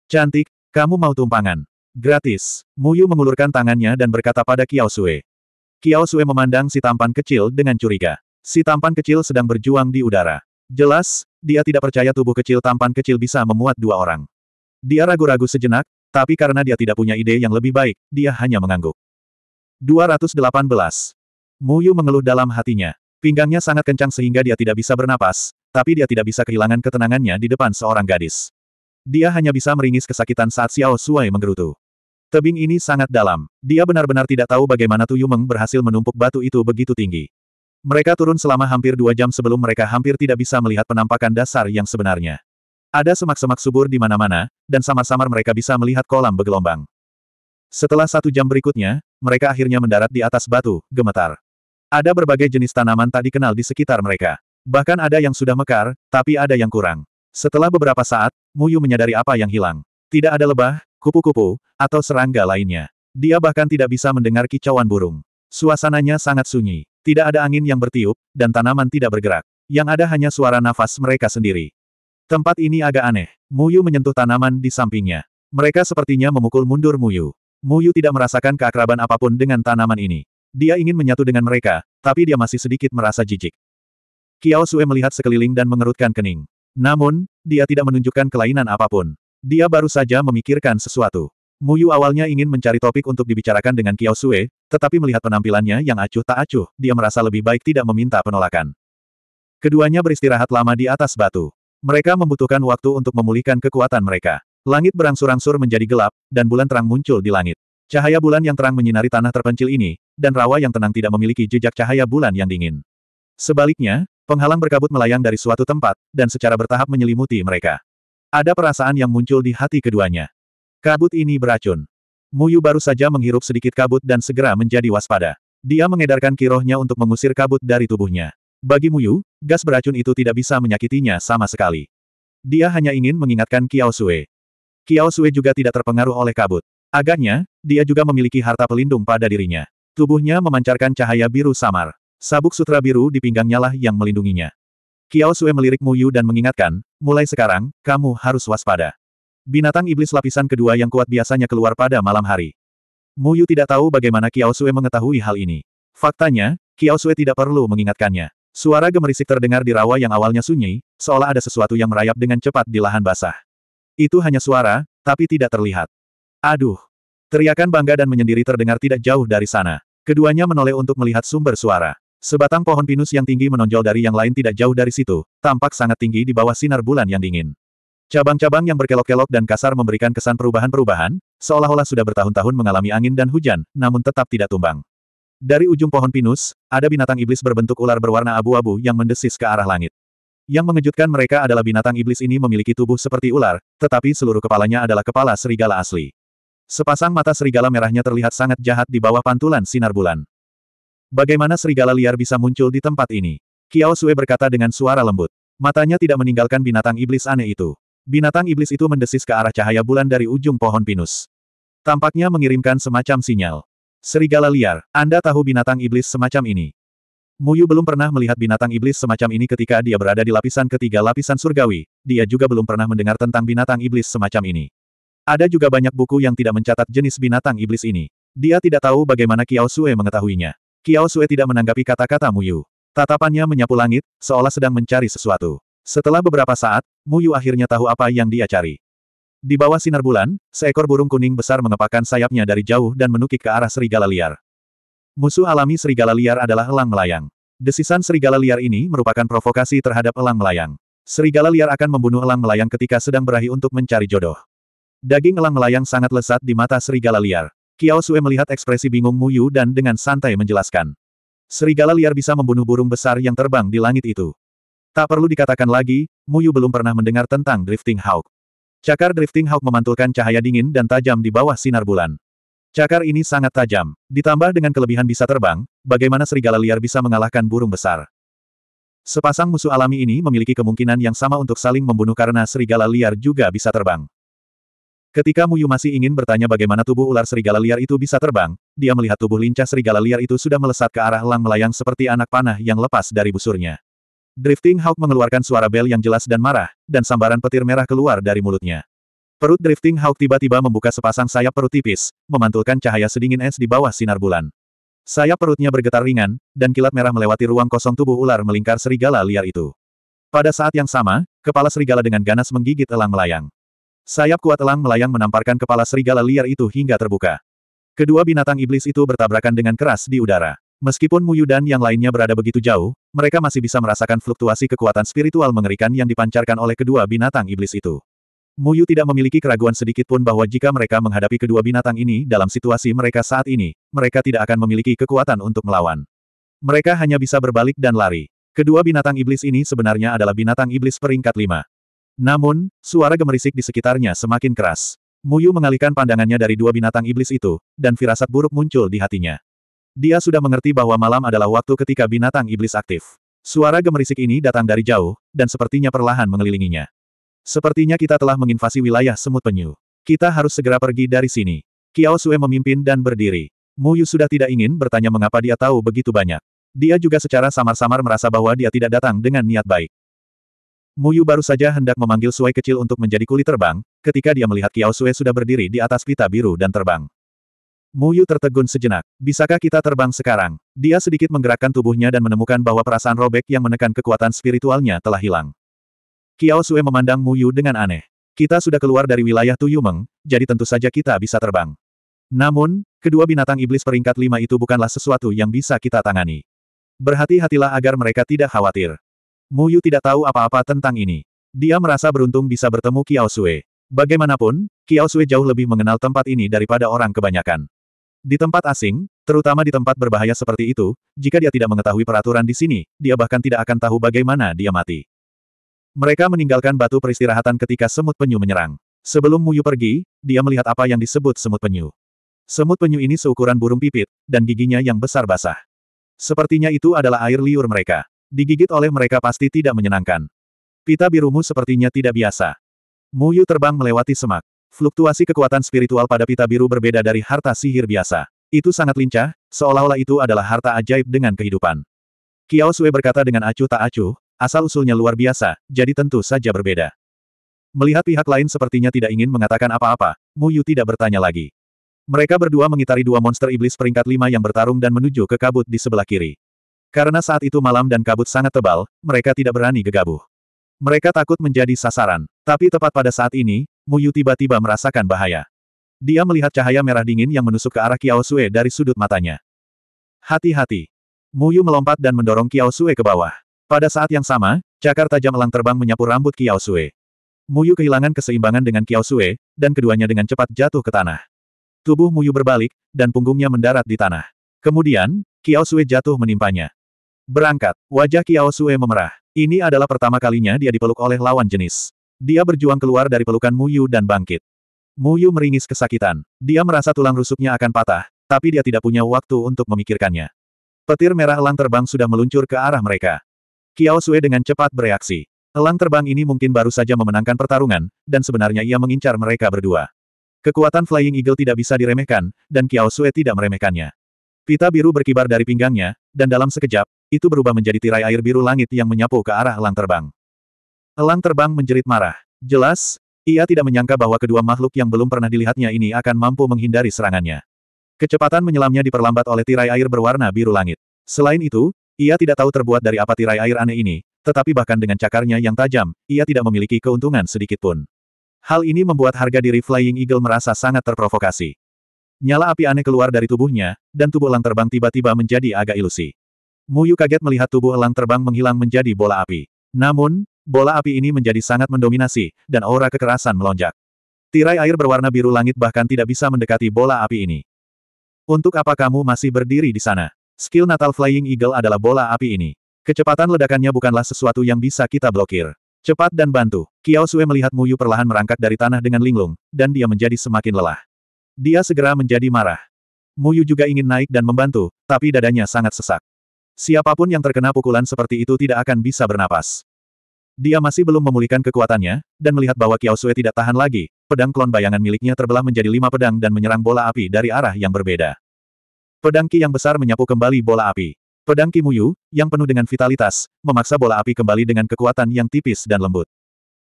Cantik, kamu mau tumpangan. Gratis. Muyu mengulurkan tangannya dan berkata pada Kiao Sue. Kiao Sue memandang si tampan kecil dengan curiga. Si tampan kecil sedang berjuang di udara. Jelas, dia tidak percaya tubuh kecil tampan kecil bisa memuat dua orang. Dia ragu-ragu sejenak, tapi karena dia tidak punya ide yang lebih baik, dia hanya mengangguk. 218. Muyu mengeluh dalam hatinya. Pinggangnya sangat kencang sehingga dia tidak bisa bernapas, tapi dia tidak bisa kehilangan ketenangannya di depan seorang gadis. Dia hanya bisa meringis kesakitan saat Xiao Suai menggerutu. Tebing ini sangat dalam. Dia benar-benar tidak tahu bagaimana Tu Yumeng berhasil menumpuk batu itu begitu tinggi. Mereka turun selama hampir dua jam sebelum mereka hampir tidak bisa melihat penampakan dasar yang sebenarnya. Ada semak-semak subur di mana-mana, dan samar-samar mereka bisa melihat kolam bergelombang. Setelah satu jam berikutnya, mereka akhirnya mendarat di atas batu, gemetar. Ada berbagai jenis tanaman tak dikenal di sekitar mereka. Bahkan ada yang sudah mekar, tapi ada yang kurang. Setelah beberapa saat, Muyu menyadari apa yang hilang. Tidak ada lebah, kupu-kupu, atau serangga lainnya. Dia bahkan tidak bisa mendengar kicauan burung. Suasananya sangat sunyi. Tidak ada angin yang bertiup, dan tanaman tidak bergerak. Yang ada hanya suara nafas mereka sendiri. Tempat ini agak aneh. Muyu menyentuh tanaman di sampingnya. Mereka sepertinya memukul mundur Muyu. Muyu tidak merasakan keakraban apapun dengan tanaman ini. Dia ingin menyatu dengan mereka, tapi dia masih sedikit merasa jijik. Kiao Sue melihat sekeliling dan mengerutkan kening. Namun, dia tidak menunjukkan kelainan apapun. Dia baru saja memikirkan sesuatu. Muyu awalnya ingin mencari topik untuk dibicarakan dengan Kiao Sue, tetapi melihat penampilannya yang acuh tak acuh, dia merasa lebih baik tidak meminta penolakan. Keduanya beristirahat lama di atas batu. Mereka membutuhkan waktu untuk memulihkan kekuatan mereka. Langit berangsur-angsur menjadi gelap, dan bulan terang muncul di langit. Cahaya bulan yang terang menyinari tanah terpencil ini, dan rawa yang tenang tidak memiliki jejak cahaya bulan yang dingin. Sebaliknya, penghalang berkabut melayang dari suatu tempat, dan secara bertahap menyelimuti mereka. Ada perasaan yang muncul di hati keduanya. Kabut ini beracun. Muyu baru saja menghirup sedikit kabut dan segera menjadi waspada. Dia mengedarkan kirohnya untuk mengusir kabut dari tubuhnya. Bagi Muyu, gas beracun itu tidak bisa menyakitinya sama sekali. Dia hanya ingin mengingatkan Kiao Sui. Kiao Sui juga tidak terpengaruh oleh kabut. Agaknya, dia juga memiliki harta pelindung pada dirinya. Tubuhnya memancarkan cahaya biru samar. Sabuk sutra biru di pinggangnya lah yang melindunginya. Kiao Sue melirik Mu Yu dan mengingatkan, mulai sekarang, kamu harus waspada. Binatang iblis lapisan kedua yang kuat biasanya keluar pada malam hari. Mu Yu tidak tahu bagaimana Kiao Sue mengetahui hal ini. Faktanya, Kiao Sue tidak perlu mengingatkannya. Suara gemerisik terdengar di rawa yang awalnya sunyi, seolah ada sesuatu yang merayap dengan cepat di lahan basah. Itu hanya suara, tapi tidak terlihat. Aduh, Teriakan bangga dan menyendiri terdengar tidak jauh dari sana. Keduanya menoleh untuk melihat sumber suara. Sebatang pohon pinus yang tinggi menonjol dari yang lain tidak jauh dari situ, tampak sangat tinggi di bawah sinar bulan yang dingin. Cabang-cabang yang berkelok-kelok dan kasar memberikan kesan perubahan-perubahan, seolah-olah sudah bertahun-tahun mengalami angin dan hujan, namun tetap tidak tumbang. Dari ujung pohon pinus, ada binatang iblis berbentuk ular berwarna abu-abu yang mendesis ke arah langit. Yang mengejutkan mereka adalah binatang iblis ini memiliki tubuh seperti ular, tetapi seluruh kepalanya adalah kepala serigala asli. Sepasang mata serigala merahnya terlihat sangat jahat di bawah pantulan sinar bulan. Bagaimana serigala liar bisa muncul di tempat ini? Kiao Sue berkata dengan suara lembut. Matanya tidak meninggalkan binatang iblis aneh itu. Binatang iblis itu mendesis ke arah cahaya bulan dari ujung pohon pinus. Tampaknya mengirimkan semacam sinyal. Serigala liar, Anda tahu binatang iblis semacam ini. Muyu belum pernah melihat binatang iblis semacam ini ketika dia berada di lapisan ketiga lapisan surgawi, dia juga belum pernah mendengar tentang binatang iblis semacam ini. Ada juga banyak buku yang tidak mencatat jenis binatang iblis ini. Dia tidak tahu bagaimana Kiao Sue mengetahuinya. Kiao Sue tidak menanggapi kata-kata Muyu. Tatapannya menyapu langit, seolah sedang mencari sesuatu. Setelah beberapa saat, Muyu akhirnya tahu apa yang dia cari. Di bawah sinar bulan, seekor burung kuning besar mengepakkan sayapnya dari jauh dan menukik ke arah serigala liar. Musuh alami serigala liar adalah elang melayang. Desisan serigala liar ini merupakan provokasi terhadap elang melayang. Serigala liar akan membunuh elang melayang ketika sedang berahi untuk mencari jodoh. Daging elang melayang sangat lesat di mata serigala liar. Kiao Sue melihat ekspresi bingung Muyu dan dengan santai menjelaskan. Serigala liar bisa membunuh burung besar yang terbang di langit itu. Tak perlu dikatakan lagi, Muyu belum pernah mendengar tentang Drifting Hawk. Cakar Drifting Hawk memantulkan cahaya dingin dan tajam di bawah sinar bulan. Cakar ini sangat tajam. Ditambah dengan kelebihan bisa terbang, bagaimana serigala liar bisa mengalahkan burung besar. Sepasang musuh alami ini memiliki kemungkinan yang sama untuk saling membunuh karena serigala liar juga bisa terbang. Ketika Muyu masih ingin bertanya bagaimana tubuh ular serigala liar itu bisa terbang, dia melihat tubuh lincah serigala liar itu sudah melesat ke arah lang melayang seperti anak panah yang lepas dari busurnya. Drifting Hawk mengeluarkan suara bel yang jelas dan marah, dan sambaran petir merah keluar dari mulutnya. Perut Drifting Hawk tiba-tiba membuka sepasang sayap perut tipis, memantulkan cahaya sedingin es di bawah sinar bulan. Sayap perutnya bergetar ringan, dan kilat merah melewati ruang kosong tubuh ular melingkar serigala liar itu. Pada saat yang sama, kepala serigala dengan ganas menggigit elang melayang. Sayap kuat elang melayang menamparkan kepala serigala liar itu hingga terbuka. Kedua binatang iblis itu bertabrakan dengan keras di udara. Meskipun Muyu dan yang lainnya berada begitu jauh, mereka masih bisa merasakan fluktuasi kekuatan spiritual mengerikan yang dipancarkan oleh kedua binatang iblis itu. Muyu tidak memiliki keraguan sedikit pun bahwa jika mereka menghadapi kedua binatang ini dalam situasi mereka saat ini, mereka tidak akan memiliki kekuatan untuk melawan. Mereka hanya bisa berbalik dan lari. Kedua binatang iblis ini sebenarnya adalah binatang iblis peringkat 5. Namun, suara gemerisik di sekitarnya semakin keras. Muyu mengalihkan pandangannya dari dua binatang iblis itu, dan firasat buruk muncul di hatinya. Dia sudah mengerti bahwa malam adalah waktu ketika binatang iblis aktif. Suara gemerisik ini datang dari jauh, dan sepertinya perlahan mengelilinginya. Sepertinya kita telah menginvasi wilayah semut penyu. Kita harus segera pergi dari sini. Kiao Sue memimpin dan berdiri. Muyu sudah tidak ingin bertanya mengapa dia tahu begitu banyak. Dia juga secara samar-samar merasa bahwa dia tidak datang dengan niat baik. Muyu baru saja hendak memanggil Suai kecil untuk menjadi kuli terbang, ketika dia melihat Kiao Sui sudah berdiri di atas pita biru dan terbang. Muyu tertegun sejenak. Bisakah kita terbang sekarang? Dia sedikit menggerakkan tubuhnya dan menemukan bahwa perasaan robek yang menekan kekuatan spiritualnya telah hilang. Kiao Sue memandang Muyu dengan aneh. Kita sudah keluar dari wilayah Tuyumeng, jadi tentu saja kita bisa terbang. Namun, kedua binatang iblis peringkat lima itu bukanlah sesuatu yang bisa kita tangani. Berhati-hatilah agar mereka tidak khawatir. Mu Yu tidak tahu apa-apa tentang ini. Dia merasa beruntung bisa bertemu Kiao Sui. Bagaimanapun, Kiao Sui jauh lebih mengenal tempat ini daripada orang kebanyakan. Di tempat asing, terutama di tempat berbahaya seperti itu, jika dia tidak mengetahui peraturan di sini, dia bahkan tidak akan tahu bagaimana dia mati. Mereka meninggalkan batu peristirahatan ketika semut penyu menyerang. Sebelum Muyu pergi, dia melihat apa yang disebut semut penyu. Semut penyu ini seukuran burung pipit, dan giginya yang besar basah. Sepertinya itu adalah air liur mereka digigit oleh mereka pasti tidak menyenangkan. Pita birumu sepertinya tidak biasa. Muyu terbang melewati semak. Fluktuasi kekuatan spiritual pada pita biru berbeda dari harta sihir biasa. Itu sangat lincah, seolah-olah itu adalah harta ajaib dengan kehidupan. Kiao Sui berkata dengan acuh tak acuh, asal-usulnya luar biasa, jadi tentu saja berbeda. Melihat pihak lain sepertinya tidak ingin mengatakan apa-apa, Muyu tidak bertanya lagi. Mereka berdua mengitari dua monster iblis peringkat lima yang bertarung dan menuju ke kabut di sebelah kiri. Karena saat itu malam dan kabut sangat tebal, mereka tidak berani gegabah. Mereka takut menjadi sasaran. Tapi tepat pada saat ini, Muyu tiba-tiba merasakan bahaya. Dia melihat cahaya merah dingin yang menusuk ke arah Kiao Sue dari sudut matanya. Hati-hati. Muyu melompat dan mendorong Kiao Sue ke bawah. Pada saat yang sama, cakar tajam elang terbang menyapu rambut Kiao Sue. Muyu kehilangan keseimbangan dengan Kiao Sue, dan keduanya dengan cepat jatuh ke tanah. Tubuh Muyu berbalik, dan punggungnya mendarat di tanah. Kemudian, Kiao Sue jatuh menimpanya. Berangkat, wajah Kiao Sue memerah. Ini adalah pertama kalinya dia dipeluk oleh lawan jenis. Dia berjuang keluar dari pelukan Mu Yu dan bangkit. Mu Yu meringis kesakitan. Dia merasa tulang rusuknya akan patah, tapi dia tidak punya waktu untuk memikirkannya. Petir merah elang terbang sudah meluncur ke arah mereka. Kiao Sue dengan cepat bereaksi. Elang terbang ini mungkin baru saja memenangkan pertarungan, dan sebenarnya ia mengincar mereka berdua. Kekuatan Flying Eagle tidak bisa diremehkan, dan Kiao Sue tidak meremehkannya. Pita biru berkibar dari pinggangnya, dan dalam sekejap, itu berubah menjadi tirai air biru langit yang menyapu ke arah elang terbang. Elang terbang menjerit marah. Jelas, ia tidak menyangka bahwa kedua makhluk yang belum pernah dilihatnya ini akan mampu menghindari serangannya. Kecepatan menyelamnya diperlambat oleh tirai air berwarna biru langit. Selain itu, ia tidak tahu terbuat dari apa tirai air aneh ini, tetapi bahkan dengan cakarnya yang tajam, ia tidak memiliki keuntungan sedikitpun. Hal ini membuat harga diri Flying Eagle merasa sangat terprovokasi. Nyala api aneh keluar dari tubuhnya, dan tubuh elang terbang tiba-tiba menjadi agak ilusi. Muyu kaget melihat tubuh elang terbang menghilang menjadi bola api. Namun, bola api ini menjadi sangat mendominasi, dan aura kekerasan melonjak. Tirai air berwarna biru langit bahkan tidak bisa mendekati bola api ini. Untuk apa kamu masih berdiri di sana? Skill Natal Flying Eagle adalah bola api ini. Kecepatan ledakannya bukanlah sesuatu yang bisa kita blokir. Cepat dan bantu. Kiao Sue melihat Muyu perlahan merangkak dari tanah dengan linglung, dan dia menjadi semakin lelah. Dia segera menjadi marah. Muyu juga ingin naik dan membantu, tapi dadanya sangat sesak. Siapapun yang terkena pukulan seperti itu tidak akan bisa bernapas. Dia masih belum memulihkan kekuatannya, dan melihat bahwa Kiao Sui tidak tahan lagi, pedang klon bayangan miliknya terbelah menjadi lima pedang dan menyerang bola api dari arah yang berbeda. Pedang Ki yang besar menyapu kembali bola api. Pedang Ki Muyu, yang penuh dengan vitalitas, memaksa bola api kembali dengan kekuatan yang tipis dan lembut.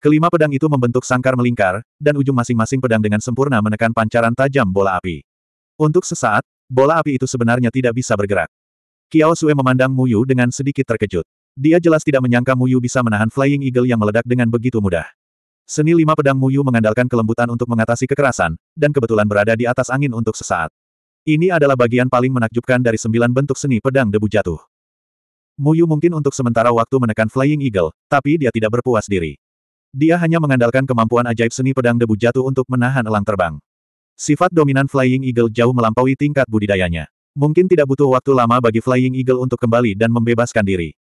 Kelima pedang itu membentuk sangkar melingkar, dan ujung masing-masing pedang dengan sempurna menekan pancaran tajam bola api. Untuk sesaat, bola api itu sebenarnya tidak bisa bergerak. Kiao Sue memandang Muyu dengan sedikit terkejut. Dia jelas tidak menyangka Muyu bisa menahan Flying Eagle yang meledak dengan begitu mudah. Seni lima pedang Muyu mengandalkan kelembutan untuk mengatasi kekerasan, dan kebetulan berada di atas angin untuk sesaat. Ini adalah bagian paling menakjubkan dari sembilan bentuk seni pedang debu jatuh. Muyu mungkin untuk sementara waktu menekan Flying Eagle, tapi dia tidak berpuas diri. Dia hanya mengandalkan kemampuan ajaib seni pedang debu jatuh untuk menahan elang terbang. Sifat dominan Flying Eagle jauh melampaui tingkat budidayanya. Mungkin tidak butuh waktu lama bagi Flying Eagle untuk kembali dan membebaskan diri.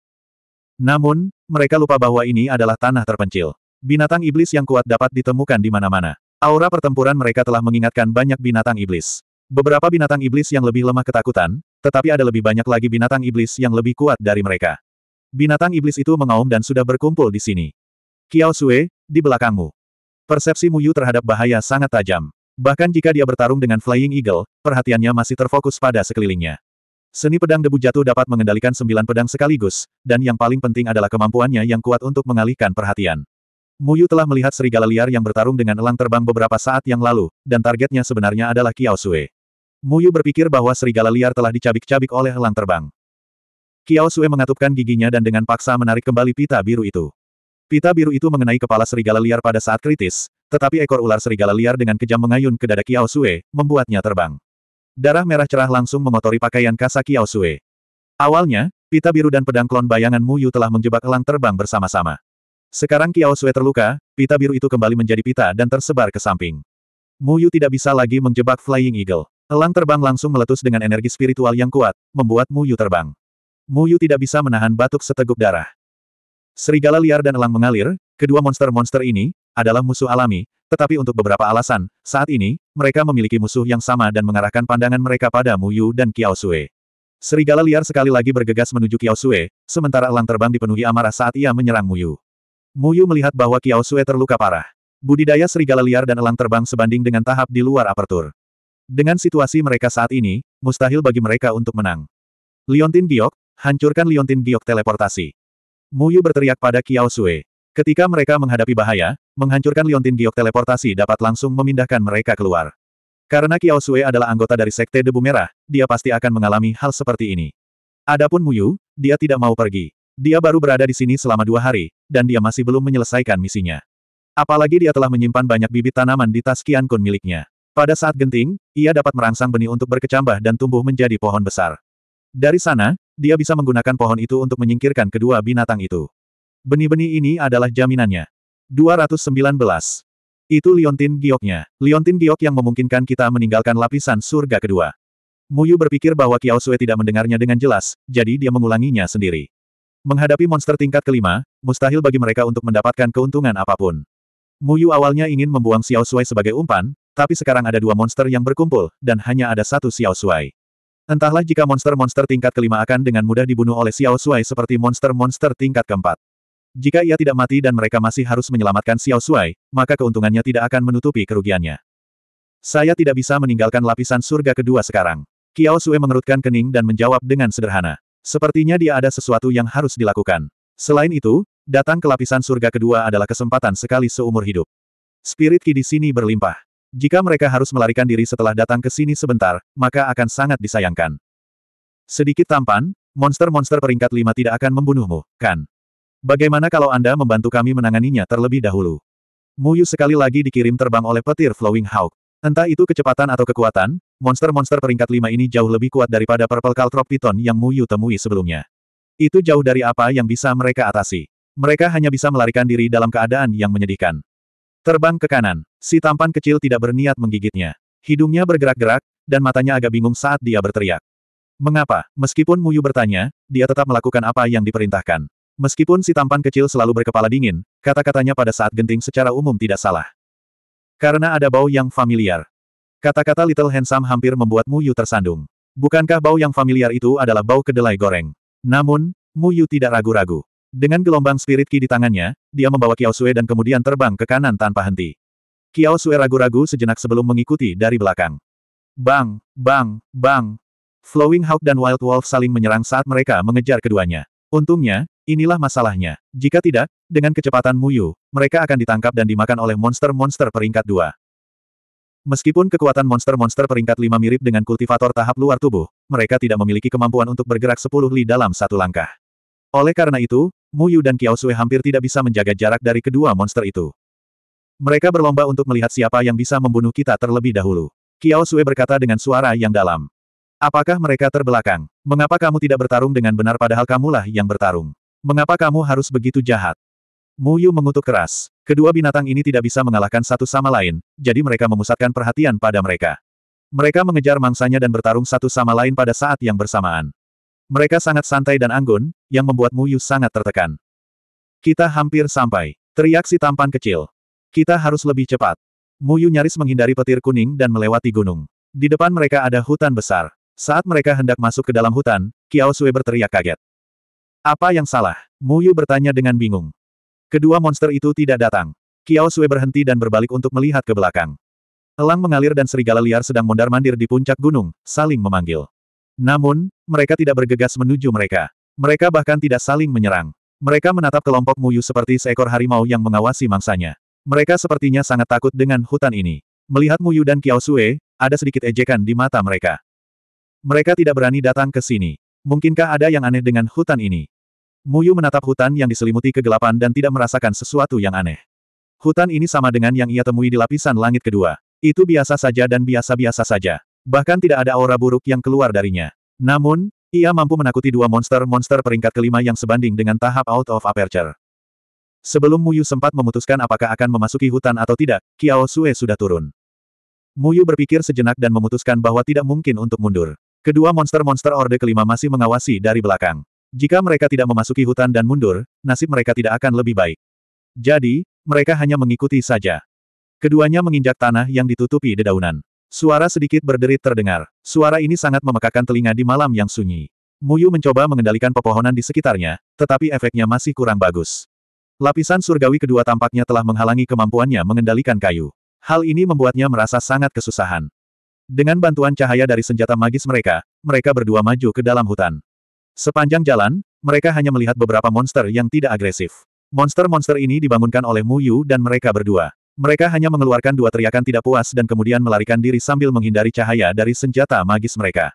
Namun, mereka lupa bahwa ini adalah tanah terpencil. Binatang iblis yang kuat dapat ditemukan di mana-mana. Aura pertempuran mereka telah mengingatkan banyak binatang iblis. Beberapa binatang iblis yang lebih lemah ketakutan, tetapi ada lebih banyak lagi binatang iblis yang lebih kuat dari mereka. Binatang iblis itu mengaum dan sudah berkumpul di sini. Kiao Sue, di belakangmu. Persepsi Mu Yu terhadap bahaya sangat tajam. Bahkan jika dia bertarung dengan Flying Eagle, perhatiannya masih terfokus pada sekelilingnya. Seni pedang debu jatuh dapat mengendalikan sembilan pedang sekaligus, dan yang paling penting adalah kemampuannya yang kuat untuk mengalihkan perhatian. Mu Yu telah melihat serigala liar yang bertarung dengan elang terbang beberapa saat yang lalu, dan targetnya sebenarnya adalah Kiao Sue. Yu berpikir bahwa serigala liar telah dicabik-cabik oleh elang terbang. Kiao Sue mengatupkan giginya dan dengan paksa menarik kembali pita biru itu. Pita biru itu mengenai kepala serigala liar pada saat kritis, tetapi ekor ular serigala liar dengan kejam mengayun ke dada Kiao Sue, membuatnya terbang. Darah merah cerah langsung mengotori pakaian kasa Kiao Sue. Awalnya, pita biru dan pedang klon bayangan Mu Yu telah menjebak elang terbang bersama-sama. Sekarang Kiao Sue terluka, pita biru itu kembali menjadi pita dan tersebar ke samping. Mu Yu tidak bisa lagi menjebak Flying Eagle. Elang terbang langsung meletus dengan energi spiritual yang kuat, membuat Mu Yu terbang. Mu Yu tidak bisa menahan batuk seteguk darah. Serigala liar dan elang mengalir, kedua monster-monster ini, adalah musuh alami, tetapi untuk beberapa alasan, saat ini, mereka memiliki musuh yang sama dan mengarahkan pandangan mereka pada Mu Yu dan Kiao Sue. Serigala liar sekali lagi bergegas menuju Kiao Sue, sementara elang terbang dipenuhi amarah saat ia menyerang Mu Yu. Mu Yu melihat bahwa Kiao Sue terluka parah. Budidaya serigala liar dan elang terbang sebanding dengan tahap di luar apertur. Dengan situasi mereka saat ini, mustahil bagi mereka untuk menang. Liontin Giok, hancurkan Liontin Giok teleportasi. Muyu berteriak pada Kiao Sui. Ketika mereka menghadapi bahaya, menghancurkan liontin giok teleportasi dapat langsung memindahkan mereka keluar. Karena Kiao Sui adalah anggota dari Sekte Debu Merah, dia pasti akan mengalami hal seperti ini. Adapun Muyu, dia tidak mau pergi. Dia baru berada di sini selama dua hari, dan dia masih belum menyelesaikan misinya. Apalagi dia telah menyimpan banyak bibit tanaman di tas Qian Kun miliknya. Pada saat genting, ia dapat merangsang benih untuk berkecambah dan tumbuh menjadi pohon besar. Dari sana, dia bisa menggunakan pohon itu untuk menyingkirkan kedua binatang itu. Benih-benih ini adalah jaminannya. 219. Itu Liontin gioknya. Liontin giok yang memungkinkan kita meninggalkan lapisan surga kedua. Muyu berpikir bahwa Kiao Sue tidak mendengarnya dengan jelas, jadi dia mengulanginya sendiri. Menghadapi monster tingkat kelima, mustahil bagi mereka untuk mendapatkan keuntungan apapun. Muyu awalnya ingin membuang Xiao Sui sebagai umpan, tapi sekarang ada dua monster yang berkumpul, dan hanya ada satu Xiao Sui. Entahlah jika monster-monster tingkat kelima akan dengan mudah dibunuh oleh Xiao Shuai seperti monster-monster tingkat keempat. Jika ia tidak mati dan mereka masih harus menyelamatkan Xiao Shuai, maka keuntungannya tidak akan menutupi kerugiannya. Saya tidak bisa meninggalkan lapisan surga kedua sekarang. Xiao Shuai mengerutkan kening dan menjawab dengan sederhana. Sepertinya dia ada sesuatu yang harus dilakukan. Selain itu, datang ke lapisan surga kedua adalah kesempatan sekali seumur hidup. Spirit Ki di sini berlimpah. Jika mereka harus melarikan diri setelah datang ke sini sebentar, maka akan sangat disayangkan. Sedikit tampan, monster-monster peringkat lima tidak akan membunuhmu, kan? Bagaimana kalau Anda membantu kami menanganinya terlebih dahulu? Muyu sekali lagi dikirim terbang oleh petir Flowing Hawk. Entah itu kecepatan atau kekuatan, monster-monster peringkat lima ini jauh lebih kuat daripada Purple Caltrop Python yang Muyu temui sebelumnya. Itu jauh dari apa yang bisa mereka atasi. Mereka hanya bisa melarikan diri dalam keadaan yang menyedihkan. Terbang ke kanan. Si tampan kecil tidak berniat menggigitnya. Hidungnya bergerak-gerak, dan matanya agak bingung saat dia berteriak. Mengapa? Meskipun Muyu bertanya, dia tetap melakukan apa yang diperintahkan. Meskipun si tampan kecil selalu berkepala dingin, kata-katanya pada saat genting secara umum tidak salah. Karena ada bau yang familiar. Kata-kata Little Handsome hampir membuat Muyu tersandung. Bukankah bau yang familiar itu adalah bau kedelai goreng? Namun, Muyu tidak ragu-ragu. Dengan gelombang spirit Ki di tangannya, dia membawa Kiao Sue dan kemudian terbang ke kanan tanpa henti. Kiao Sue ragu-ragu sejenak sebelum mengikuti dari belakang. Bang, bang, bang. Flowing Hawk dan Wild Wolf saling menyerang saat mereka mengejar keduanya. Untungnya, inilah masalahnya. Jika tidak, dengan kecepatan Muyu, mereka akan ditangkap dan dimakan oleh monster-monster peringkat dua. Meskipun kekuatan monster-monster peringkat 5 mirip dengan kultivator tahap luar tubuh, mereka tidak memiliki kemampuan untuk bergerak 10 li dalam satu langkah. Oleh karena itu, Mu Yu dan Kiao Sui hampir tidak bisa menjaga jarak dari kedua monster itu. Mereka berlomba untuk melihat siapa yang bisa membunuh kita terlebih dahulu. Kiao Sui berkata dengan suara yang dalam. Apakah mereka terbelakang? Mengapa kamu tidak bertarung dengan benar padahal kamulah yang bertarung? Mengapa kamu harus begitu jahat? Mu Yu mengutuk keras. Kedua binatang ini tidak bisa mengalahkan satu sama lain, jadi mereka memusatkan perhatian pada mereka. Mereka mengejar mangsanya dan bertarung satu sama lain pada saat yang bersamaan. Mereka sangat santai dan anggun, yang membuat Mu Yu sangat tertekan. Kita hampir sampai. Teriak si tampan kecil. Kita harus lebih cepat. Mu Yu nyaris menghindari petir kuning dan melewati gunung. Di depan mereka ada hutan besar. Saat mereka hendak masuk ke dalam hutan, Kiao Sui berteriak kaget. Apa yang salah? Mu Yu bertanya dengan bingung. Kedua monster itu tidak datang. Kiao Sui berhenti dan berbalik untuk melihat ke belakang. Elang mengalir dan serigala liar sedang mondar-mandir di puncak gunung, saling memanggil. Namun, mereka tidak bergegas menuju mereka. Mereka bahkan tidak saling menyerang. Mereka menatap kelompok Muyu seperti seekor harimau yang mengawasi mangsanya. Mereka sepertinya sangat takut dengan hutan ini. Melihat Muyu dan Kiao Sue, ada sedikit ejekan di mata mereka. Mereka tidak berani datang ke sini. Mungkinkah ada yang aneh dengan hutan ini? Muyu menatap hutan yang diselimuti kegelapan dan tidak merasakan sesuatu yang aneh. Hutan ini sama dengan yang ia temui di lapisan langit kedua. Itu biasa saja dan biasa-biasa saja. Bahkan tidak ada aura buruk yang keluar darinya. Namun, ia mampu menakuti dua monster-monster peringkat kelima yang sebanding dengan tahap out of aperture. Sebelum Muyu sempat memutuskan apakah akan memasuki hutan atau tidak, Kiao Sue sudah turun. Muyu berpikir sejenak dan memutuskan bahwa tidak mungkin untuk mundur. Kedua monster-monster Orde Kelima masih mengawasi dari belakang. Jika mereka tidak memasuki hutan dan mundur, nasib mereka tidak akan lebih baik. Jadi, mereka hanya mengikuti saja. Keduanya menginjak tanah yang ditutupi dedaunan. Suara sedikit berderit terdengar. Suara ini sangat memekakan telinga di malam yang sunyi. Muyu mencoba mengendalikan pepohonan di sekitarnya, tetapi efeknya masih kurang bagus. Lapisan surgawi kedua tampaknya telah menghalangi kemampuannya mengendalikan kayu. Hal ini membuatnya merasa sangat kesusahan. Dengan bantuan cahaya dari senjata magis mereka, mereka berdua maju ke dalam hutan. Sepanjang jalan, mereka hanya melihat beberapa monster yang tidak agresif. Monster-monster ini dibangunkan oleh Muyu dan mereka berdua. Mereka hanya mengeluarkan dua teriakan tidak puas dan kemudian melarikan diri sambil menghindari cahaya dari senjata magis mereka.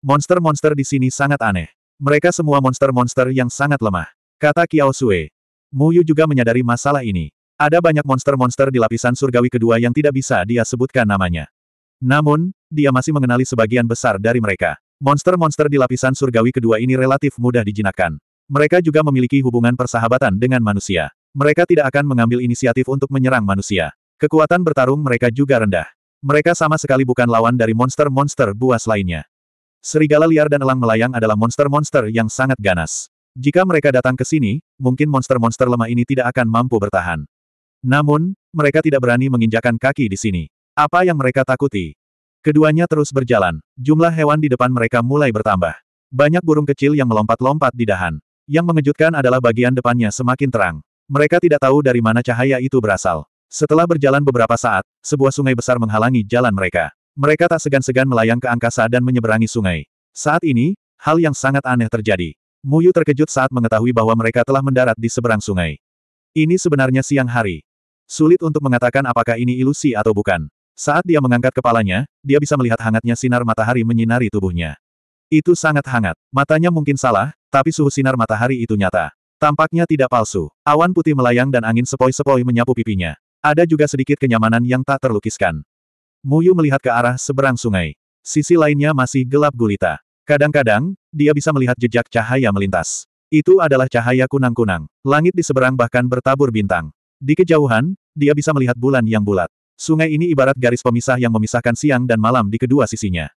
Monster-monster di sini sangat aneh. Mereka semua monster-monster yang sangat lemah. Kata Kiao Sue. Muyu juga menyadari masalah ini. Ada banyak monster-monster di lapisan surgawi kedua yang tidak bisa dia sebutkan namanya. Namun, dia masih mengenali sebagian besar dari mereka. Monster-monster di lapisan surgawi kedua ini relatif mudah dijinakkan. Mereka juga memiliki hubungan persahabatan dengan manusia. Mereka tidak akan mengambil inisiatif untuk menyerang manusia. Kekuatan bertarung mereka juga rendah. Mereka sama sekali bukan lawan dari monster-monster buas lainnya. Serigala liar dan elang melayang adalah monster-monster yang sangat ganas. Jika mereka datang ke sini, mungkin monster-monster lemah ini tidak akan mampu bertahan. Namun, mereka tidak berani menginjakan kaki di sini. Apa yang mereka takuti? Keduanya terus berjalan. Jumlah hewan di depan mereka mulai bertambah. Banyak burung kecil yang melompat-lompat di dahan. Yang mengejutkan adalah bagian depannya semakin terang. Mereka tidak tahu dari mana cahaya itu berasal. Setelah berjalan beberapa saat, sebuah sungai besar menghalangi jalan mereka. Mereka tak segan-segan melayang ke angkasa dan menyeberangi sungai. Saat ini, hal yang sangat aneh terjadi. Muyu terkejut saat mengetahui bahwa mereka telah mendarat di seberang sungai. Ini sebenarnya siang hari. Sulit untuk mengatakan apakah ini ilusi atau bukan. Saat dia mengangkat kepalanya, dia bisa melihat hangatnya sinar matahari menyinari tubuhnya. Itu sangat hangat. Matanya mungkin salah, tapi suhu sinar matahari itu nyata. Tampaknya tidak palsu. Awan putih melayang dan angin sepoi-sepoi menyapu pipinya. Ada juga sedikit kenyamanan yang tak terlukiskan. Muyu melihat ke arah seberang sungai. Sisi lainnya masih gelap gulita. Kadang-kadang, dia bisa melihat jejak cahaya melintas. Itu adalah cahaya kunang-kunang. Langit di seberang bahkan bertabur bintang. Di kejauhan, dia bisa melihat bulan yang bulat. Sungai ini ibarat garis pemisah yang memisahkan siang dan malam di kedua sisinya.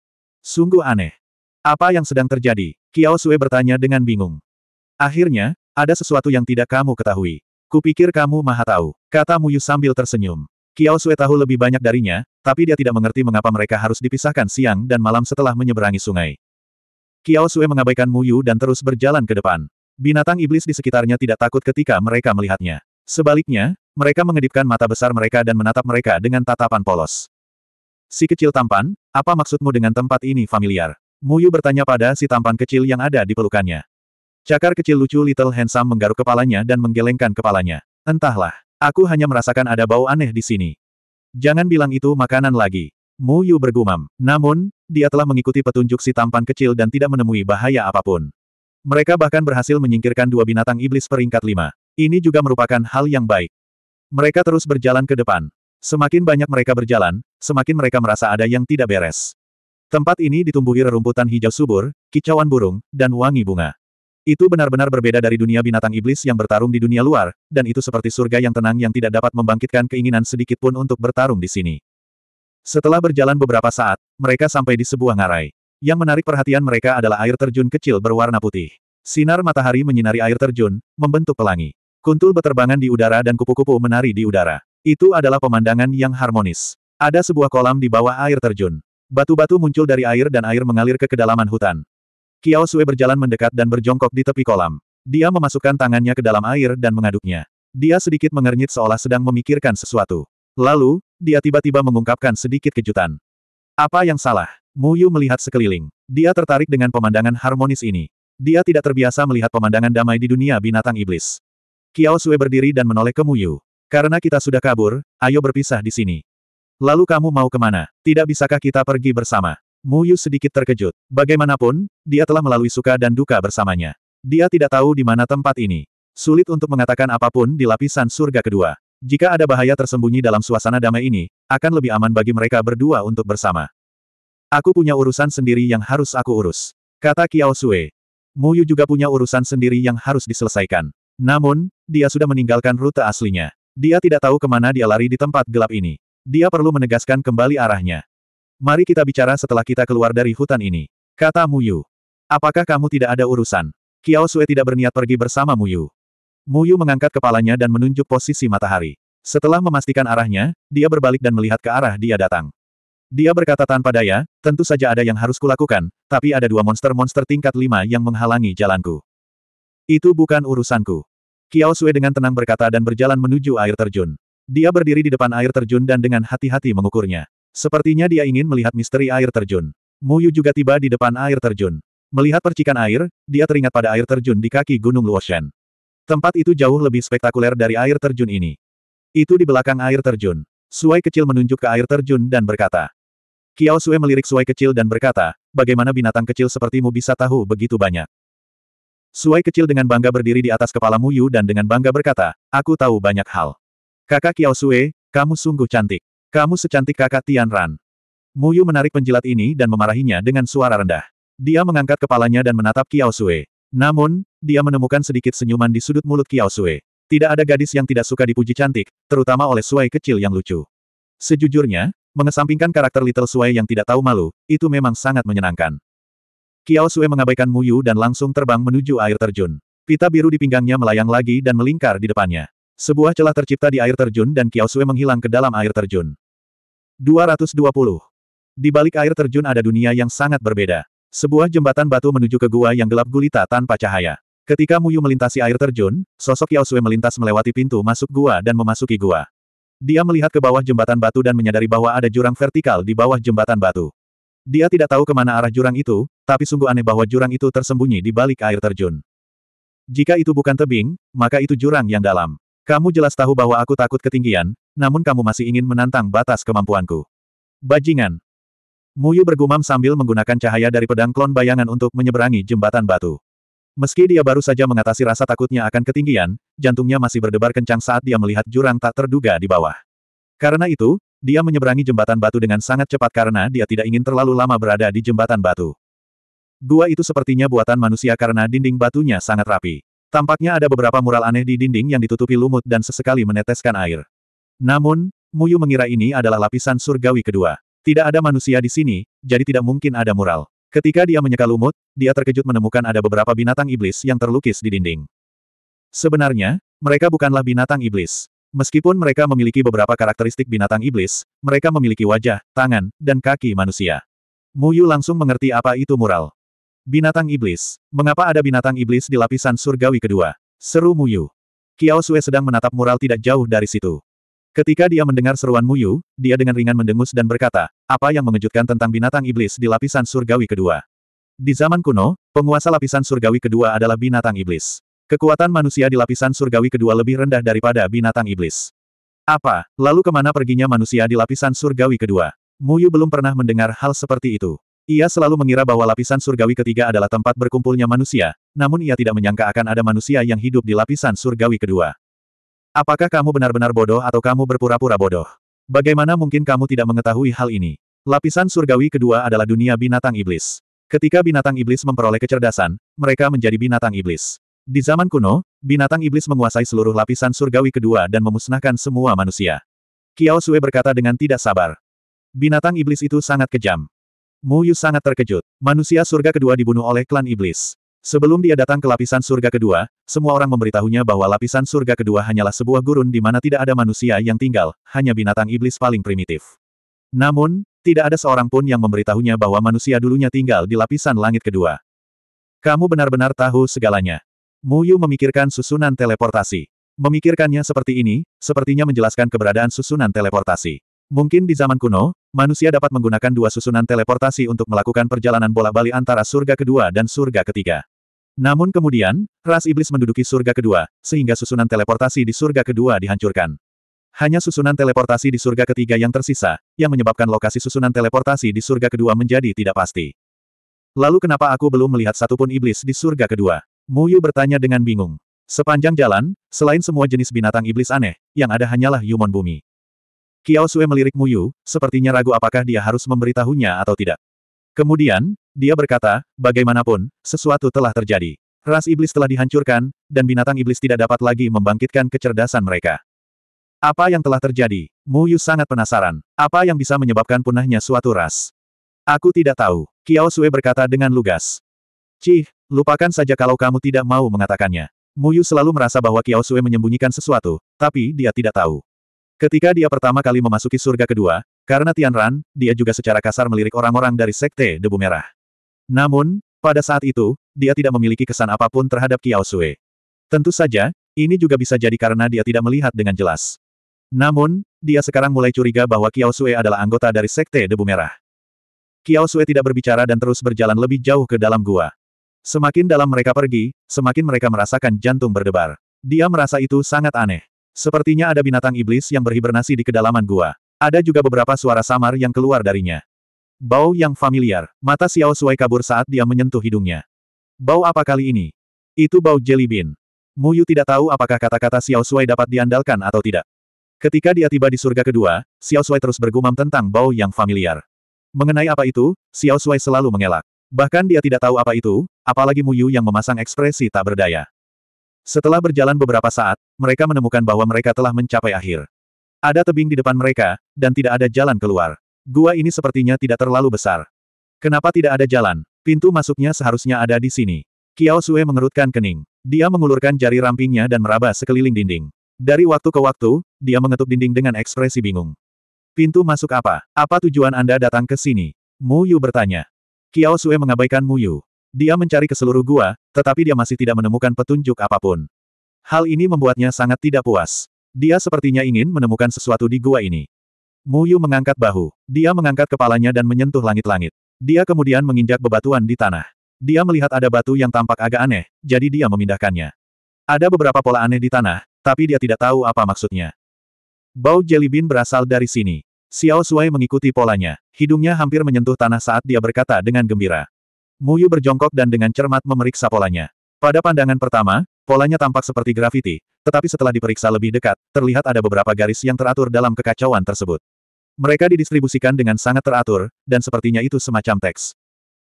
Sungguh aneh. Apa yang sedang terjadi? Kiao Sue bertanya dengan bingung. Akhirnya, ada sesuatu yang tidak kamu ketahui. Kupikir kamu maha tahu, kata Muyu sambil tersenyum. Kiao Sue tahu lebih banyak darinya, tapi dia tidak mengerti mengapa mereka harus dipisahkan siang dan malam setelah menyeberangi sungai. Kiao Sue mengabaikan Muyu dan terus berjalan ke depan. Binatang iblis di sekitarnya tidak takut ketika mereka melihatnya. Sebaliknya, mereka mengedipkan mata besar mereka dan menatap mereka dengan tatapan polos. Si kecil tampan, apa maksudmu dengan tempat ini familiar? Muyu bertanya pada si tampan kecil yang ada di pelukannya. Cakar kecil lucu Little Handsome menggaruk kepalanya dan menggelengkan kepalanya. Entahlah, aku hanya merasakan ada bau aneh di sini. Jangan bilang itu makanan lagi. Mu Yu bergumam. Namun, dia telah mengikuti petunjuk si tampan kecil dan tidak menemui bahaya apapun. Mereka bahkan berhasil menyingkirkan dua binatang iblis peringkat lima. Ini juga merupakan hal yang baik. Mereka terus berjalan ke depan. Semakin banyak mereka berjalan, semakin mereka merasa ada yang tidak beres. Tempat ini ditumbuhi rerumputan hijau subur, kicauan burung, dan wangi bunga. Itu benar-benar berbeda dari dunia binatang iblis yang bertarung di dunia luar, dan itu seperti surga yang tenang yang tidak dapat membangkitkan keinginan sedikit pun untuk bertarung di sini. Setelah berjalan beberapa saat, mereka sampai di sebuah ngarai. Yang menarik perhatian mereka adalah air terjun kecil berwarna putih. Sinar matahari menyinari air terjun, membentuk pelangi. Kuntul beterbangan di udara dan kupu-kupu menari di udara. Itu adalah pemandangan yang harmonis. Ada sebuah kolam di bawah air terjun. Batu-batu muncul dari air dan air mengalir ke kedalaman hutan. Kiao Sue berjalan mendekat dan berjongkok di tepi kolam. Dia memasukkan tangannya ke dalam air dan mengaduknya. Dia sedikit mengernyit seolah sedang memikirkan sesuatu. Lalu, dia tiba-tiba mengungkapkan sedikit kejutan. Apa yang salah? Mu Yu melihat sekeliling. Dia tertarik dengan pemandangan harmonis ini. Dia tidak terbiasa melihat pemandangan damai di dunia binatang iblis. Kiao Sue berdiri dan menoleh ke Mu Yu. Karena kita sudah kabur, ayo berpisah di sini. Lalu kamu mau kemana? Tidak bisakah kita pergi bersama? Muyu sedikit terkejut. Bagaimanapun, dia telah melalui suka dan duka bersamanya. Dia tidak tahu di mana tempat ini. Sulit untuk mengatakan apapun di lapisan surga kedua. Jika ada bahaya tersembunyi dalam suasana damai ini, akan lebih aman bagi mereka berdua untuk bersama. Aku punya urusan sendiri yang harus aku urus. Kata Kiao Sui. Muyu juga punya urusan sendiri yang harus diselesaikan. Namun, dia sudah meninggalkan rute aslinya. Dia tidak tahu kemana dia lari di tempat gelap ini. Dia perlu menegaskan kembali arahnya. Mari kita bicara setelah kita keluar dari hutan ini. Kata Mu Yu. Apakah kamu tidak ada urusan? Kiao Sue tidak berniat pergi bersama Mu Yu. Mu Yu mengangkat kepalanya dan menunjuk posisi matahari. Setelah memastikan arahnya, dia berbalik dan melihat ke arah dia datang. Dia berkata tanpa daya, tentu saja ada yang harus kulakukan, tapi ada dua monster-monster tingkat lima yang menghalangi jalanku. Itu bukan urusanku. Kiao Sue dengan tenang berkata dan berjalan menuju air terjun. Dia berdiri di depan air terjun dan dengan hati-hati mengukurnya. Sepertinya dia ingin melihat misteri air terjun. Muyu juga tiba di depan air terjun. Melihat percikan air, dia teringat pada air terjun di kaki Gunung Luoshan. Tempat itu jauh lebih spektakuler dari air terjun ini. Itu di belakang air terjun. Suai kecil menunjuk ke air terjun dan berkata. Kiao Sue melirik Suai kecil dan berkata, bagaimana binatang kecil sepertimu bisa tahu begitu banyak? Suai kecil dengan bangga berdiri di atas kepala Muyu dan dengan bangga berkata, aku tahu banyak hal. Kakak Kiao Sue, kamu sungguh cantik. Kamu secantik kakak Tian Ran. Muyu menarik penjilat ini dan memarahinya dengan suara rendah. Dia mengangkat kepalanya dan menatap Kiao Sui. Namun, dia menemukan sedikit senyuman di sudut mulut Kiao Sui. Tidak ada gadis yang tidak suka dipuji cantik, terutama oleh Suai kecil yang lucu. Sejujurnya, mengesampingkan karakter Little Suai yang tidak tahu malu, itu memang sangat menyenangkan. Kiao Sui mengabaikan Muyu dan langsung terbang menuju air terjun. Pita biru di pinggangnya melayang lagi dan melingkar di depannya. Sebuah celah tercipta di air terjun dan Sui menghilang ke dalam air terjun. 220. Di balik air terjun ada dunia yang sangat berbeda. Sebuah jembatan batu menuju ke gua yang gelap gulita tanpa cahaya. Ketika Muyu melintasi air terjun, sosok Sui melintas melewati pintu masuk gua dan memasuki gua. Dia melihat ke bawah jembatan batu dan menyadari bahwa ada jurang vertikal di bawah jembatan batu. Dia tidak tahu kemana arah jurang itu, tapi sungguh aneh bahwa jurang itu tersembunyi di balik air terjun. Jika itu bukan tebing, maka itu jurang yang dalam. Kamu jelas tahu bahwa aku takut ketinggian, namun kamu masih ingin menantang batas kemampuanku. Bajingan. Muyu bergumam sambil menggunakan cahaya dari pedang klon bayangan untuk menyeberangi jembatan batu. Meski dia baru saja mengatasi rasa takutnya akan ketinggian, jantungnya masih berdebar kencang saat dia melihat jurang tak terduga di bawah. Karena itu, dia menyeberangi jembatan batu dengan sangat cepat karena dia tidak ingin terlalu lama berada di jembatan batu. Gua itu sepertinya buatan manusia karena dinding batunya sangat rapi. Tampaknya ada beberapa mural aneh di dinding yang ditutupi lumut dan sesekali meneteskan air. Namun, Muyu mengira ini adalah lapisan surgawi kedua. Tidak ada manusia di sini, jadi tidak mungkin ada mural. Ketika dia menyeka lumut, dia terkejut menemukan ada beberapa binatang iblis yang terlukis di dinding. Sebenarnya, mereka bukanlah binatang iblis. Meskipun mereka memiliki beberapa karakteristik binatang iblis, mereka memiliki wajah, tangan, dan kaki manusia. Muyu langsung mengerti apa itu mural. Binatang Iblis. Mengapa ada binatang iblis di lapisan surgawi kedua? Seru Muyu. Kiao Sue sedang menatap mural tidak jauh dari situ. Ketika dia mendengar seruan Muyu, dia dengan ringan mendengus dan berkata, apa yang mengejutkan tentang binatang iblis di lapisan surgawi kedua? Di zaman kuno, penguasa lapisan surgawi kedua adalah binatang iblis. Kekuatan manusia di lapisan surgawi kedua lebih rendah daripada binatang iblis. Apa, lalu kemana perginya manusia di lapisan surgawi kedua? Muyu belum pernah mendengar hal seperti itu. Ia selalu mengira bahwa lapisan surgawi ketiga adalah tempat berkumpulnya manusia, namun ia tidak menyangka akan ada manusia yang hidup di lapisan surgawi kedua. Apakah kamu benar-benar bodoh atau kamu berpura-pura bodoh? Bagaimana mungkin kamu tidak mengetahui hal ini? Lapisan surgawi kedua adalah dunia binatang iblis. Ketika binatang iblis memperoleh kecerdasan, mereka menjadi binatang iblis. Di zaman kuno, binatang iblis menguasai seluruh lapisan surgawi kedua dan memusnahkan semua manusia. Kiao Sue berkata dengan tidak sabar. Binatang iblis itu sangat kejam. Mu Yu sangat terkejut. Manusia surga kedua dibunuh oleh klan iblis. Sebelum dia datang ke lapisan surga kedua, semua orang memberitahunya bahwa lapisan surga kedua hanyalah sebuah gurun di mana tidak ada manusia yang tinggal, hanya binatang iblis paling primitif. Namun, tidak ada seorang pun yang memberitahunya bahwa manusia dulunya tinggal di lapisan langit kedua. Kamu benar-benar tahu segalanya. Mu Yu memikirkan susunan teleportasi. Memikirkannya seperti ini, sepertinya menjelaskan keberadaan susunan teleportasi. Mungkin di zaman kuno, manusia dapat menggunakan dua susunan teleportasi untuk melakukan perjalanan bola bali antara surga kedua dan surga ketiga. Namun kemudian, ras iblis menduduki surga kedua, sehingga susunan teleportasi di surga kedua dihancurkan. Hanya susunan teleportasi di surga ketiga yang tersisa, yang menyebabkan lokasi susunan teleportasi di surga kedua menjadi tidak pasti. Lalu kenapa aku belum melihat satupun iblis di surga kedua? Muyu bertanya dengan bingung. Sepanjang jalan, selain semua jenis binatang iblis aneh, yang ada hanyalah Yumon Bumi. Kiao Sue melirik Muyu, sepertinya ragu apakah dia harus memberitahunya atau tidak. Kemudian, dia berkata, bagaimanapun, sesuatu telah terjadi. Ras iblis telah dihancurkan, dan binatang iblis tidak dapat lagi membangkitkan kecerdasan mereka. Apa yang telah terjadi? Muyu sangat penasaran. Apa yang bisa menyebabkan punahnya suatu ras? Aku tidak tahu. Kiao Sue berkata dengan lugas. Cih, lupakan saja kalau kamu tidak mau mengatakannya. Muyu selalu merasa bahwa Kiao Sue menyembunyikan sesuatu, tapi dia tidak tahu. Ketika dia pertama kali memasuki surga kedua, karena Tian Ran, dia juga secara kasar melirik orang-orang dari Sekte Debu Merah. Namun, pada saat itu, dia tidak memiliki kesan apapun terhadap Kiao Sui. Tentu saja, ini juga bisa jadi karena dia tidak melihat dengan jelas. Namun, dia sekarang mulai curiga bahwa Kiao Sui adalah anggota dari Sekte Debu Merah. Kiao Sui tidak berbicara dan terus berjalan lebih jauh ke dalam gua. Semakin dalam mereka pergi, semakin mereka merasakan jantung berdebar. Dia merasa itu sangat aneh. Sepertinya ada binatang iblis yang berhibernasi di kedalaman gua. Ada juga beberapa suara samar yang keluar darinya. Bau yang familiar, mata Xiao Sui kabur saat dia menyentuh hidungnya. Bau apa kali ini? Itu bau jelly bean. Mu Yu tidak tahu apakah kata-kata Xiao Sui dapat diandalkan atau tidak. Ketika dia tiba di surga kedua, Xiao Sui terus bergumam tentang bau yang familiar. Mengenai apa itu, Xiao Sui selalu mengelak. Bahkan dia tidak tahu apa itu, apalagi Mu Yu yang memasang ekspresi tak berdaya. Setelah berjalan beberapa saat, mereka menemukan bahwa mereka telah mencapai akhir. Ada tebing di depan mereka, dan tidak ada jalan keluar. Gua ini sepertinya tidak terlalu besar. Kenapa tidak ada jalan? Pintu masuknya seharusnya ada di sini. Kiao Sue mengerutkan kening. Dia mengulurkan jari rampingnya dan meraba sekeliling dinding. Dari waktu ke waktu, dia mengetuk dinding dengan ekspresi bingung. Pintu masuk apa? Apa tujuan Anda datang ke sini? Mu Yu bertanya. Kiao Sue mengabaikan Mu Yu. Dia mencari ke seluruh gua, tetapi dia masih tidak menemukan petunjuk apapun. Hal ini membuatnya sangat tidak puas. Dia sepertinya ingin menemukan sesuatu di gua ini. Mu Yu mengangkat bahu. Dia mengangkat kepalanya dan menyentuh langit-langit. Dia kemudian menginjak bebatuan di tanah. Dia melihat ada batu yang tampak agak aneh, jadi dia memindahkannya. Ada beberapa pola aneh di tanah, tapi dia tidak tahu apa maksudnya. Bau jelly bean berasal dari sini. Xiao Suai mengikuti polanya. Hidungnya hampir menyentuh tanah saat dia berkata dengan gembira. Muyu berjongkok dan dengan cermat memeriksa polanya. Pada pandangan pertama, polanya tampak seperti grafiti, tetapi setelah diperiksa lebih dekat, terlihat ada beberapa garis yang teratur dalam kekacauan tersebut. Mereka didistribusikan dengan sangat teratur, dan sepertinya itu semacam teks.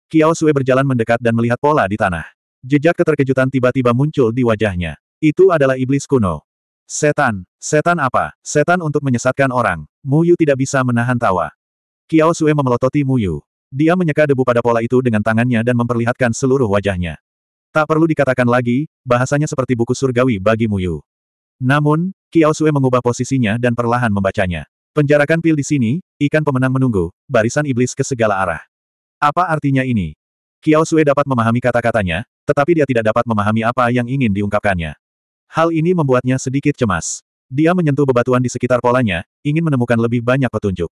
Kiao Sue berjalan mendekat dan melihat pola di tanah. Jejak keterkejutan tiba-tiba muncul di wajahnya. Itu adalah iblis kuno. Setan. Setan apa? Setan untuk menyesatkan orang. Muyu tidak bisa menahan tawa. Kiao Sue memelototi Muyu. Dia menyeka debu pada pola itu dengan tangannya dan memperlihatkan seluruh wajahnya. Tak perlu dikatakan lagi, bahasanya seperti buku surgawi bagi Muyu. Namun, Kiao Sue mengubah posisinya dan perlahan membacanya. Penjarakan pil di sini, ikan pemenang menunggu, barisan iblis ke segala arah. Apa artinya ini? Kiao Sue dapat memahami kata-katanya, tetapi dia tidak dapat memahami apa yang ingin diungkapkannya. Hal ini membuatnya sedikit cemas. Dia menyentuh bebatuan di sekitar polanya, ingin menemukan lebih banyak petunjuk.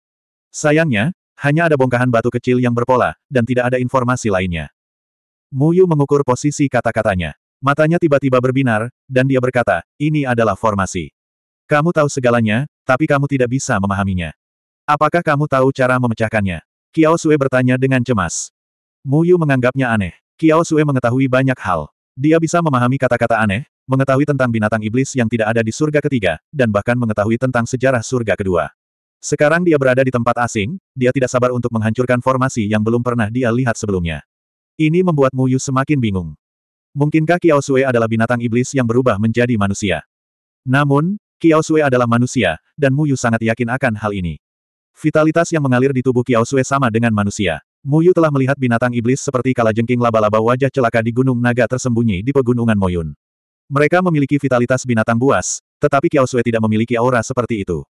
Sayangnya, hanya ada bongkahan batu kecil yang berpola, dan tidak ada informasi lainnya. Mu Yu mengukur posisi kata-katanya. Matanya tiba-tiba berbinar, dan dia berkata, ini adalah formasi. Kamu tahu segalanya, tapi kamu tidak bisa memahaminya. Apakah kamu tahu cara memecahkannya? Kiao Sue bertanya dengan cemas. Mu Yu menganggapnya aneh. Kiao Sue mengetahui banyak hal. Dia bisa memahami kata-kata aneh, mengetahui tentang binatang iblis yang tidak ada di surga ketiga, dan bahkan mengetahui tentang sejarah surga kedua. Sekarang dia berada di tempat asing, dia tidak sabar untuk menghancurkan formasi yang belum pernah dia lihat sebelumnya. Ini membuat Mu Yu semakin bingung. Mungkinkah Kiao Sui adalah binatang iblis yang berubah menjadi manusia? Namun, Kiao Sui adalah manusia, dan Mu Yu sangat yakin akan hal ini. Vitalitas yang mengalir di tubuh Kiao Sui sama dengan manusia. Mu Yu telah melihat binatang iblis seperti kalajengking laba-laba wajah celaka di Gunung Naga tersembunyi di pegunungan Moyun. Mereka memiliki vitalitas binatang buas, tetapi Kiao Sui tidak memiliki aura seperti itu.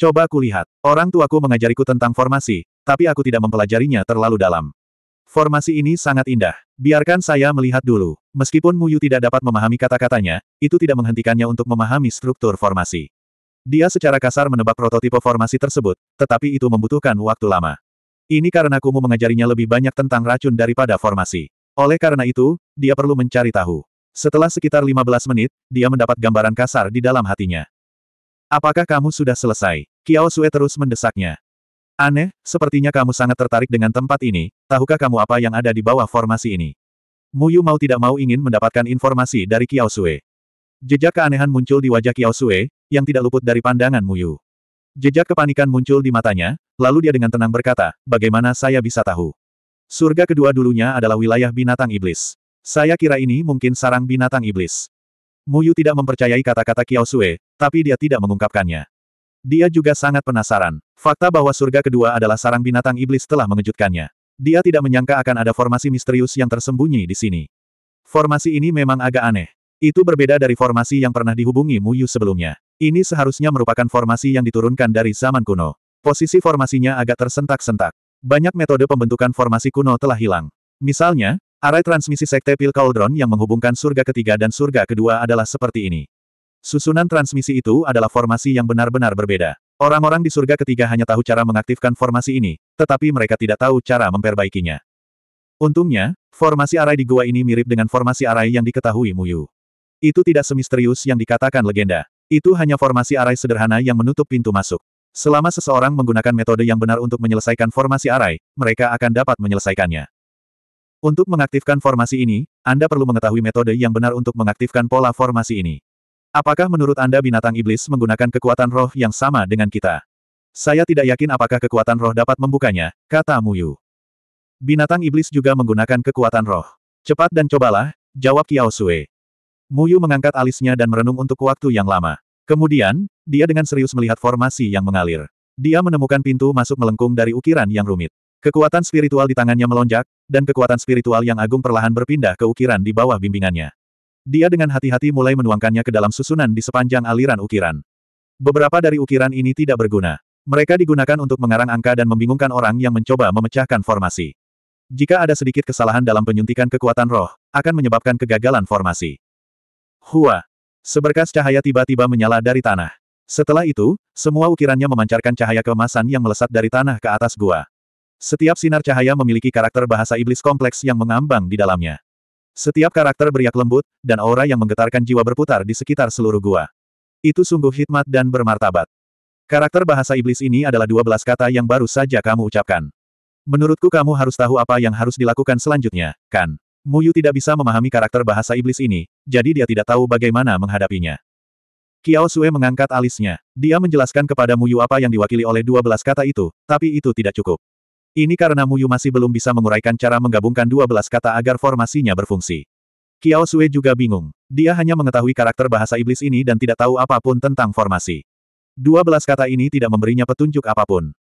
Coba kulihat. Orang tuaku mengajariku tentang formasi, tapi aku tidak mempelajarinya terlalu dalam. Formasi ini sangat indah. Biarkan saya melihat dulu. Meskipun Muyu tidak dapat memahami kata-katanya, itu tidak menghentikannya untuk memahami struktur formasi. Dia secara kasar menebak prototipe formasi tersebut, tetapi itu membutuhkan waktu lama. Ini karena Kumu mengajarinya lebih banyak tentang racun daripada formasi. Oleh karena itu, dia perlu mencari tahu. Setelah sekitar 15 menit, dia mendapat gambaran kasar di dalam hatinya. Apakah kamu sudah selesai? Kiao Sue terus mendesaknya. Aneh, sepertinya kamu sangat tertarik dengan tempat ini, tahukah kamu apa yang ada di bawah formasi ini? Muyu mau tidak mau ingin mendapatkan informasi dari Kiao Sue. Jejak keanehan muncul di wajah Kiao Sue, yang tidak luput dari pandangan Muyu. Jejak kepanikan muncul di matanya, lalu dia dengan tenang berkata, bagaimana saya bisa tahu? Surga kedua dulunya adalah wilayah binatang iblis. Saya kira ini mungkin sarang binatang iblis. Muyu tidak mempercayai kata-kata Kiao Sue, tapi dia tidak mengungkapkannya. Dia juga sangat penasaran. Fakta bahwa surga kedua adalah sarang binatang iblis telah mengejutkannya. Dia tidak menyangka akan ada formasi misterius yang tersembunyi di sini. Formasi ini memang agak aneh. Itu berbeda dari formasi yang pernah dihubungi Muyu sebelumnya. Ini seharusnya merupakan formasi yang diturunkan dari zaman kuno. Posisi formasinya agak tersentak-sentak. Banyak metode pembentukan formasi kuno telah hilang. Misalnya, Arai transmisi sekte Pil Cauldron yang menghubungkan surga ketiga dan surga kedua adalah seperti ini. Susunan transmisi itu adalah formasi yang benar-benar berbeda. Orang-orang di surga ketiga hanya tahu cara mengaktifkan formasi ini, tetapi mereka tidak tahu cara memperbaikinya. Untungnya, formasi arai di gua ini mirip dengan formasi arai yang diketahui Muyu. Itu tidak semisterius yang dikatakan legenda. Itu hanya formasi arai sederhana yang menutup pintu masuk. Selama seseorang menggunakan metode yang benar untuk menyelesaikan formasi arai, mereka akan dapat menyelesaikannya. Untuk mengaktifkan formasi ini, Anda perlu mengetahui metode yang benar untuk mengaktifkan pola formasi ini. Apakah menurut Anda binatang iblis menggunakan kekuatan roh yang sama dengan kita? Saya tidak yakin apakah kekuatan roh dapat membukanya, kata Muyu. Binatang iblis juga menggunakan kekuatan roh. Cepat dan cobalah, jawab Kiao Sue. Muyu mengangkat alisnya dan merenung untuk waktu yang lama. Kemudian, dia dengan serius melihat formasi yang mengalir. Dia menemukan pintu masuk melengkung dari ukiran yang rumit. Kekuatan spiritual di tangannya melonjak, dan kekuatan spiritual yang agung perlahan berpindah ke ukiran di bawah bimbingannya. Dia dengan hati-hati mulai menuangkannya ke dalam susunan di sepanjang aliran ukiran. Beberapa dari ukiran ini tidak berguna. Mereka digunakan untuk mengarang angka dan membingungkan orang yang mencoba memecahkan formasi. Jika ada sedikit kesalahan dalam penyuntikan kekuatan roh, akan menyebabkan kegagalan formasi. Hua! Seberkas cahaya tiba-tiba menyala dari tanah. Setelah itu, semua ukirannya memancarkan cahaya kemasan yang melesat dari tanah ke atas gua. Setiap sinar cahaya memiliki karakter bahasa iblis kompleks yang mengambang di dalamnya. Setiap karakter beriak lembut, dan aura yang menggetarkan jiwa berputar di sekitar seluruh gua. Itu sungguh hikmat dan bermartabat. Karakter bahasa iblis ini adalah 12 kata yang baru saja kamu ucapkan. Menurutku kamu harus tahu apa yang harus dilakukan selanjutnya, kan? Muyu tidak bisa memahami karakter bahasa iblis ini, jadi dia tidak tahu bagaimana menghadapinya. Kiao Sue mengangkat alisnya. Dia menjelaskan kepada Muyu apa yang diwakili oleh 12 kata itu, tapi itu tidak cukup. Ini karena Muyu masih belum bisa menguraikan cara menggabungkan 12 kata agar formasinya berfungsi. Kiao Sui juga bingung. Dia hanya mengetahui karakter bahasa iblis ini dan tidak tahu apapun tentang formasi. 12 kata ini tidak memberinya petunjuk apapun.